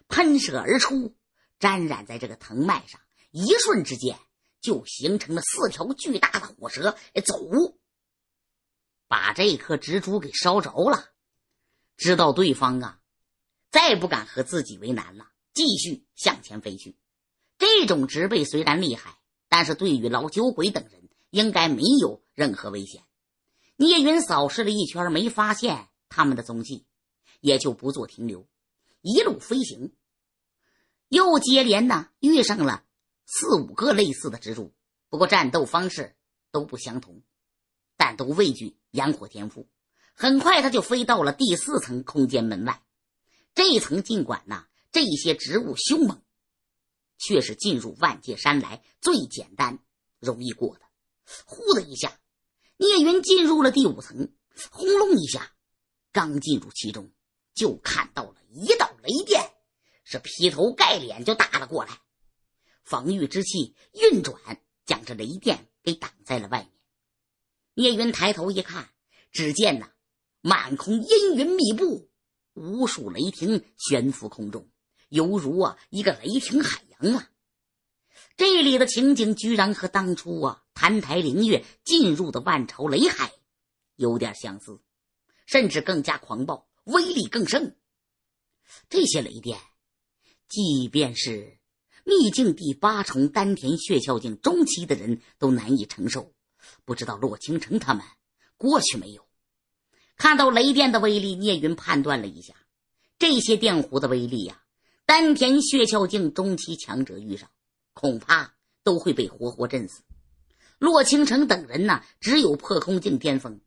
喷射而出，沾染在这个藤蔓上，一瞬之间就形成了四条巨大的火蛇，走，把这颗植株给烧着了。知道对方啊，再不敢和自己为难了，继续向前飞去。这种植被虽然厉害，但是对于老酒鬼等人应该没有任何危险。聂云扫视了一圈，没发现他们的踪迹，也就不做停留，一路飞行。又接连呢遇上了四五个类似的植物，不过战斗方式都不相同，但都畏惧阳火天赋。很快，他就飞到了第四层空间门外。这一层尽管呢这些植物凶猛，却是进入万界山来最简单、容易过的。呼的一下。聂云进入了第五层，轰隆一下，刚进入其中，就看到了一道雷电，是劈头盖脸就打了过来。防御之气运转，将这雷电给挡在了外面。聂云抬头一看，只见呐，满空阴云密布，无数雷霆悬浮空中，犹如啊一个雷霆海洋啊！这里的情景居然和当初啊。澹台灵月进入的万朝雷海，有点相似，甚至更加狂暴，威力更盛。这些雷电，即便是秘境第八重丹田血窍境中期的人都难以承受。不知道洛倾城他们过去没有？看到雷电的威力，聂云判断了一下，这些电弧的威力呀，丹田血窍境中期强者遇上，恐怕都会被活活震死。洛倾城等人呢？只有破空境巅峰，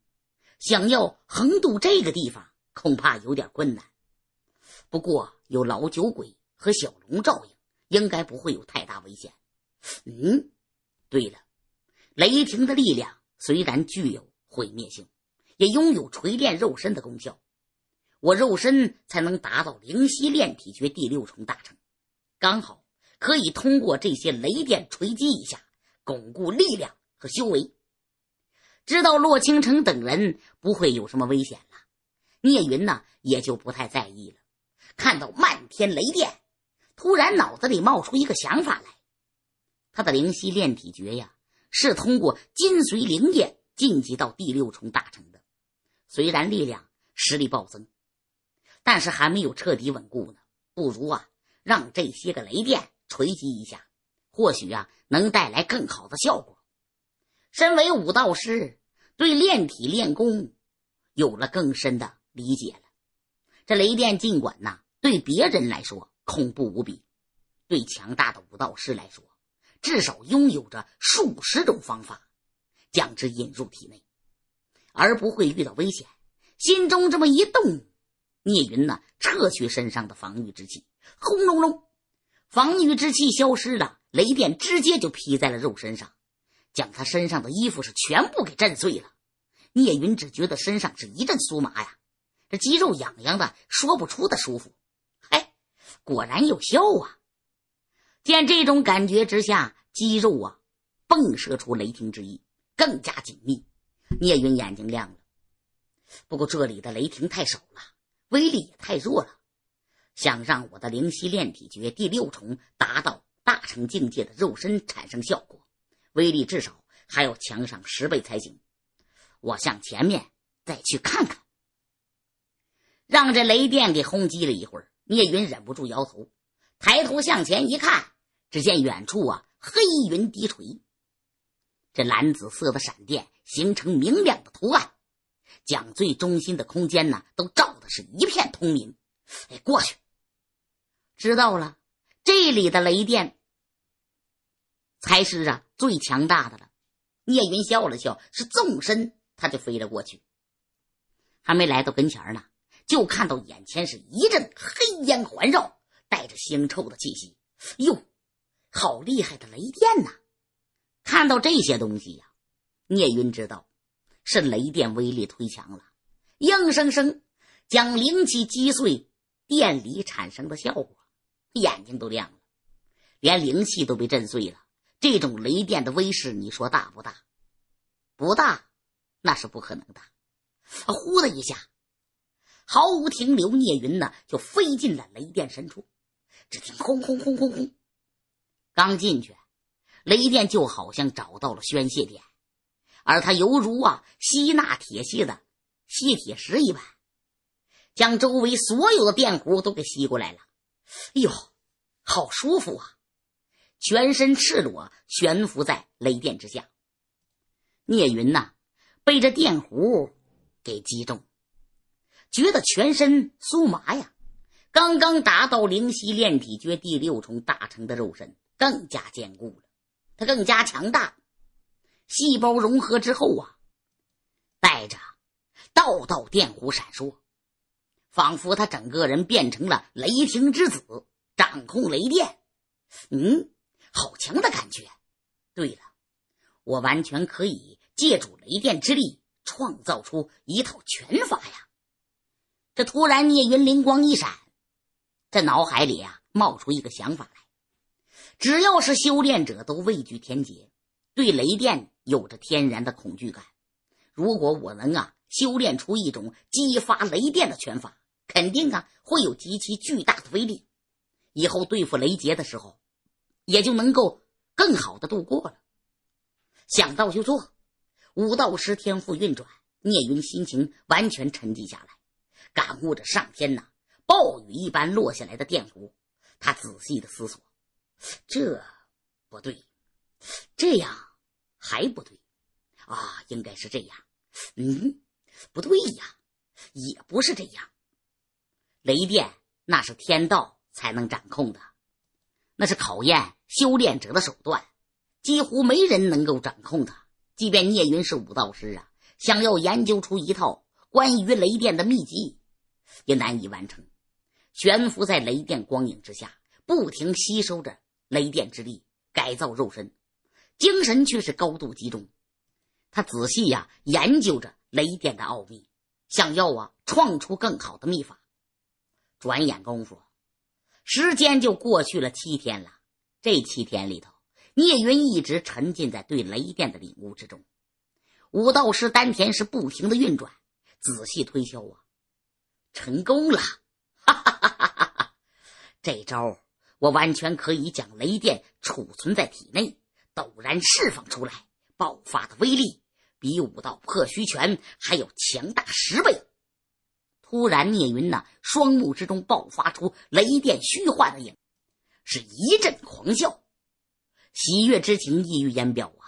想要横渡这个地方，恐怕有点困难。不过有老酒鬼和小龙照应，应该不会有太大危险。嗯，对了，雷霆的力量虽然具有毁灭性，也拥有锤炼肉身的功效。我肉身才能达到灵犀炼体诀第六重大成，刚好可以通过这些雷电锤击一下。巩固力量和修为，知道洛倾城等人不会有什么危险了，聂云呢也就不太在意了。看到漫天雷电，突然脑子里冒出一个想法来：他的灵犀炼体诀呀，是通过金髓灵液晋级到第六重大成的。虽然力量实力暴增，但是还没有彻底稳固呢。不如啊，让这些个雷电锤击一下。或许啊，能带来更好的效果。身为武道师，对练体练功有了更深的理解了。这雷电尽管呐，对别人来说恐怖无比，对强大的武道师来说，至少拥有着数十种方法，将之引入体内，而不会遇到危险。心中这么一动，聂云呢，撤去身上的防御之气，轰隆隆，防御之气消失了。雷电直接就劈在了肉身上，将他身上的衣服是全部给震碎了。聂云只觉得身上是一阵酥麻呀，这肌肉痒痒的，说不出的舒服。嘿，果然有效啊！见这种感觉之下，肌肉啊迸射出雷霆之意，更加紧密。聂云眼睛亮了，不过这里的雷霆太少了，威力也太弱了，想让我的灵犀炼体诀第六重达到大成境界的肉身产生效果，威力至少还要强上十倍才行。我向前面再去看看，让这雷电给轰击了一会儿。聂云忍不住摇头，抬头向前一看，只见远处啊，黑云低垂，这蓝紫色的闪电形成明亮的图案，将最中心的空间呢都照的是一片通明。哎，过去。知道了，这里的雷电。才是啊，最强大的了！聂云笑了笑，是纵身，他就飞了过去。还没来到跟前呢，就看到眼前是一阵黑烟环绕，带着腥臭的气息。哟，好厉害的雷电呐！看到这些东西呀，聂云知道是雷电威力忒强了，硬生生将灵气击碎，电离产生的效果，眼睛都亮了，连灵气都被震碎了。这种雷电的威势，你说大不大？不大，那是不可能的。呼的一下，毫无停留，聂云呢就飞进了雷电深处。只听轰轰轰轰轰，刚进去，雷电就好像找到了宣泄点，而他犹如啊吸纳铁系的吸铁石一般，将周围所有的电弧都给吸过来了。哎呦，好舒服啊！全身赤裸，悬浮在雷电之下。聂云呐，被这电弧给击中，觉得全身酥麻呀。刚刚达到灵犀炼体诀第六重大成的肉身更加坚固了，他更加强大。细胞融合之后啊，带着道道电弧闪烁，仿佛他整个人变成了雷霆之子，掌控雷电。嗯。好强的感觉！对了，我完全可以借助雷电之力创造出一套拳法呀！这突然，聂云灵光一闪，这脑海里啊冒出一个想法来：只要是修炼者，都畏惧天劫，对雷电有着天然的恐惧感。如果我能啊修炼出一种激发雷电的拳法，肯定啊会有极其巨大的威力。以后对付雷劫的时候。也就能够更好的度过了。想到就做，武道师天赋运转，聂云心情完全沉寂下来，感悟着上天呐暴雨一般落下来的电弧。他仔细的思索，这不对，这样还不对啊，应该是这样。嗯，不对呀，也不是这样。雷电那是天道才能掌控的，那是考验。修炼者的手段，几乎没人能够掌控他。即便聂云是武道师啊，想要研究出一套关于雷电的秘籍，也难以完成。悬浮在雷电光影之下，不停吸收着雷电之力，改造肉身，精神却是高度集中。他仔细呀研究着雷电的奥秘，想要啊创出更好的秘法。转眼功夫，时间就过去了七天了。这七天里头，聂云一直沉浸在对雷电的领悟之中。武道师丹田是不停的运转，仔细推敲啊，成功了！哈哈哈哈哈哈！这招我完全可以将雷电储存在体内，陡然释放出来，爆发的威力比武道破虚拳还要强大十倍。突然，聂云呢，双目之中爆发出雷电虚幻的影。是一阵狂笑，喜悦之情溢于言表啊！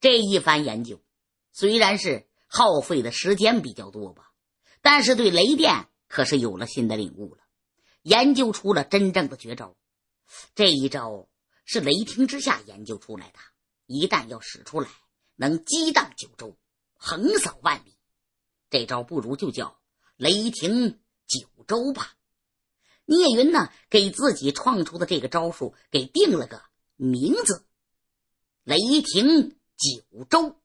这一番研究，虽然是耗费的时间比较多吧，但是对雷电可是有了新的领悟了，研究出了真正的绝招。这一招是雷霆之下研究出来的，一旦要使出来，能激荡九州，横扫万里。这招不如就叫雷霆九州吧。聂云呢，给自己创出的这个招数，给定了个名字：雷霆九州。